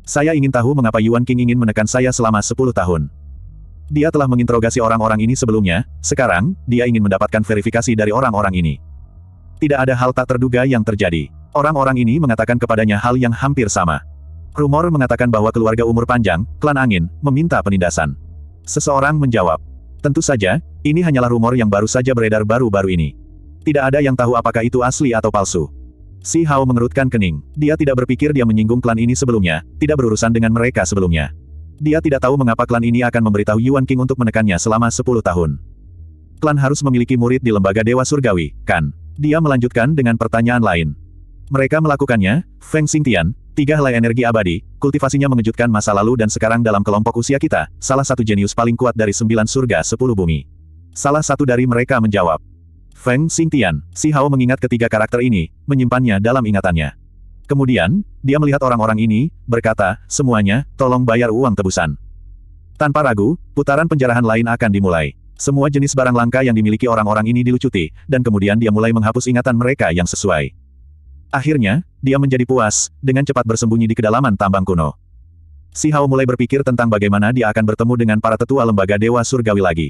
Saya ingin tahu mengapa Yuan King ingin menekan saya selama 10 tahun. Dia telah menginterogasi orang-orang ini sebelumnya, sekarang, dia ingin mendapatkan verifikasi dari orang-orang ini. Tidak ada hal tak terduga yang terjadi. Orang-orang ini mengatakan kepadanya hal yang hampir sama. Rumor mengatakan bahwa keluarga umur panjang, klan angin, meminta penindasan. Seseorang menjawab. Tentu saja, ini hanyalah rumor yang baru saja beredar baru-baru ini. Tidak ada yang tahu apakah itu asli atau palsu. Si Hao mengerutkan kening. Dia tidak berpikir dia menyinggung klan ini sebelumnya, tidak berurusan dengan mereka sebelumnya. Dia tidak tahu mengapa klan ini akan memberitahu Yuan King untuk menekannya selama 10 tahun. Klan harus memiliki murid di lembaga Dewa Surgawi, kan? Dia melanjutkan dengan pertanyaan lain. Mereka melakukannya, Feng Xingtian, Tiga helai energi abadi, kultivasinya mengejutkan masa lalu dan sekarang dalam kelompok usia kita, salah satu jenius paling kuat dari sembilan surga sepuluh bumi. Salah satu dari mereka menjawab. Feng Xingtian, Si Hao mengingat ketiga karakter ini, menyimpannya dalam ingatannya. Kemudian, dia melihat orang-orang ini, berkata, semuanya, tolong bayar uang tebusan. Tanpa ragu, putaran penjarahan lain akan dimulai. Semua jenis barang langka yang dimiliki orang-orang ini dilucuti, dan kemudian dia mulai menghapus ingatan mereka yang sesuai. Akhirnya, dia menjadi puas, dengan cepat bersembunyi di kedalaman tambang kuno. Si Hao mulai berpikir tentang bagaimana dia akan bertemu dengan para tetua lembaga Dewa Surgawi lagi.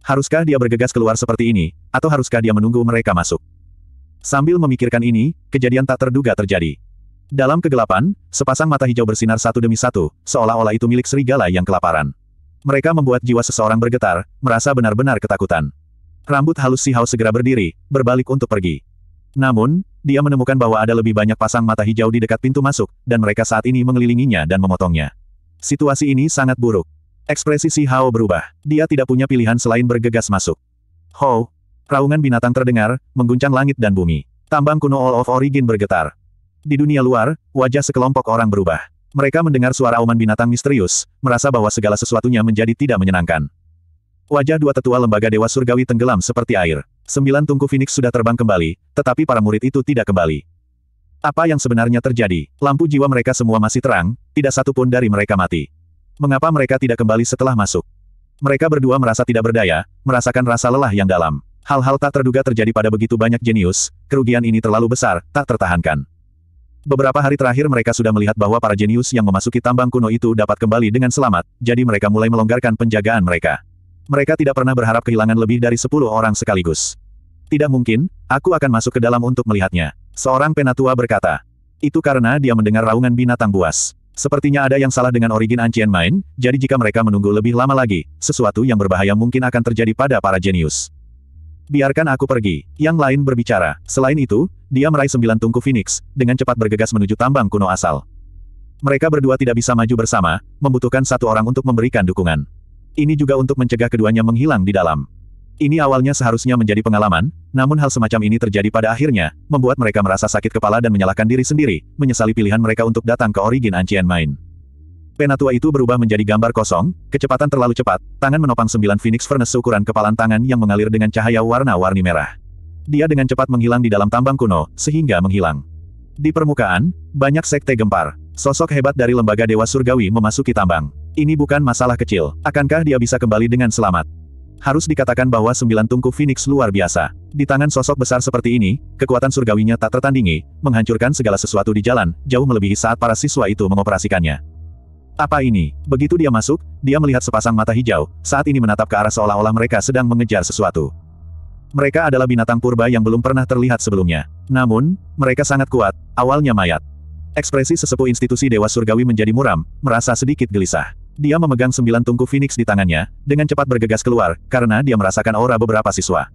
Haruskah dia bergegas keluar seperti ini, atau haruskah dia menunggu mereka masuk? Sambil memikirkan ini, kejadian tak terduga terjadi. Dalam kegelapan, sepasang mata hijau bersinar satu demi satu, seolah-olah itu milik serigala yang kelaparan. Mereka membuat jiwa seseorang bergetar, merasa benar-benar ketakutan. Rambut halus si Hao segera berdiri, berbalik untuk pergi. Namun, dia menemukan bahwa ada lebih banyak pasang mata hijau di dekat pintu masuk, dan mereka saat ini mengelilinginya dan memotongnya. Situasi ini sangat buruk. Ekspresi Si Hao berubah. Dia tidak punya pilihan selain bergegas masuk. Ho! Raungan binatang terdengar, mengguncang langit dan bumi. Tambang kuno All of Origin bergetar. Di dunia luar, wajah sekelompok orang berubah. Mereka mendengar suara auman binatang misterius, merasa bahwa segala sesuatunya menjadi tidak menyenangkan. Wajah dua tetua lembaga dewa surgawi tenggelam seperti air. Sembilan tungku Phoenix sudah terbang kembali, tetapi para murid itu tidak kembali. Apa yang sebenarnya terjadi? Lampu jiwa mereka semua masih terang, tidak satu pun dari mereka mati. Mengapa mereka tidak kembali setelah masuk? Mereka berdua merasa tidak berdaya, merasakan rasa lelah yang dalam. Hal-hal tak terduga terjadi pada begitu banyak jenius, kerugian ini terlalu besar, tak tertahankan. Beberapa hari terakhir mereka sudah melihat bahwa para jenius yang memasuki tambang kuno itu dapat kembali dengan selamat, jadi mereka mulai melonggarkan penjagaan mereka mereka tidak pernah berharap kehilangan lebih dari sepuluh orang sekaligus. Tidak mungkin, aku akan masuk ke dalam untuk melihatnya. Seorang penatua berkata. Itu karena dia mendengar raungan binatang buas. Sepertinya ada yang salah dengan origin Ancien Main, jadi jika mereka menunggu lebih lama lagi, sesuatu yang berbahaya mungkin akan terjadi pada para jenius. Biarkan aku pergi. Yang lain berbicara. Selain itu, dia meraih sembilan tungku Phoenix, dengan cepat bergegas menuju tambang kuno asal. Mereka berdua tidak bisa maju bersama, membutuhkan satu orang untuk memberikan dukungan. Ini juga untuk mencegah keduanya menghilang di dalam. Ini awalnya seharusnya menjadi pengalaman, namun hal semacam ini terjadi pada akhirnya, membuat mereka merasa sakit kepala dan menyalahkan diri sendiri, menyesali pilihan mereka untuk datang ke origin Ancien Main. Penatua itu berubah menjadi gambar kosong, kecepatan terlalu cepat, tangan menopang sembilan Phoenix Furnace ukuran kepalan tangan yang mengalir dengan cahaya warna-warni merah. Dia dengan cepat menghilang di dalam tambang kuno, sehingga menghilang. Di permukaan, banyak sekte gempar. Sosok hebat dari lembaga Dewa Surgawi memasuki tambang. Ini bukan masalah kecil, akankah dia bisa kembali dengan selamat? Harus dikatakan bahwa sembilan tungku Phoenix luar biasa. Di tangan sosok besar seperti ini, kekuatan surgawinya tak tertandingi, menghancurkan segala sesuatu di jalan, jauh melebihi saat para siswa itu mengoperasikannya. Apa ini? Begitu dia masuk, dia melihat sepasang mata hijau, saat ini menatap ke arah seolah-olah mereka sedang mengejar sesuatu. Mereka adalah binatang purba yang belum pernah terlihat sebelumnya. Namun, mereka sangat kuat, awalnya mayat. Ekspresi sesepuh institusi Dewa Surgawi menjadi muram, merasa sedikit gelisah. Dia memegang sembilan tungku Phoenix di tangannya, dengan cepat bergegas keluar, karena dia merasakan aura beberapa siswa.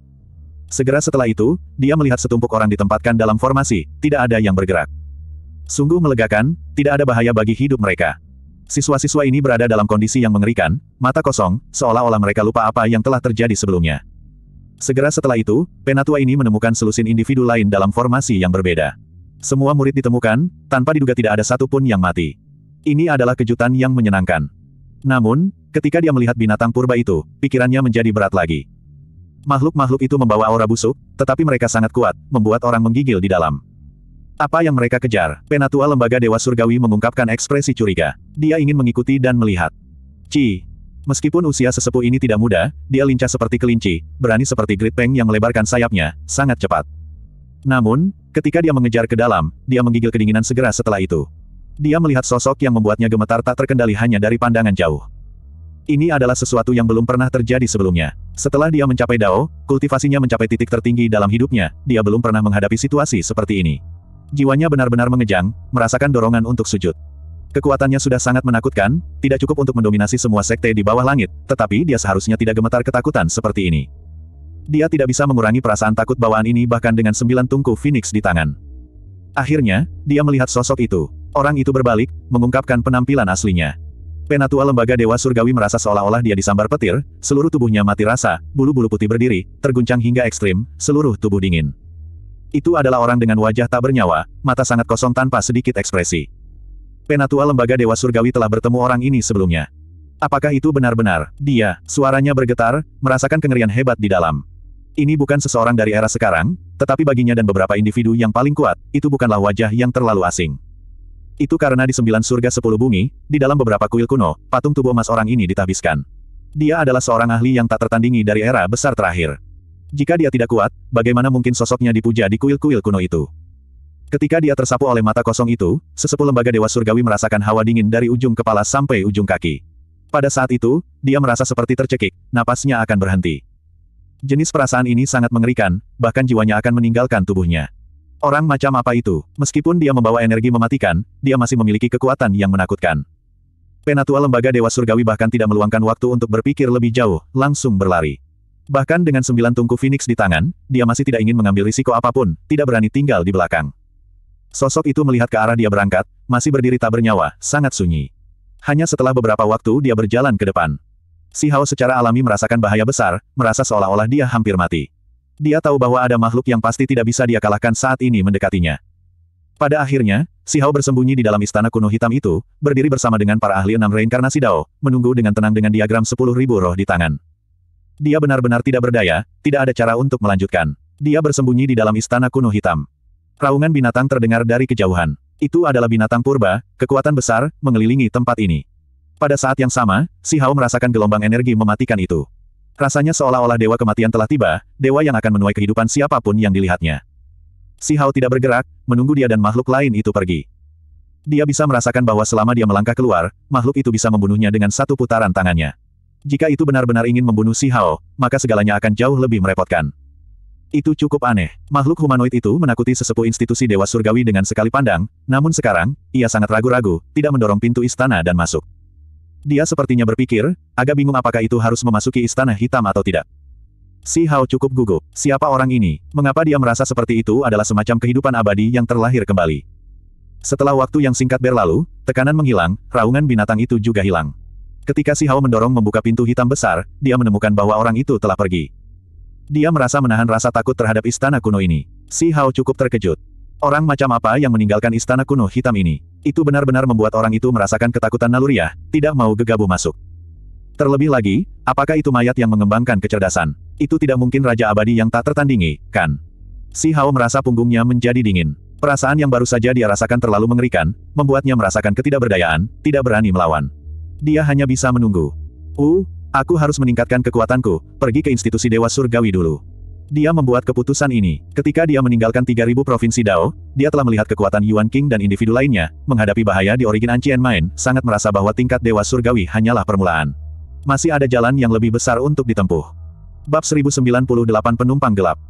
Segera setelah itu, dia melihat setumpuk orang ditempatkan dalam formasi, tidak ada yang bergerak. Sungguh melegakan, tidak ada bahaya bagi hidup mereka. Siswa-siswa ini berada dalam kondisi yang mengerikan, mata kosong, seolah-olah mereka lupa apa yang telah terjadi sebelumnya. Segera setelah itu, penatua ini menemukan selusin individu lain dalam formasi yang berbeda. Semua murid ditemukan, tanpa diduga tidak ada satupun yang mati. Ini adalah kejutan yang menyenangkan. Namun, ketika dia melihat binatang purba itu, pikirannya menjadi berat lagi. Makhluk-makhluk itu membawa aura busuk, tetapi mereka sangat kuat, membuat orang menggigil di dalam. Apa yang mereka kejar? Penatua Lembaga Dewa Surgawi mengungkapkan ekspresi curiga. Dia ingin mengikuti dan melihat. Ci, Meskipun usia sesepuh ini tidak muda, dia lincah seperti kelinci, berani seperti Great Peng yang melebarkan sayapnya, sangat cepat. Namun, ketika dia mengejar ke dalam, dia menggigil kedinginan segera setelah itu. Dia melihat sosok yang membuatnya gemetar tak terkendali hanya dari pandangan jauh. Ini adalah sesuatu yang belum pernah terjadi sebelumnya. Setelah dia mencapai Dao, kultivasinya mencapai titik tertinggi dalam hidupnya, dia belum pernah menghadapi situasi seperti ini. Jiwanya benar-benar mengejang, merasakan dorongan untuk sujud. Kekuatannya sudah sangat menakutkan, tidak cukup untuk mendominasi semua sekte di bawah langit, tetapi dia seharusnya tidak gemetar ketakutan seperti ini. Dia tidak bisa mengurangi perasaan takut bawaan ini bahkan dengan sembilan tungku Phoenix di tangan. Akhirnya, dia melihat sosok itu, Orang itu berbalik, mengungkapkan penampilan aslinya. Penatua Lembaga Dewa Surgawi merasa seolah-olah dia disambar petir, seluruh tubuhnya mati rasa, bulu-bulu putih berdiri, terguncang hingga ekstrim, seluruh tubuh dingin. Itu adalah orang dengan wajah tak bernyawa, mata sangat kosong tanpa sedikit ekspresi. Penatua Lembaga Dewa Surgawi telah bertemu orang ini sebelumnya. Apakah itu benar-benar? Dia, suaranya bergetar, merasakan kengerian hebat di dalam. Ini bukan seseorang dari era sekarang, tetapi baginya dan beberapa individu yang paling kuat, itu bukanlah wajah yang terlalu asing. Itu karena di sembilan surga sepuluh bumi, di dalam beberapa kuil kuno, patung tubuh emas orang ini ditabiskan. Dia adalah seorang ahli yang tak tertandingi dari era besar terakhir. Jika dia tidak kuat, bagaimana mungkin sosoknya dipuja di kuil-kuil kuno itu? Ketika dia tersapu oleh mata kosong itu, sesepuh lembaga Dewa Surgawi merasakan hawa dingin dari ujung kepala sampai ujung kaki. Pada saat itu, dia merasa seperti tercekik, napasnya akan berhenti. Jenis perasaan ini sangat mengerikan, bahkan jiwanya akan meninggalkan tubuhnya. Orang macam apa itu? Meskipun dia membawa energi mematikan, dia masih memiliki kekuatan yang menakutkan. Penatua Lembaga Dewa Surgawi bahkan tidak meluangkan waktu untuk berpikir lebih jauh, langsung berlari. Bahkan dengan sembilan tungku Phoenix di tangan, dia masih tidak ingin mengambil risiko apapun, tidak berani tinggal di belakang. Sosok itu melihat ke arah dia berangkat, masih berdiri tak bernyawa, sangat sunyi. Hanya setelah beberapa waktu dia berjalan ke depan. Si Hao secara alami merasakan bahaya besar, merasa seolah-olah dia hampir mati. Dia tahu bahwa ada makhluk yang pasti tidak bisa dia kalahkan saat ini mendekatinya. Pada akhirnya, Si Hao bersembunyi di dalam istana kuno hitam itu, berdiri bersama dengan para ahli enam reinkarnasi Dao, menunggu dengan tenang dengan diagram sepuluh ribu roh di tangan. Dia benar-benar tidak berdaya, tidak ada cara untuk melanjutkan. Dia bersembunyi di dalam istana kuno hitam. Raungan binatang terdengar dari kejauhan. Itu adalah binatang purba, kekuatan besar, mengelilingi tempat ini. Pada saat yang sama, Si Hao merasakan gelombang energi mematikan itu. Rasanya seolah-olah dewa kematian telah tiba, dewa yang akan menuai kehidupan siapapun yang dilihatnya. Si Hao tidak bergerak, menunggu dia dan makhluk lain itu pergi. Dia bisa merasakan bahwa selama dia melangkah keluar, makhluk itu bisa membunuhnya dengan satu putaran tangannya. Jika itu benar-benar ingin membunuh si Hao, maka segalanya akan jauh lebih merepotkan. Itu cukup aneh. Makhluk humanoid itu menakuti sesepuh institusi Dewa Surgawi dengan sekali pandang, namun sekarang, ia sangat ragu-ragu, tidak mendorong pintu istana dan masuk. Dia sepertinya berpikir, agak bingung apakah itu harus memasuki istana hitam atau tidak. Si Hao cukup gugup. Siapa orang ini? Mengapa dia merasa seperti itu adalah semacam kehidupan abadi yang terlahir kembali. Setelah waktu yang singkat berlalu, tekanan menghilang, raungan binatang itu juga hilang. Ketika Si Hao mendorong membuka pintu hitam besar, dia menemukan bahwa orang itu telah pergi. Dia merasa menahan rasa takut terhadap istana kuno ini. Si Hao cukup terkejut. Orang macam apa yang meninggalkan istana kuno hitam ini? Itu benar-benar membuat orang itu merasakan ketakutan naluriah, tidak mau gegabah masuk. Terlebih lagi, apakah itu mayat yang mengembangkan kecerdasan? Itu tidak mungkin Raja Abadi yang tak tertandingi, kan? Si Hao merasa punggungnya menjadi dingin. Perasaan yang baru saja dia rasakan terlalu mengerikan, membuatnya merasakan ketidakberdayaan, tidak berani melawan. Dia hanya bisa menunggu. Uh, aku harus meningkatkan kekuatanku, pergi ke institusi Dewa Surgawi dulu. Dia membuat keputusan ini. Ketika dia meninggalkan 3000 provinsi Dao, dia telah melihat kekuatan Yuan King dan individu lainnya, menghadapi bahaya di origin Ancien Main, sangat merasa bahwa tingkat Dewa Surgawi hanyalah permulaan. Masih ada jalan yang lebih besar untuk ditempuh. Bab 1098 Penumpang Gelap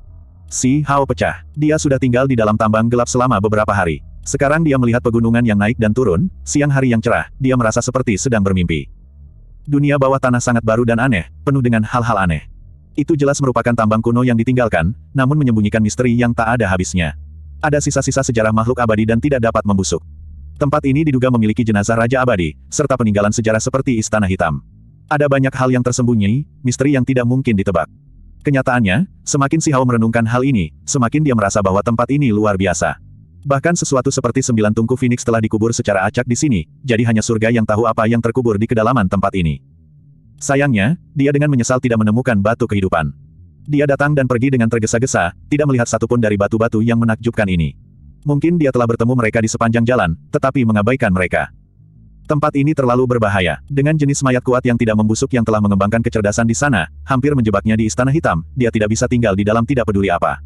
Si Hao pecah. Dia sudah tinggal di dalam tambang gelap selama beberapa hari. Sekarang dia melihat pegunungan yang naik dan turun, siang hari yang cerah, dia merasa seperti sedang bermimpi. Dunia bawah tanah sangat baru dan aneh, penuh dengan hal-hal aneh. Itu jelas merupakan tambang kuno yang ditinggalkan, namun menyembunyikan misteri yang tak ada habisnya. Ada sisa-sisa sejarah makhluk abadi dan tidak dapat membusuk. Tempat ini diduga memiliki jenazah Raja Abadi, serta peninggalan sejarah seperti Istana Hitam. Ada banyak hal yang tersembunyi, misteri yang tidak mungkin ditebak. Kenyataannya, semakin si Hao merenungkan hal ini, semakin dia merasa bahwa tempat ini luar biasa. Bahkan sesuatu seperti sembilan tungku Phoenix telah dikubur secara acak di sini, jadi hanya surga yang tahu apa yang terkubur di kedalaman tempat ini. Sayangnya, dia dengan menyesal tidak menemukan batu kehidupan. Dia datang dan pergi dengan tergesa-gesa, tidak melihat satupun dari batu-batu yang menakjubkan ini. Mungkin dia telah bertemu mereka di sepanjang jalan, tetapi mengabaikan mereka. Tempat ini terlalu berbahaya. Dengan jenis mayat kuat yang tidak membusuk yang telah mengembangkan kecerdasan di sana, hampir menjebaknya di Istana Hitam, dia tidak bisa tinggal di dalam tidak peduli apa.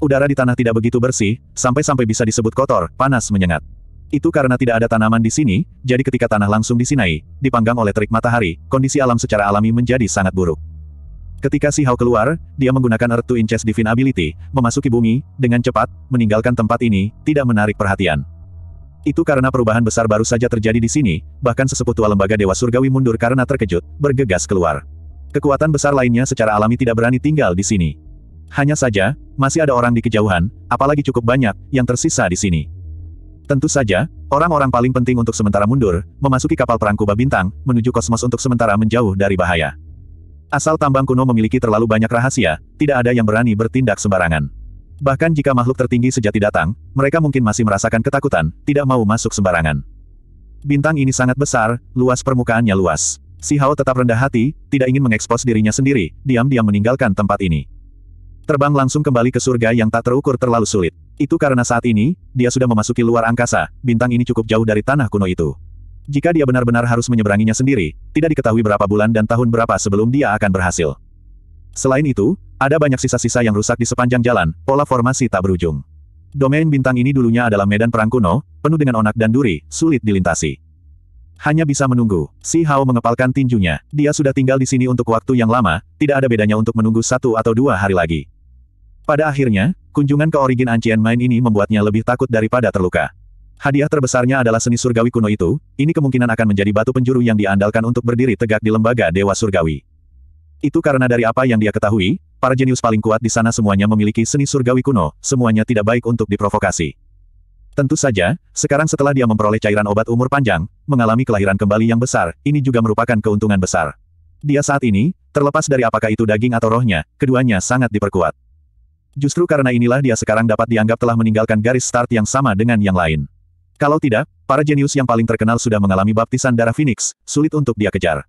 Udara di tanah tidak begitu bersih, sampai-sampai bisa disebut kotor, panas menyengat. Itu karena tidak ada tanaman di sini, jadi ketika tanah langsung disinai, dipanggang oleh terik matahari, kondisi alam secara alami menjadi sangat buruk. Ketika Si Hao keluar, dia menggunakan Earth to Inches Divine Ability, memasuki bumi, dengan cepat, meninggalkan tempat ini, tidak menarik perhatian. Itu karena perubahan besar baru saja terjadi di sini, bahkan sesepuh tua lembaga Dewa Surgawi mundur karena terkejut, bergegas keluar. Kekuatan besar lainnya secara alami tidak berani tinggal di sini. Hanya saja, masih ada orang di kejauhan, apalagi cukup banyak, yang tersisa di sini. Tentu saja, orang-orang paling penting untuk sementara mundur, memasuki kapal perang Kuba Bintang, menuju kosmos untuk sementara menjauh dari bahaya. Asal tambang kuno memiliki terlalu banyak rahasia, tidak ada yang berani bertindak sembarangan. Bahkan jika makhluk tertinggi sejati datang, mereka mungkin masih merasakan ketakutan, tidak mau masuk sembarangan. Bintang ini sangat besar, luas permukaannya luas. Si Hao tetap rendah hati, tidak ingin mengekspos dirinya sendiri, diam-diam meninggalkan tempat ini. Terbang langsung kembali ke surga yang tak terukur terlalu sulit. Itu karena saat ini, dia sudah memasuki luar angkasa, bintang ini cukup jauh dari tanah kuno itu. Jika dia benar-benar harus menyeberanginya sendiri, tidak diketahui berapa bulan dan tahun berapa sebelum dia akan berhasil. Selain itu, ada banyak sisa-sisa yang rusak di sepanjang jalan, pola formasi tak berujung. Domain bintang ini dulunya adalah medan perang kuno, penuh dengan onak dan duri, sulit dilintasi. Hanya bisa menunggu. Si Hao mengepalkan tinjunya. Dia sudah tinggal di sini untuk waktu yang lama, tidak ada bedanya untuk menunggu satu atau dua hari lagi. Pada akhirnya, kunjungan ke origin Ancient Mind ini membuatnya lebih takut daripada terluka. Hadiah terbesarnya adalah seni surgawi kuno itu, ini kemungkinan akan menjadi batu penjuru yang diandalkan untuk berdiri tegak di lembaga dewa surgawi. Itu karena dari apa yang dia ketahui, para jenius paling kuat di sana semuanya memiliki seni surgawi kuno, semuanya tidak baik untuk diprovokasi. Tentu saja, sekarang setelah dia memperoleh cairan obat umur panjang, mengalami kelahiran kembali yang besar, ini juga merupakan keuntungan besar. Dia saat ini, terlepas dari apakah itu daging atau rohnya, keduanya sangat diperkuat. Justru karena inilah dia sekarang dapat dianggap telah meninggalkan garis start yang sama dengan yang lain. Kalau tidak, para jenius yang paling terkenal sudah mengalami baptisan darah Phoenix, sulit untuk dia kejar.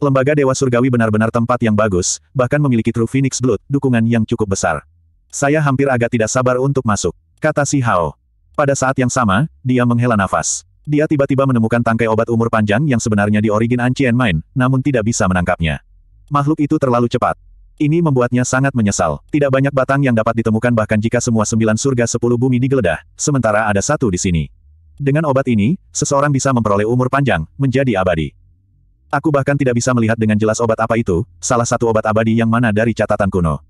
Lembaga Dewa Surgawi benar-benar tempat yang bagus, bahkan memiliki True Phoenix Blood, dukungan yang cukup besar. Saya hampir agak tidak sabar untuk masuk, kata si Hao. Pada saat yang sama, dia menghela nafas. Dia tiba-tiba menemukan tangkai obat umur panjang yang sebenarnya di origin Ancient Mind, namun tidak bisa menangkapnya. Makhluk itu terlalu cepat. Ini membuatnya sangat menyesal. Tidak banyak batang yang dapat ditemukan bahkan jika semua sembilan surga sepuluh bumi digeledah, sementara ada satu di sini. Dengan obat ini, seseorang bisa memperoleh umur panjang, menjadi abadi. Aku bahkan tidak bisa melihat dengan jelas obat apa itu, salah satu obat abadi yang mana dari catatan kuno.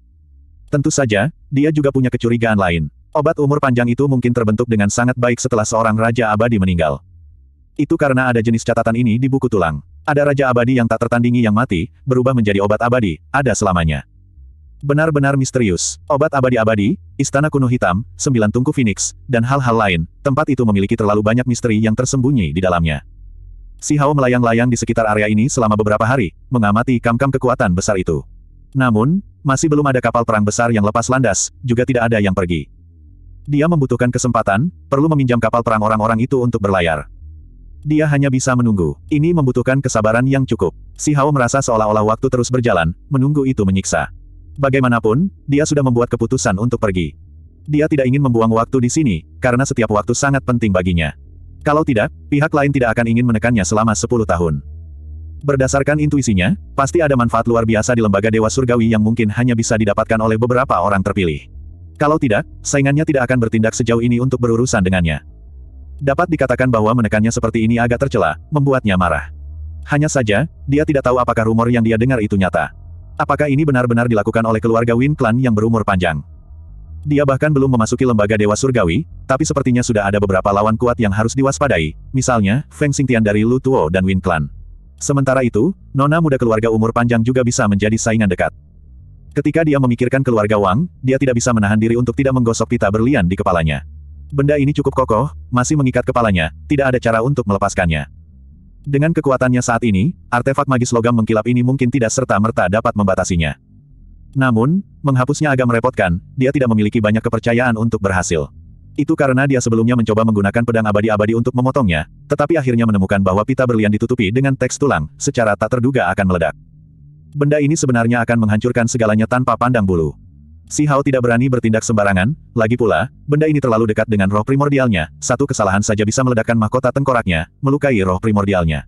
Tentu saja, dia juga punya kecurigaan lain. Obat umur panjang itu mungkin terbentuk dengan sangat baik setelah seorang raja abadi meninggal. Itu karena ada jenis catatan ini di buku tulang. Ada raja abadi yang tak tertandingi yang mati, berubah menjadi obat abadi, ada selamanya. Benar-benar misterius. Obat abadi-abadi, istana kuno hitam, sembilan tungku phoenix, dan hal-hal lain, tempat itu memiliki terlalu banyak misteri yang tersembunyi di dalamnya. Si Hao melayang-layang di sekitar area ini selama beberapa hari, mengamati kam-kam kekuatan besar itu. Namun, masih belum ada kapal perang besar yang lepas landas, juga tidak ada yang pergi. Dia membutuhkan kesempatan, perlu meminjam kapal perang orang-orang itu untuk berlayar. Dia hanya bisa menunggu. Ini membutuhkan kesabaran yang cukup. Si Hao merasa seolah-olah waktu terus berjalan, menunggu itu menyiksa. Bagaimanapun, dia sudah membuat keputusan untuk pergi. Dia tidak ingin membuang waktu di sini, karena setiap waktu sangat penting baginya. Kalau tidak, pihak lain tidak akan ingin menekannya selama 10 tahun. Berdasarkan intuisinya, pasti ada manfaat luar biasa di lembaga Dewa Surgawi yang mungkin hanya bisa didapatkan oleh beberapa orang terpilih. Kalau tidak, saingannya tidak akan bertindak sejauh ini untuk berurusan dengannya. Dapat dikatakan bahwa menekannya seperti ini agak tercela, membuatnya marah. Hanya saja, dia tidak tahu apakah rumor yang dia dengar itu nyata. Apakah ini benar-benar dilakukan oleh keluarga Win Clan yang berumur panjang? Dia bahkan belum memasuki lembaga Dewa Surgawi, tapi sepertinya sudah ada beberapa lawan kuat yang harus diwaspadai, misalnya, Feng Xingtian dari Lu Tuo dan Win Clan. Sementara itu, nona muda keluarga umur panjang juga bisa menjadi saingan dekat. Ketika dia memikirkan keluarga Wang, dia tidak bisa menahan diri untuk tidak menggosok pita berlian di kepalanya. Benda ini cukup kokoh, masih mengikat kepalanya, tidak ada cara untuk melepaskannya. Dengan kekuatannya saat ini, artefak magis logam mengkilap ini mungkin tidak serta-merta dapat membatasinya. Namun, menghapusnya agak merepotkan, dia tidak memiliki banyak kepercayaan untuk berhasil. Itu karena dia sebelumnya mencoba menggunakan pedang abadi-abadi untuk memotongnya, tetapi akhirnya menemukan bahwa pita berlian ditutupi dengan teks tulang, secara tak terduga akan meledak. Benda ini sebenarnya akan menghancurkan segalanya tanpa pandang bulu. Si Hao tidak berani bertindak sembarangan, lagi pula, benda ini terlalu dekat dengan roh primordialnya, satu kesalahan saja bisa meledakkan mahkota tengkoraknya, melukai roh primordialnya.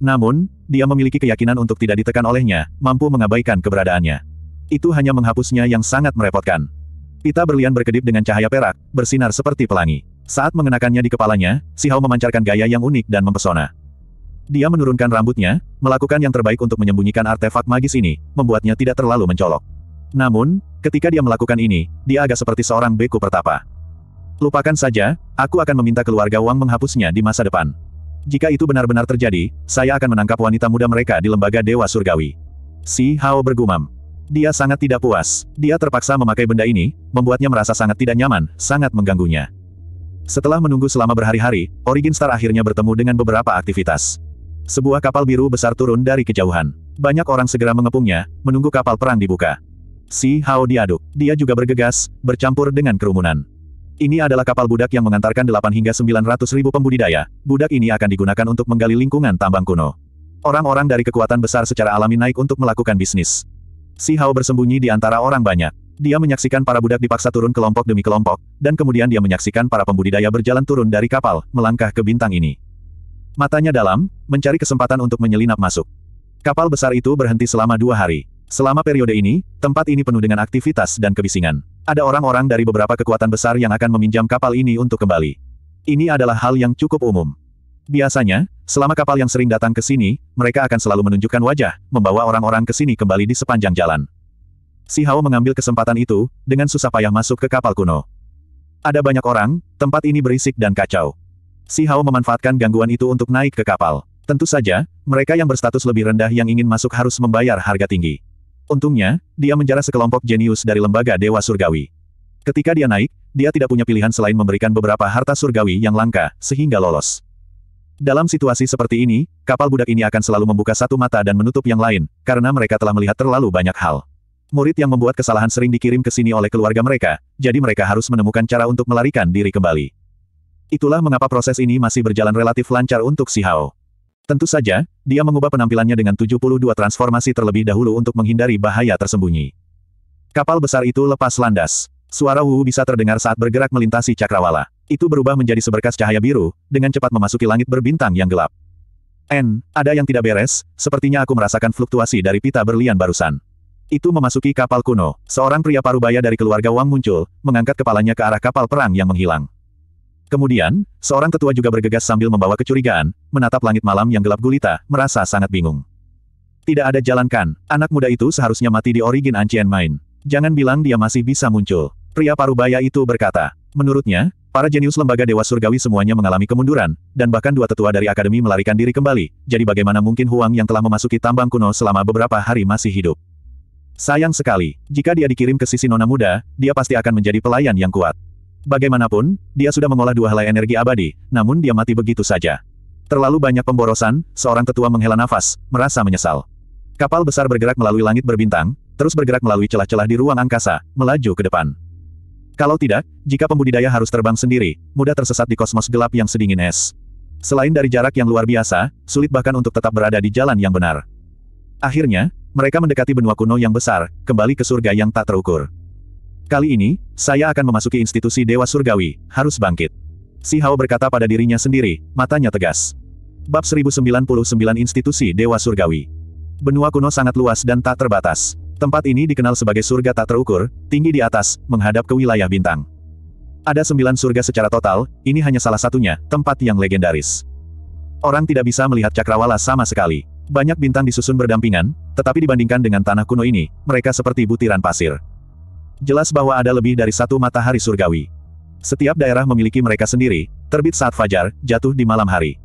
Namun, dia memiliki keyakinan untuk tidak ditekan olehnya, mampu mengabaikan keberadaannya. Itu hanya menghapusnya yang sangat merepotkan. Pita berlian berkedip dengan cahaya perak, bersinar seperti pelangi. Saat mengenakannya di kepalanya, si Hao memancarkan gaya yang unik dan mempesona. Dia menurunkan rambutnya, melakukan yang terbaik untuk menyembunyikan artefak magis ini, membuatnya tidak terlalu mencolok. Namun, Ketika dia melakukan ini, dia agak seperti seorang beku pertapa. Lupakan saja, aku akan meminta keluarga Wang menghapusnya di masa depan. Jika itu benar-benar terjadi, saya akan menangkap wanita muda mereka di lembaga Dewa Surgawi. Si Hao bergumam. Dia sangat tidak puas. Dia terpaksa memakai benda ini, membuatnya merasa sangat tidak nyaman, sangat mengganggunya. Setelah menunggu selama berhari-hari, Origin Star akhirnya bertemu dengan beberapa aktivitas. Sebuah kapal biru besar turun dari kejauhan. Banyak orang segera mengepungnya, menunggu kapal perang dibuka. Si Hao diaduk. Dia juga bergegas, bercampur dengan kerumunan. Ini adalah kapal budak yang mengantarkan 8 hingga 900 ribu pembudidaya. Budak ini akan digunakan untuk menggali lingkungan tambang kuno. Orang-orang dari kekuatan besar secara alami naik untuk melakukan bisnis. Si Hao bersembunyi di antara orang banyak. Dia menyaksikan para budak dipaksa turun kelompok demi kelompok, dan kemudian dia menyaksikan para pembudidaya berjalan turun dari kapal, melangkah ke bintang ini. Matanya dalam, mencari kesempatan untuk menyelinap masuk. Kapal besar itu berhenti selama dua hari. Selama periode ini, tempat ini penuh dengan aktivitas dan kebisingan. Ada orang-orang dari beberapa kekuatan besar yang akan meminjam kapal ini untuk kembali. Ini adalah hal yang cukup umum. Biasanya, selama kapal yang sering datang ke sini, mereka akan selalu menunjukkan wajah, membawa orang-orang ke sini kembali di sepanjang jalan. Si Hao mengambil kesempatan itu, dengan susah payah masuk ke kapal kuno. Ada banyak orang, tempat ini berisik dan kacau. Si Hao memanfaatkan gangguan itu untuk naik ke kapal. Tentu saja, mereka yang berstatus lebih rendah yang ingin masuk harus membayar harga tinggi. Untungnya, dia menjara sekelompok jenius dari lembaga Dewa Surgawi. Ketika dia naik, dia tidak punya pilihan selain memberikan beberapa harta surgawi yang langka, sehingga lolos. Dalam situasi seperti ini, kapal budak ini akan selalu membuka satu mata dan menutup yang lain, karena mereka telah melihat terlalu banyak hal. Murid yang membuat kesalahan sering dikirim ke sini oleh keluarga mereka, jadi mereka harus menemukan cara untuk melarikan diri kembali. Itulah mengapa proses ini masih berjalan relatif lancar untuk si Hao. Tentu saja, dia mengubah penampilannya dengan 72 transformasi terlebih dahulu untuk menghindari bahaya tersembunyi. Kapal besar itu lepas landas. Suara Wu bisa terdengar saat bergerak melintasi cakrawala. Itu berubah menjadi seberkas cahaya biru, dengan cepat memasuki langit berbintang yang gelap. N, ada yang tidak beres, sepertinya aku merasakan fluktuasi dari pita berlian barusan. Itu memasuki kapal kuno. Seorang pria parubaya dari keluarga Wang muncul, mengangkat kepalanya ke arah kapal perang yang menghilang. Kemudian, seorang tetua juga bergegas sambil membawa kecurigaan, menatap langit malam yang gelap gulita, merasa sangat bingung. Tidak ada jalankan, anak muda itu seharusnya mati di origin Ancien Main. Jangan bilang dia masih bisa muncul. Pria parubaya itu berkata. Menurutnya, para jenius lembaga Dewa Surgawi semuanya mengalami kemunduran, dan bahkan dua tetua dari akademi melarikan diri kembali, jadi bagaimana mungkin Huang yang telah memasuki tambang kuno selama beberapa hari masih hidup. Sayang sekali, jika dia dikirim ke sisi nona muda, dia pasti akan menjadi pelayan yang kuat. Bagaimanapun, dia sudah mengolah dua helai energi abadi, namun dia mati begitu saja. Terlalu banyak pemborosan, seorang tetua menghela nafas, merasa menyesal. Kapal besar bergerak melalui langit berbintang, terus bergerak melalui celah-celah di ruang angkasa, melaju ke depan. Kalau tidak, jika pembudidaya harus terbang sendiri, mudah tersesat di kosmos gelap yang sedingin es. Selain dari jarak yang luar biasa, sulit bahkan untuk tetap berada di jalan yang benar. Akhirnya, mereka mendekati benua kuno yang besar, kembali ke surga yang tak terukur. Kali ini, saya akan memasuki institusi Dewa Surgawi, harus bangkit. Si Hao berkata pada dirinya sendiri, matanya tegas. Bab 1099 Institusi Dewa Surgawi Benua kuno sangat luas dan tak terbatas. Tempat ini dikenal sebagai surga tak terukur, tinggi di atas, menghadap ke wilayah bintang. Ada sembilan surga secara total, ini hanya salah satunya, tempat yang legendaris. Orang tidak bisa melihat cakrawala sama sekali. Banyak bintang disusun berdampingan, tetapi dibandingkan dengan tanah kuno ini, mereka seperti butiran pasir. Jelas bahwa ada lebih dari satu matahari surgawi. Setiap daerah memiliki mereka sendiri, terbit saat fajar, jatuh di malam hari.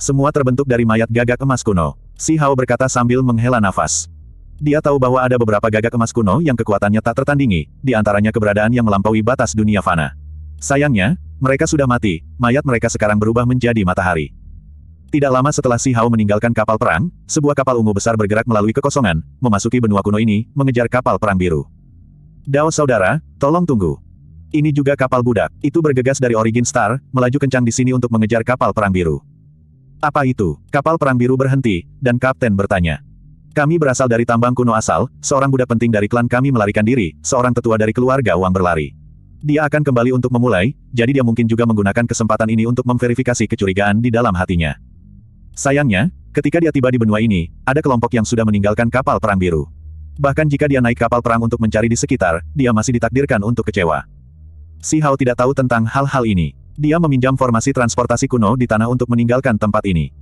Semua terbentuk dari mayat gagak emas kuno. Si Hao berkata sambil menghela nafas. Dia tahu bahwa ada beberapa gagak emas kuno yang kekuatannya tak tertandingi, di antaranya keberadaan yang melampaui batas dunia fana. Sayangnya, mereka sudah mati, mayat mereka sekarang berubah menjadi matahari. Tidak lama setelah Si Hao meninggalkan kapal perang, sebuah kapal ungu besar bergerak melalui kekosongan, memasuki benua kuno ini, mengejar kapal perang biru. Dao saudara, tolong tunggu. Ini juga kapal budak, itu bergegas dari Origin Star, melaju kencang di sini untuk mengejar kapal perang biru. Apa itu? Kapal perang biru berhenti, dan kapten bertanya. Kami berasal dari tambang kuno asal, seorang budak penting dari klan kami melarikan diri, seorang tetua dari keluarga uang berlari. Dia akan kembali untuk memulai, jadi dia mungkin juga menggunakan kesempatan ini untuk memverifikasi kecurigaan di dalam hatinya. Sayangnya, ketika dia tiba di benua ini, ada kelompok yang sudah meninggalkan kapal perang biru. Bahkan jika dia naik kapal perang untuk mencari di sekitar, dia masih ditakdirkan untuk kecewa. Si Hao tidak tahu tentang hal-hal ini. Dia meminjam formasi transportasi kuno di tanah untuk meninggalkan tempat ini.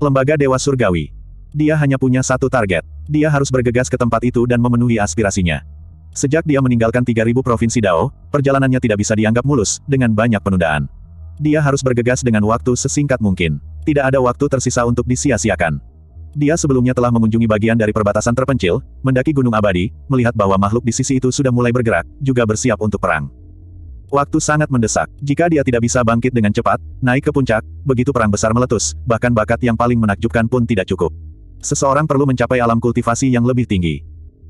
Lembaga Dewa Surgawi. Dia hanya punya satu target. Dia harus bergegas ke tempat itu dan memenuhi aspirasinya. Sejak dia meninggalkan 3.000 provinsi Dao, perjalanannya tidak bisa dianggap mulus, dengan banyak penundaan. Dia harus bergegas dengan waktu sesingkat mungkin. Tidak ada waktu tersisa untuk disia-siakan. Dia sebelumnya telah mengunjungi bagian dari perbatasan terpencil, mendaki Gunung Abadi, melihat bahwa makhluk di sisi itu sudah mulai bergerak, juga bersiap untuk perang. Waktu sangat mendesak. Jika dia tidak bisa bangkit dengan cepat, naik ke puncak, begitu perang besar meletus, bahkan bakat yang paling menakjubkan pun tidak cukup. Seseorang perlu mencapai alam kultivasi yang lebih tinggi.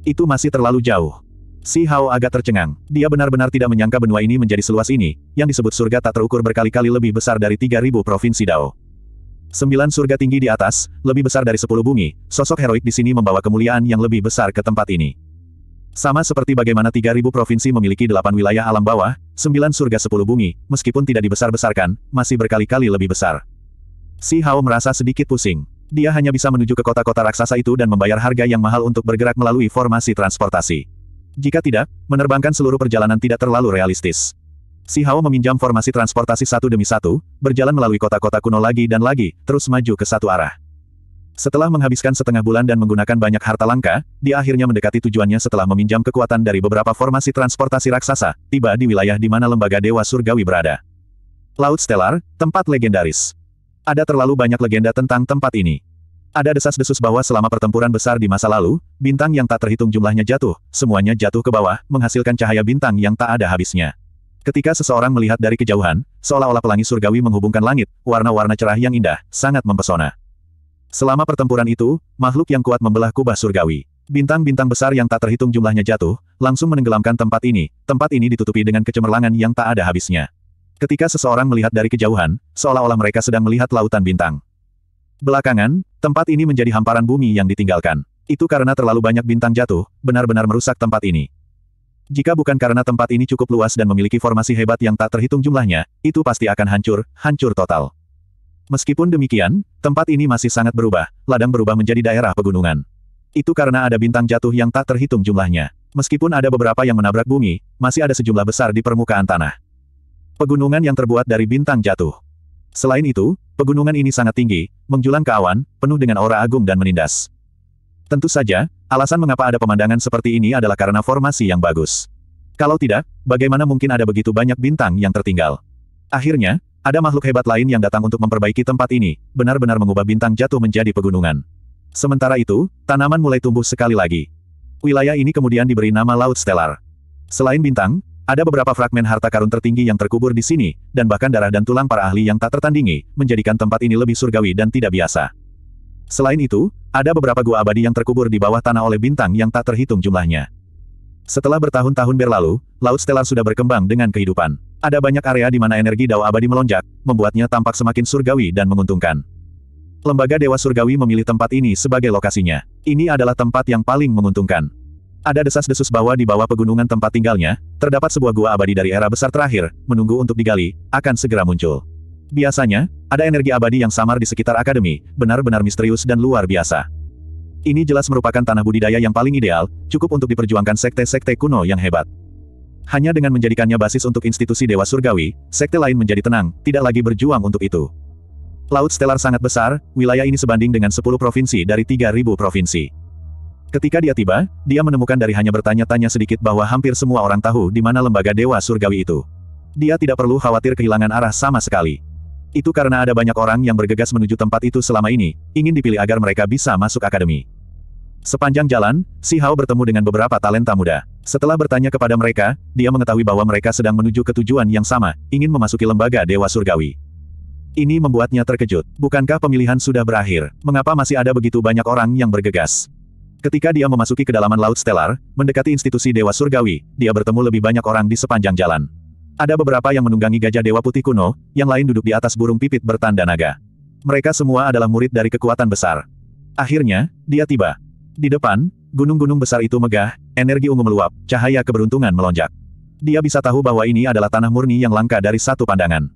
Itu masih terlalu jauh. Si Hao agak tercengang. Dia benar-benar tidak menyangka benua ini menjadi seluas ini, yang disebut surga tak terukur berkali-kali lebih besar dari 3.000 provinsi Dao. Sembilan surga tinggi di atas, lebih besar dari sepuluh bumi, sosok heroik di sini membawa kemuliaan yang lebih besar ke tempat ini. Sama seperti bagaimana 3.000 provinsi memiliki delapan wilayah alam bawah, sembilan surga sepuluh bumi, meskipun tidak dibesar-besarkan, masih berkali-kali lebih besar. Si Hao merasa sedikit pusing. Dia hanya bisa menuju ke kota-kota raksasa itu dan membayar harga yang mahal untuk bergerak melalui formasi transportasi. Jika tidak, menerbangkan seluruh perjalanan tidak terlalu realistis. Si Hao meminjam formasi transportasi satu demi satu, berjalan melalui kota-kota kuno lagi dan lagi, terus maju ke satu arah. Setelah menghabiskan setengah bulan dan menggunakan banyak harta langka, dia akhirnya mendekati tujuannya setelah meminjam kekuatan dari beberapa formasi transportasi raksasa, tiba di wilayah di mana lembaga Dewa Surgawi berada. Laut Stellar, tempat legendaris. Ada terlalu banyak legenda tentang tempat ini. Ada desas-desus bahwa selama pertempuran besar di masa lalu, bintang yang tak terhitung jumlahnya jatuh, semuanya jatuh ke bawah, menghasilkan cahaya bintang yang tak ada habisnya. Ketika seseorang melihat dari kejauhan, seolah-olah pelangi surgawi menghubungkan langit, warna-warna cerah yang indah, sangat mempesona. Selama pertempuran itu, makhluk yang kuat membelah kubah surgawi. Bintang-bintang besar yang tak terhitung jumlahnya jatuh, langsung menenggelamkan tempat ini, tempat ini ditutupi dengan kecemerlangan yang tak ada habisnya. Ketika seseorang melihat dari kejauhan, seolah-olah mereka sedang melihat lautan bintang. Belakangan, tempat ini menjadi hamparan bumi yang ditinggalkan. Itu karena terlalu banyak bintang jatuh, benar-benar merusak tempat ini. Jika bukan karena tempat ini cukup luas dan memiliki formasi hebat yang tak terhitung jumlahnya, itu pasti akan hancur, hancur total. Meskipun demikian, tempat ini masih sangat berubah, ladang berubah menjadi daerah pegunungan. Itu karena ada bintang jatuh yang tak terhitung jumlahnya. Meskipun ada beberapa yang menabrak bumi, masih ada sejumlah besar di permukaan tanah. Pegunungan yang terbuat dari bintang jatuh. Selain itu, pegunungan ini sangat tinggi, menjulang ke awan, penuh dengan aura agung dan menindas. Tentu saja, alasan mengapa ada pemandangan seperti ini adalah karena formasi yang bagus. Kalau tidak, bagaimana mungkin ada begitu banyak bintang yang tertinggal? Akhirnya, ada makhluk hebat lain yang datang untuk memperbaiki tempat ini, benar-benar mengubah bintang jatuh menjadi pegunungan. Sementara itu, tanaman mulai tumbuh sekali lagi. Wilayah ini kemudian diberi nama Laut Stellar. Selain bintang, ada beberapa fragmen harta karun tertinggi yang terkubur di sini, dan bahkan darah dan tulang para ahli yang tak tertandingi, menjadikan tempat ini lebih surgawi dan tidak biasa. Selain itu, ada beberapa gua abadi yang terkubur di bawah tanah oleh bintang yang tak terhitung jumlahnya. Setelah bertahun-tahun berlalu, Laut Stellar sudah berkembang dengan kehidupan. Ada banyak area di mana energi Dao abadi melonjak, membuatnya tampak semakin surgawi dan menguntungkan. Lembaga Dewa Surgawi memilih tempat ini sebagai lokasinya. Ini adalah tempat yang paling menguntungkan. Ada desas-desus bahwa di bawah pegunungan tempat tinggalnya, terdapat sebuah gua abadi dari era besar terakhir, menunggu untuk digali, akan segera muncul. Biasanya, ada energi abadi yang samar di sekitar akademi, benar-benar misterius dan luar biasa. Ini jelas merupakan tanah budidaya yang paling ideal, cukup untuk diperjuangkan sekte-sekte kuno yang hebat. Hanya dengan menjadikannya basis untuk institusi Dewa Surgawi, sekte lain menjadi tenang, tidak lagi berjuang untuk itu. Laut stellar sangat besar, wilayah ini sebanding dengan 10 provinsi dari 3.000 provinsi. Ketika dia tiba, dia menemukan dari hanya bertanya-tanya sedikit bahwa hampir semua orang tahu di mana lembaga Dewa Surgawi itu. Dia tidak perlu khawatir kehilangan arah sama sekali. Itu karena ada banyak orang yang bergegas menuju tempat itu selama ini, ingin dipilih agar mereka bisa masuk akademi. Sepanjang jalan, Si Hao bertemu dengan beberapa talenta muda. Setelah bertanya kepada mereka, dia mengetahui bahwa mereka sedang menuju ke tujuan yang sama, ingin memasuki lembaga Dewa Surgawi. Ini membuatnya terkejut. Bukankah pemilihan sudah berakhir? Mengapa masih ada begitu banyak orang yang bergegas? Ketika dia memasuki kedalaman Laut Stellar, mendekati institusi Dewa Surgawi, dia bertemu lebih banyak orang di sepanjang jalan. Ada beberapa yang menunggangi gajah dewa putih kuno, yang lain duduk di atas burung pipit bertanda naga. Mereka semua adalah murid dari kekuatan besar. Akhirnya, dia tiba. Di depan, gunung-gunung besar itu megah, energi ungu meluap, cahaya keberuntungan melonjak. Dia bisa tahu bahwa ini adalah tanah murni yang langka dari satu pandangan.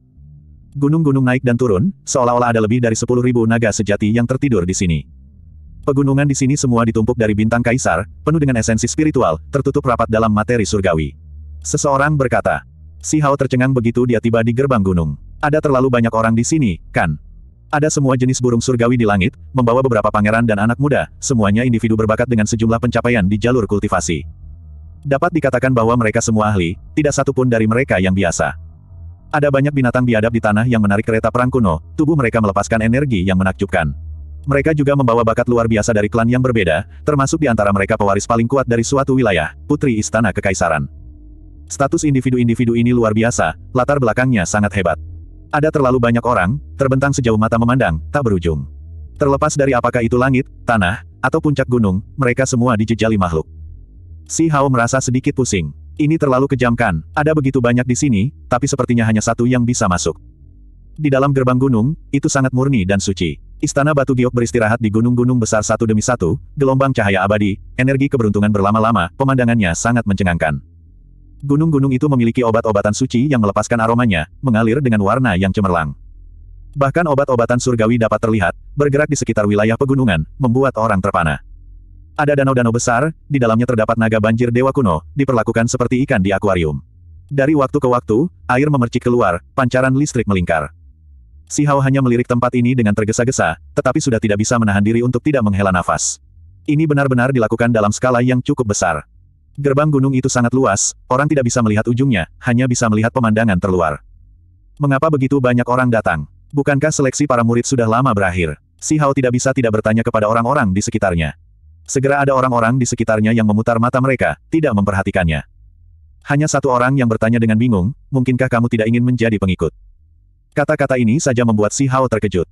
Gunung-gunung naik dan turun, seolah-olah ada lebih dari 10.000 naga sejati yang tertidur di sini. Pegunungan di sini semua ditumpuk dari bintang kaisar, penuh dengan esensi spiritual, tertutup rapat dalam materi surgawi. Seseorang berkata, Si Hao tercengang begitu dia tiba di gerbang gunung. Ada terlalu banyak orang di sini, kan? Ada semua jenis burung surgawi di langit, membawa beberapa pangeran dan anak muda, semuanya individu berbakat dengan sejumlah pencapaian di jalur kultivasi. Dapat dikatakan bahwa mereka semua ahli, tidak satu pun dari mereka yang biasa. Ada banyak binatang biadab di tanah yang menarik kereta perang kuno, tubuh mereka melepaskan energi yang menakjubkan. Mereka juga membawa bakat luar biasa dari klan yang berbeda, termasuk di antara mereka pewaris paling kuat dari suatu wilayah, Putri Istana Kekaisaran. Status individu-individu ini luar biasa, latar belakangnya sangat hebat. Ada terlalu banyak orang, terbentang sejauh mata memandang, tak berujung. Terlepas dari apakah itu langit, tanah, atau puncak gunung, mereka semua dijejali makhluk. Si Hao merasa sedikit pusing. Ini terlalu kejam kan? ada begitu banyak di sini, tapi sepertinya hanya satu yang bisa masuk. Di dalam gerbang gunung, itu sangat murni dan suci. Istana Batu Giok beristirahat di gunung-gunung besar satu demi satu, gelombang cahaya abadi, energi keberuntungan berlama-lama, pemandangannya sangat mencengangkan gunung-gunung itu memiliki obat-obatan suci yang melepaskan aromanya, mengalir dengan warna yang cemerlang. Bahkan obat-obatan surgawi dapat terlihat, bergerak di sekitar wilayah pegunungan, membuat orang terpana. Ada danau-danau besar, di dalamnya terdapat naga banjir dewa kuno, diperlakukan seperti ikan di akuarium. Dari waktu ke waktu, air memercik keluar, pancaran listrik melingkar. Si Hao hanya melirik tempat ini dengan tergesa-gesa, tetapi sudah tidak bisa menahan diri untuk tidak menghela nafas. Ini benar-benar dilakukan dalam skala yang cukup besar. Gerbang gunung itu sangat luas, orang tidak bisa melihat ujungnya, hanya bisa melihat pemandangan terluar. Mengapa begitu banyak orang datang? Bukankah seleksi para murid sudah lama berakhir? Si Hao tidak bisa tidak bertanya kepada orang-orang di sekitarnya. Segera ada orang-orang di sekitarnya yang memutar mata mereka, tidak memperhatikannya. Hanya satu orang yang bertanya dengan bingung, mungkinkah kamu tidak ingin menjadi pengikut? Kata-kata ini saja membuat si Hao terkejut.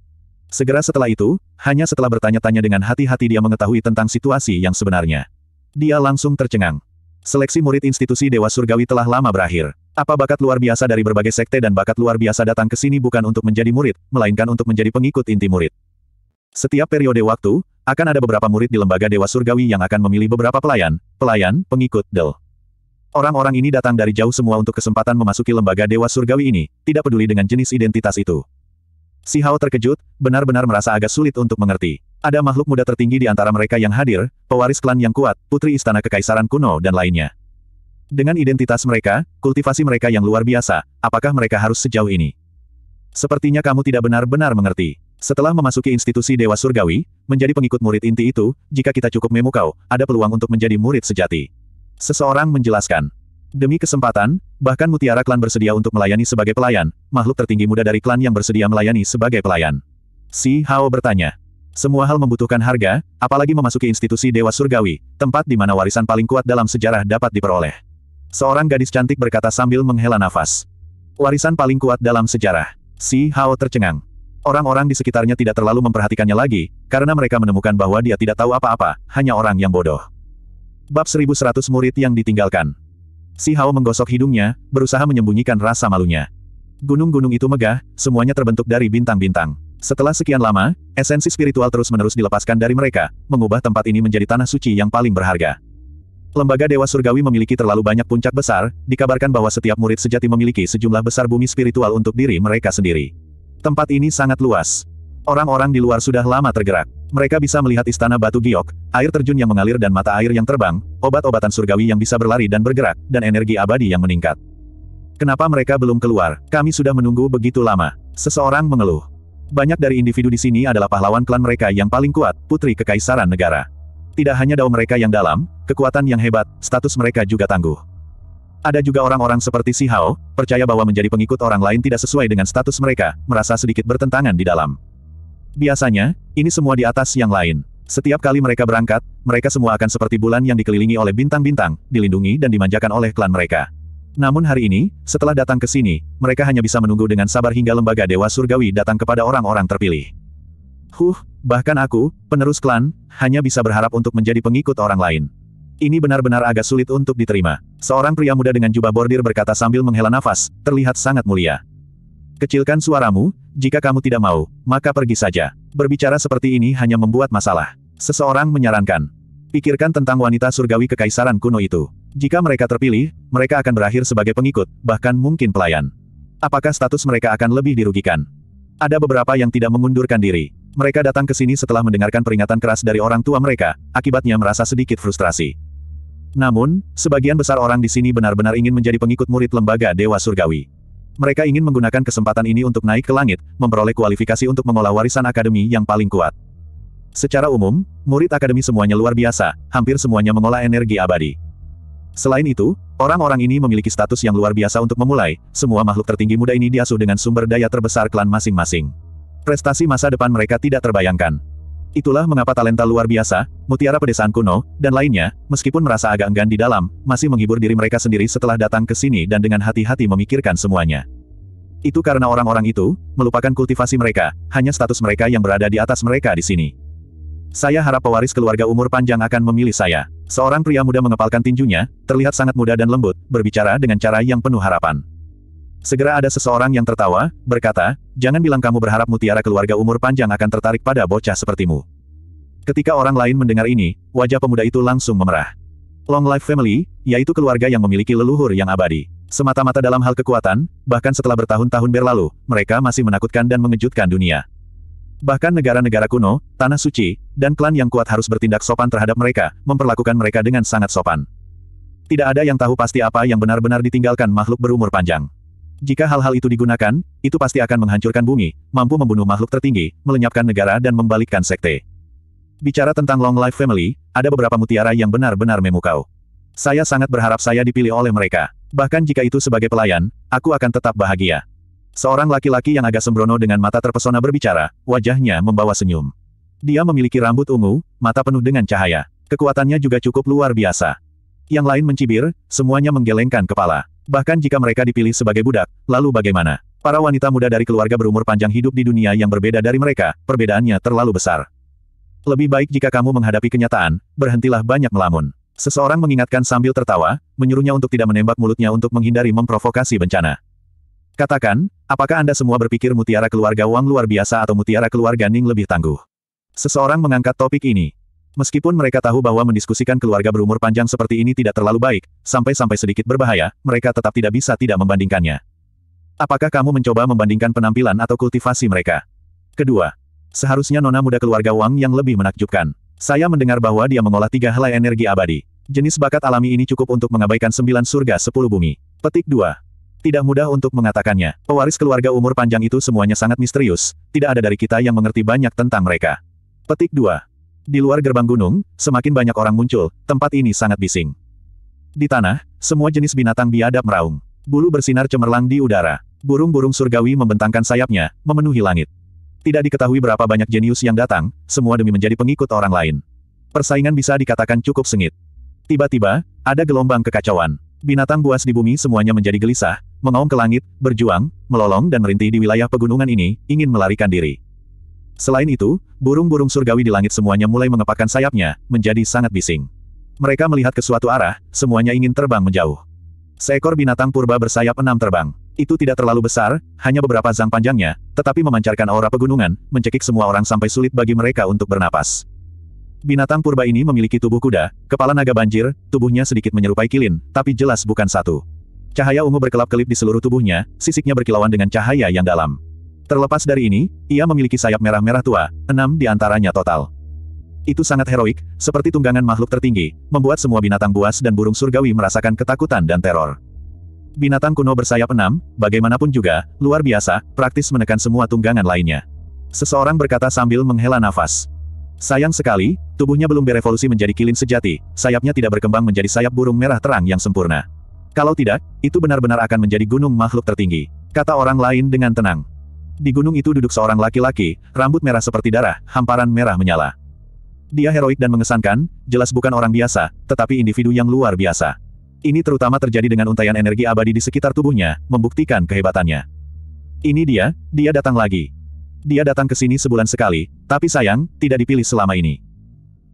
Segera setelah itu, hanya setelah bertanya-tanya dengan hati-hati dia mengetahui tentang situasi yang sebenarnya. Dia langsung tercengang. Seleksi murid institusi Dewa Surgawi telah lama berakhir. Apa bakat luar biasa dari berbagai sekte dan bakat luar biasa datang ke sini bukan untuk menjadi murid, melainkan untuk menjadi pengikut inti murid. Setiap periode waktu, akan ada beberapa murid di lembaga Dewa Surgawi yang akan memilih beberapa pelayan, pelayan, pengikut, del. Orang-orang ini datang dari jauh semua untuk kesempatan memasuki lembaga Dewa Surgawi ini, tidak peduli dengan jenis identitas itu. Si Hao terkejut, benar-benar merasa agak sulit untuk mengerti. Ada makhluk muda tertinggi di antara mereka yang hadir, pewaris klan yang kuat, putri istana kekaisaran kuno dan lainnya. Dengan identitas mereka, kultivasi mereka yang luar biasa, apakah mereka harus sejauh ini? Sepertinya kamu tidak benar-benar mengerti. Setelah memasuki institusi Dewa Surgawi, menjadi pengikut murid inti itu, jika kita cukup memukau, ada peluang untuk menjadi murid sejati. Seseorang menjelaskan, Demi kesempatan, bahkan mutiara klan bersedia untuk melayani sebagai pelayan, makhluk tertinggi muda dari klan yang bersedia melayani sebagai pelayan. Si Hao bertanya. Semua hal membutuhkan harga, apalagi memasuki institusi Dewa Surgawi, tempat di mana warisan paling kuat dalam sejarah dapat diperoleh. Seorang gadis cantik berkata sambil menghela nafas. Warisan paling kuat dalam sejarah. Si Hao tercengang. Orang-orang di sekitarnya tidak terlalu memperhatikannya lagi, karena mereka menemukan bahwa dia tidak tahu apa-apa, hanya orang yang bodoh. Bab 1100 Murid yang Ditinggalkan Si Hao menggosok hidungnya, berusaha menyembunyikan rasa malunya. Gunung-gunung itu megah, semuanya terbentuk dari bintang-bintang. Setelah sekian lama, esensi spiritual terus-menerus dilepaskan dari mereka, mengubah tempat ini menjadi tanah suci yang paling berharga. Lembaga Dewa Surgawi memiliki terlalu banyak puncak besar, dikabarkan bahwa setiap murid sejati memiliki sejumlah besar bumi spiritual untuk diri mereka sendiri. Tempat ini sangat luas. Orang-orang di luar sudah lama tergerak. Mereka bisa melihat istana batu giok, air terjun yang mengalir dan mata air yang terbang, obat-obatan surgawi yang bisa berlari dan bergerak, dan energi abadi yang meningkat. Kenapa mereka belum keluar? Kami sudah menunggu begitu lama. Seseorang mengeluh. Banyak dari individu di sini adalah pahlawan klan mereka yang paling kuat, putri kekaisaran negara. Tidak hanya dao mereka yang dalam, kekuatan yang hebat, status mereka juga tangguh. Ada juga orang-orang seperti Si Hao, percaya bahwa menjadi pengikut orang lain tidak sesuai dengan status mereka, merasa sedikit bertentangan di dalam. Biasanya, ini semua di atas yang lain. Setiap kali mereka berangkat, mereka semua akan seperti bulan yang dikelilingi oleh bintang-bintang, dilindungi dan dimanjakan oleh klan mereka. Namun hari ini, setelah datang ke sini, mereka hanya bisa menunggu dengan sabar hingga lembaga Dewa Surgawi datang kepada orang-orang terpilih. Huh, bahkan aku, penerus klan, hanya bisa berharap untuk menjadi pengikut orang lain. Ini benar-benar agak sulit untuk diterima. Seorang pria muda dengan jubah bordir berkata sambil menghela nafas, terlihat sangat mulia. Kecilkan suaramu, jika kamu tidak mau, maka pergi saja. Berbicara seperti ini hanya membuat masalah. Seseorang menyarankan. Pikirkan tentang wanita surgawi kekaisaran kuno itu. Jika mereka terpilih, mereka akan berakhir sebagai pengikut, bahkan mungkin pelayan. Apakah status mereka akan lebih dirugikan? Ada beberapa yang tidak mengundurkan diri. Mereka datang ke sini setelah mendengarkan peringatan keras dari orang tua mereka, akibatnya merasa sedikit frustrasi. Namun, sebagian besar orang di sini benar-benar ingin menjadi pengikut murid lembaga Dewa Surgawi. Mereka ingin menggunakan kesempatan ini untuk naik ke langit, memperoleh kualifikasi untuk mengolah warisan akademi yang paling kuat. Secara umum, murid akademi semuanya luar biasa, hampir semuanya mengolah energi abadi. Selain itu, orang-orang ini memiliki status yang luar biasa untuk memulai, semua makhluk tertinggi muda ini diasuh dengan sumber daya terbesar klan masing-masing. Prestasi masa depan mereka tidak terbayangkan. Itulah mengapa talenta luar biasa, mutiara pedesaan kuno, dan lainnya, meskipun merasa agak enggan di dalam, masih menghibur diri mereka sendiri setelah datang ke sini dan dengan hati-hati memikirkan semuanya. Itu karena orang-orang itu, melupakan kultivasi mereka, hanya status mereka yang berada di atas mereka di sini. Saya harap pewaris keluarga umur panjang akan memilih saya. Seorang pria muda mengepalkan tinjunya, terlihat sangat muda dan lembut, berbicara dengan cara yang penuh harapan. Segera ada seseorang yang tertawa, berkata, jangan bilang kamu berharap mutiara keluarga umur panjang akan tertarik pada bocah sepertimu. Ketika orang lain mendengar ini, wajah pemuda itu langsung memerah. Long Life Family, yaitu keluarga yang memiliki leluhur yang abadi. Semata-mata dalam hal kekuatan, bahkan setelah bertahun-tahun berlalu, mereka masih menakutkan dan mengejutkan dunia. Bahkan negara-negara kuno, tanah suci, dan klan yang kuat harus bertindak sopan terhadap mereka, memperlakukan mereka dengan sangat sopan. Tidak ada yang tahu pasti apa yang benar-benar ditinggalkan makhluk berumur panjang. Jika hal-hal itu digunakan, itu pasti akan menghancurkan bumi, mampu membunuh makhluk tertinggi, melenyapkan negara dan membalikkan sekte. Bicara tentang Long Life Family, ada beberapa mutiara yang benar-benar memukau. Saya sangat berharap saya dipilih oleh mereka. Bahkan jika itu sebagai pelayan, aku akan tetap bahagia. Seorang laki-laki yang agak sembrono dengan mata terpesona berbicara, wajahnya membawa senyum. Dia memiliki rambut ungu, mata penuh dengan cahaya. Kekuatannya juga cukup luar biasa. Yang lain mencibir, semuanya menggelengkan kepala. Bahkan jika mereka dipilih sebagai budak, lalu bagaimana? Para wanita muda dari keluarga berumur panjang hidup di dunia yang berbeda dari mereka, perbedaannya terlalu besar. Lebih baik jika kamu menghadapi kenyataan, berhentilah banyak melamun. Seseorang mengingatkan sambil tertawa, menyuruhnya untuk tidak menembak mulutnya untuk menghindari memprovokasi bencana. Katakan, apakah Anda semua berpikir mutiara keluarga Wang luar biasa atau mutiara keluarga Ning lebih tangguh? Seseorang mengangkat topik ini. Meskipun mereka tahu bahwa mendiskusikan keluarga berumur panjang seperti ini tidak terlalu baik, sampai-sampai sedikit berbahaya, mereka tetap tidak bisa tidak membandingkannya. Apakah kamu mencoba membandingkan penampilan atau kultivasi mereka? Kedua, seharusnya nona muda keluarga Wang yang lebih menakjubkan. Saya mendengar bahwa dia mengolah tiga helai energi abadi. Jenis bakat alami ini cukup untuk mengabaikan sembilan surga sepuluh bumi. Petik dua, Tidak mudah untuk mengatakannya. Pewaris keluarga umur panjang itu semuanya sangat misterius, tidak ada dari kita yang mengerti banyak tentang mereka. Petik dua. Di luar gerbang gunung, semakin banyak orang muncul, tempat ini sangat bising. Di tanah, semua jenis binatang biadab meraung. Bulu bersinar cemerlang di udara. Burung-burung surgawi membentangkan sayapnya, memenuhi langit. Tidak diketahui berapa banyak jenius yang datang, semua demi menjadi pengikut orang lain. Persaingan bisa dikatakan cukup sengit. Tiba-tiba, ada gelombang kekacauan. Binatang buas di bumi semuanya menjadi gelisah, mengaum ke langit, berjuang, melolong dan merintih di wilayah pegunungan ini, ingin melarikan diri. Selain itu, burung-burung surgawi di langit semuanya mulai mengepakkan sayapnya, menjadi sangat bising. Mereka melihat ke suatu arah, semuanya ingin terbang menjauh. Seekor binatang purba bersayap enam terbang. Itu tidak terlalu besar, hanya beberapa zang panjangnya, tetapi memancarkan aura pegunungan, mencekik semua orang sampai sulit bagi mereka untuk bernapas. Binatang purba ini memiliki tubuh kuda, kepala naga banjir, tubuhnya sedikit menyerupai kilin, tapi jelas bukan satu. Cahaya ungu berkelap-kelip di seluruh tubuhnya, sisiknya berkilauan dengan cahaya yang dalam. Terlepas dari ini, ia memiliki sayap merah-merah tua, enam di antaranya total. Itu sangat heroik, seperti tunggangan makhluk tertinggi, membuat semua binatang buas dan burung surgawi merasakan ketakutan dan teror. Binatang kuno bersayap enam, bagaimanapun juga, luar biasa, praktis menekan semua tunggangan lainnya. Seseorang berkata sambil menghela nafas. Sayang sekali, tubuhnya belum berevolusi menjadi kilin sejati, sayapnya tidak berkembang menjadi sayap burung merah terang yang sempurna. Kalau tidak, itu benar-benar akan menjadi gunung makhluk tertinggi, kata orang lain dengan tenang. Di gunung itu duduk seorang laki-laki, rambut merah seperti darah, hamparan merah menyala. Dia heroik dan mengesankan, jelas bukan orang biasa, tetapi individu yang luar biasa. Ini terutama terjadi dengan untaian energi abadi di sekitar tubuhnya, membuktikan kehebatannya. Ini dia, dia datang lagi. Dia datang ke sini sebulan sekali, tapi sayang, tidak dipilih selama ini.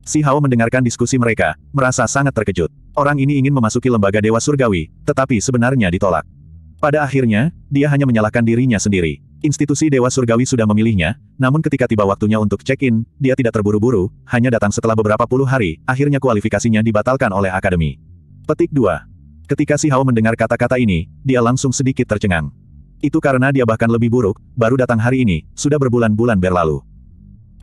Si Hao mendengarkan diskusi mereka, merasa sangat terkejut. Orang ini ingin memasuki lembaga Dewa Surgawi, tetapi sebenarnya ditolak. Pada akhirnya, dia hanya menyalahkan dirinya sendiri. Institusi Dewa Surgawi sudah memilihnya, namun ketika tiba waktunya untuk check-in, dia tidak terburu-buru, hanya datang setelah beberapa puluh hari, akhirnya kualifikasinya dibatalkan oleh Akademi. Petik 2. Ketika Si Hao mendengar kata-kata ini, dia langsung sedikit tercengang. Itu karena dia bahkan lebih buruk, baru datang hari ini, sudah berbulan-bulan berlalu.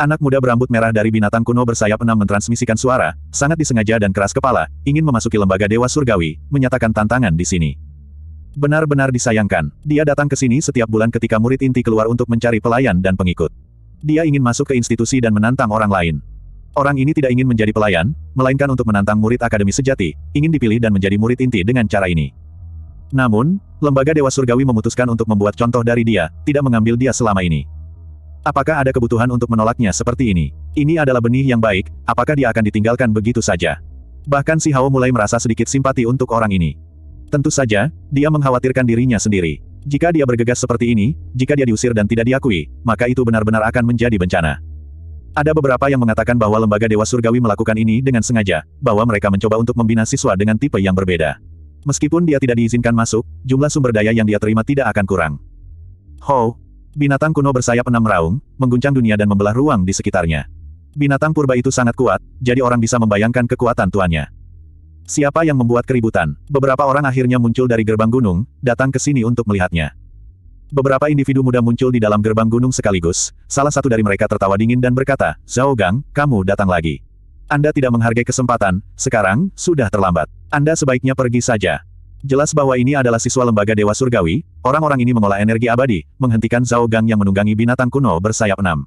Anak muda berambut merah dari binatang kuno bersayap enam mentransmisikan suara, sangat disengaja dan keras kepala, ingin memasuki lembaga Dewa Surgawi, menyatakan tantangan di sini. Benar-benar disayangkan, dia datang ke sini setiap bulan ketika murid inti keluar untuk mencari pelayan dan pengikut. Dia ingin masuk ke institusi dan menantang orang lain. Orang ini tidak ingin menjadi pelayan, melainkan untuk menantang murid akademi sejati, ingin dipilih dan menjadi murid inti dengan cara ini. Namun, lembaga Dewa Surgawi memutuskan untuk membuat contoh dari dia, tidak mengambil dia selama ini. Apakah ada kebutuhan untuk menolaknya seperti ini? Ini adalah benih yang baik, apakah dia akan ditinggalkan begitu saja? Bahkan si Hao mulai merasa sedikit simpati untuk orang ini. Tentu saja, dia mengkhawatirkan dirinya sendiri. Jika dia bergegas seperti ini, jika dia diusir dan tidak diakui, maka itu benar-benar akan menjadi bencana. Ada beberapa yang mengatakan bahwa lembaga Dewa Surgawi melakukan ini dengan sengaja, bahwa mereka mencoba untuk membina siswa dengan tipe yang berbeda. Meskipun dia tidak diizinkan masuk, jumlah sumber daya yang dia terima tidak akan kurang. Ho! Binatang kuno bersayap enam raung, mengguncang dunia dan membelah ruang di sekitarnya. Binatang purba itu sangat kuat, jadi orang bisa membayangkan kekuatan tuannya. Siapa yang membuat keributan? Beberapa orang akhirnya muncul dari gerbang gunung, datang ke sini untuk melihatnya. Beberapa individu muda muncul di dalam gerbang gunung sekaligus, salah satu dari mereka tertawa dingin dan berkata, Zhao Gang, kamu datang lagi. Anda tidak menghargai kesempatan, sekarang, sudah terlambat. Anda sebaiknya pergi saja. Jelas bahwa ini adalah siswa lembaga Dewa Surgawi, orang-orang ini mengolah energi abadi, menghentikan Zhao Gang yang menunggangi binatang kuno bersayap enam.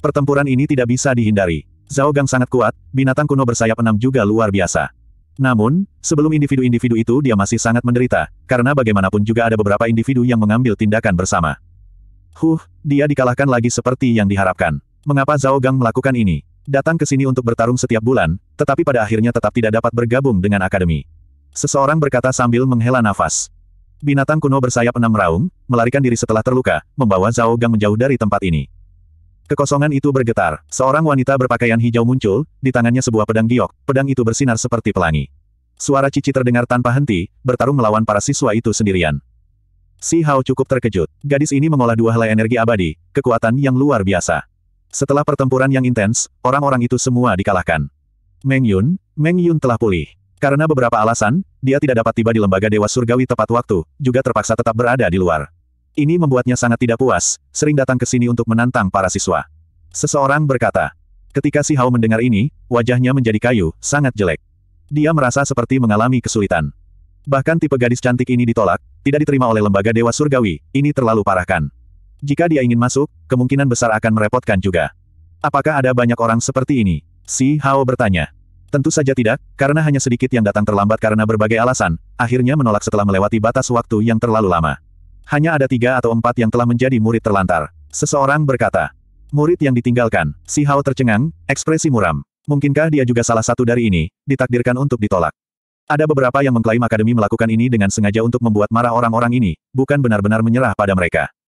Pertempuran ini tidak bisa dihindari. Zhao Gang sangat kuat, binatang kuno bersayap enam juga luar biasa. Namun, sebelum individu-individu itu dia masih sangat menderita, karena bagaimanapun juga ada beberapa individu yang mengambil tindakan bersama. Huh, dia dikalahkan lagi seperti yang diharapkan. Mengapa Zhao Gang melakukan ini? Datang ke sini untuk bertarung setiap bulan, tetapi pada akhirnya tetap tidak dapat bergabung dengan akademi. Seseorang berkata sambil menghela nafas. Binatang kuno bersayap enam raung, melarikan diri setelah terluka, membawa Zhao Gang menjauh dari tempat ini. Kekosongan itu bergetar. Seorang wanita berpakaian hijau muncul, di tangannya sebuah pedang giok, pedang itu bersinar seperti pelangi. Suara Cici terdengar tanpa henti, bertarung melawan para siswa itu sendirian. Si Hao cukup terkejut. Gadis ini mengolah dua helai energi abadi, kekuatan yang luar biasa. Setelah pertempuran yang intens, orang-orang itu semua dikalahkan. Meng Yun, Meng Yun telah pulih. Karena beberapa alasan, dia tidak dapat tiba di lembaga Dewa Surgawi tepat waktu, juga terpaksa tetap berada di luar. Ini membuatnya sangat tidak puas, sering datang ke sini untuk menantang para siswa. Seseorang berkata. Ketika si Hao mendengar ini, wajahnya menjadi kayu, sangat jelek. Dia merasa seperti mengalami kesulitan. Bahkan tipe gadis cantik ini ditolak, tidak diterima oleh lembaga Dewa Surgawi, ini terlalu parahkan. Jika dia ingin masuk, kemungkinan besar akan merepotkan juga. Apakah ada banyak orang seperti ini? Si Hao bertanya. Tentu saja tidak, karena hanya sedikit yang datang terlambat karena berbagai alasan, akhirnya menolak setelah melewati batas waktu yang terlalu lama. Hanya ada tiga atau empat yang telah menjadi murid terlantar. Seseorang berkata. Murid yang ditinggalkan. Si Hao tercengang, ekspresi muram. Mungkinkah dia juga salah satu dari ini, ditakdirkan untuk ditolak. Ada beberapa yang mengklaim akademi melakukan ini dengan sengaja untuk membuat marah orang-orang ini, bukan benar-benar menyerah pada mereka.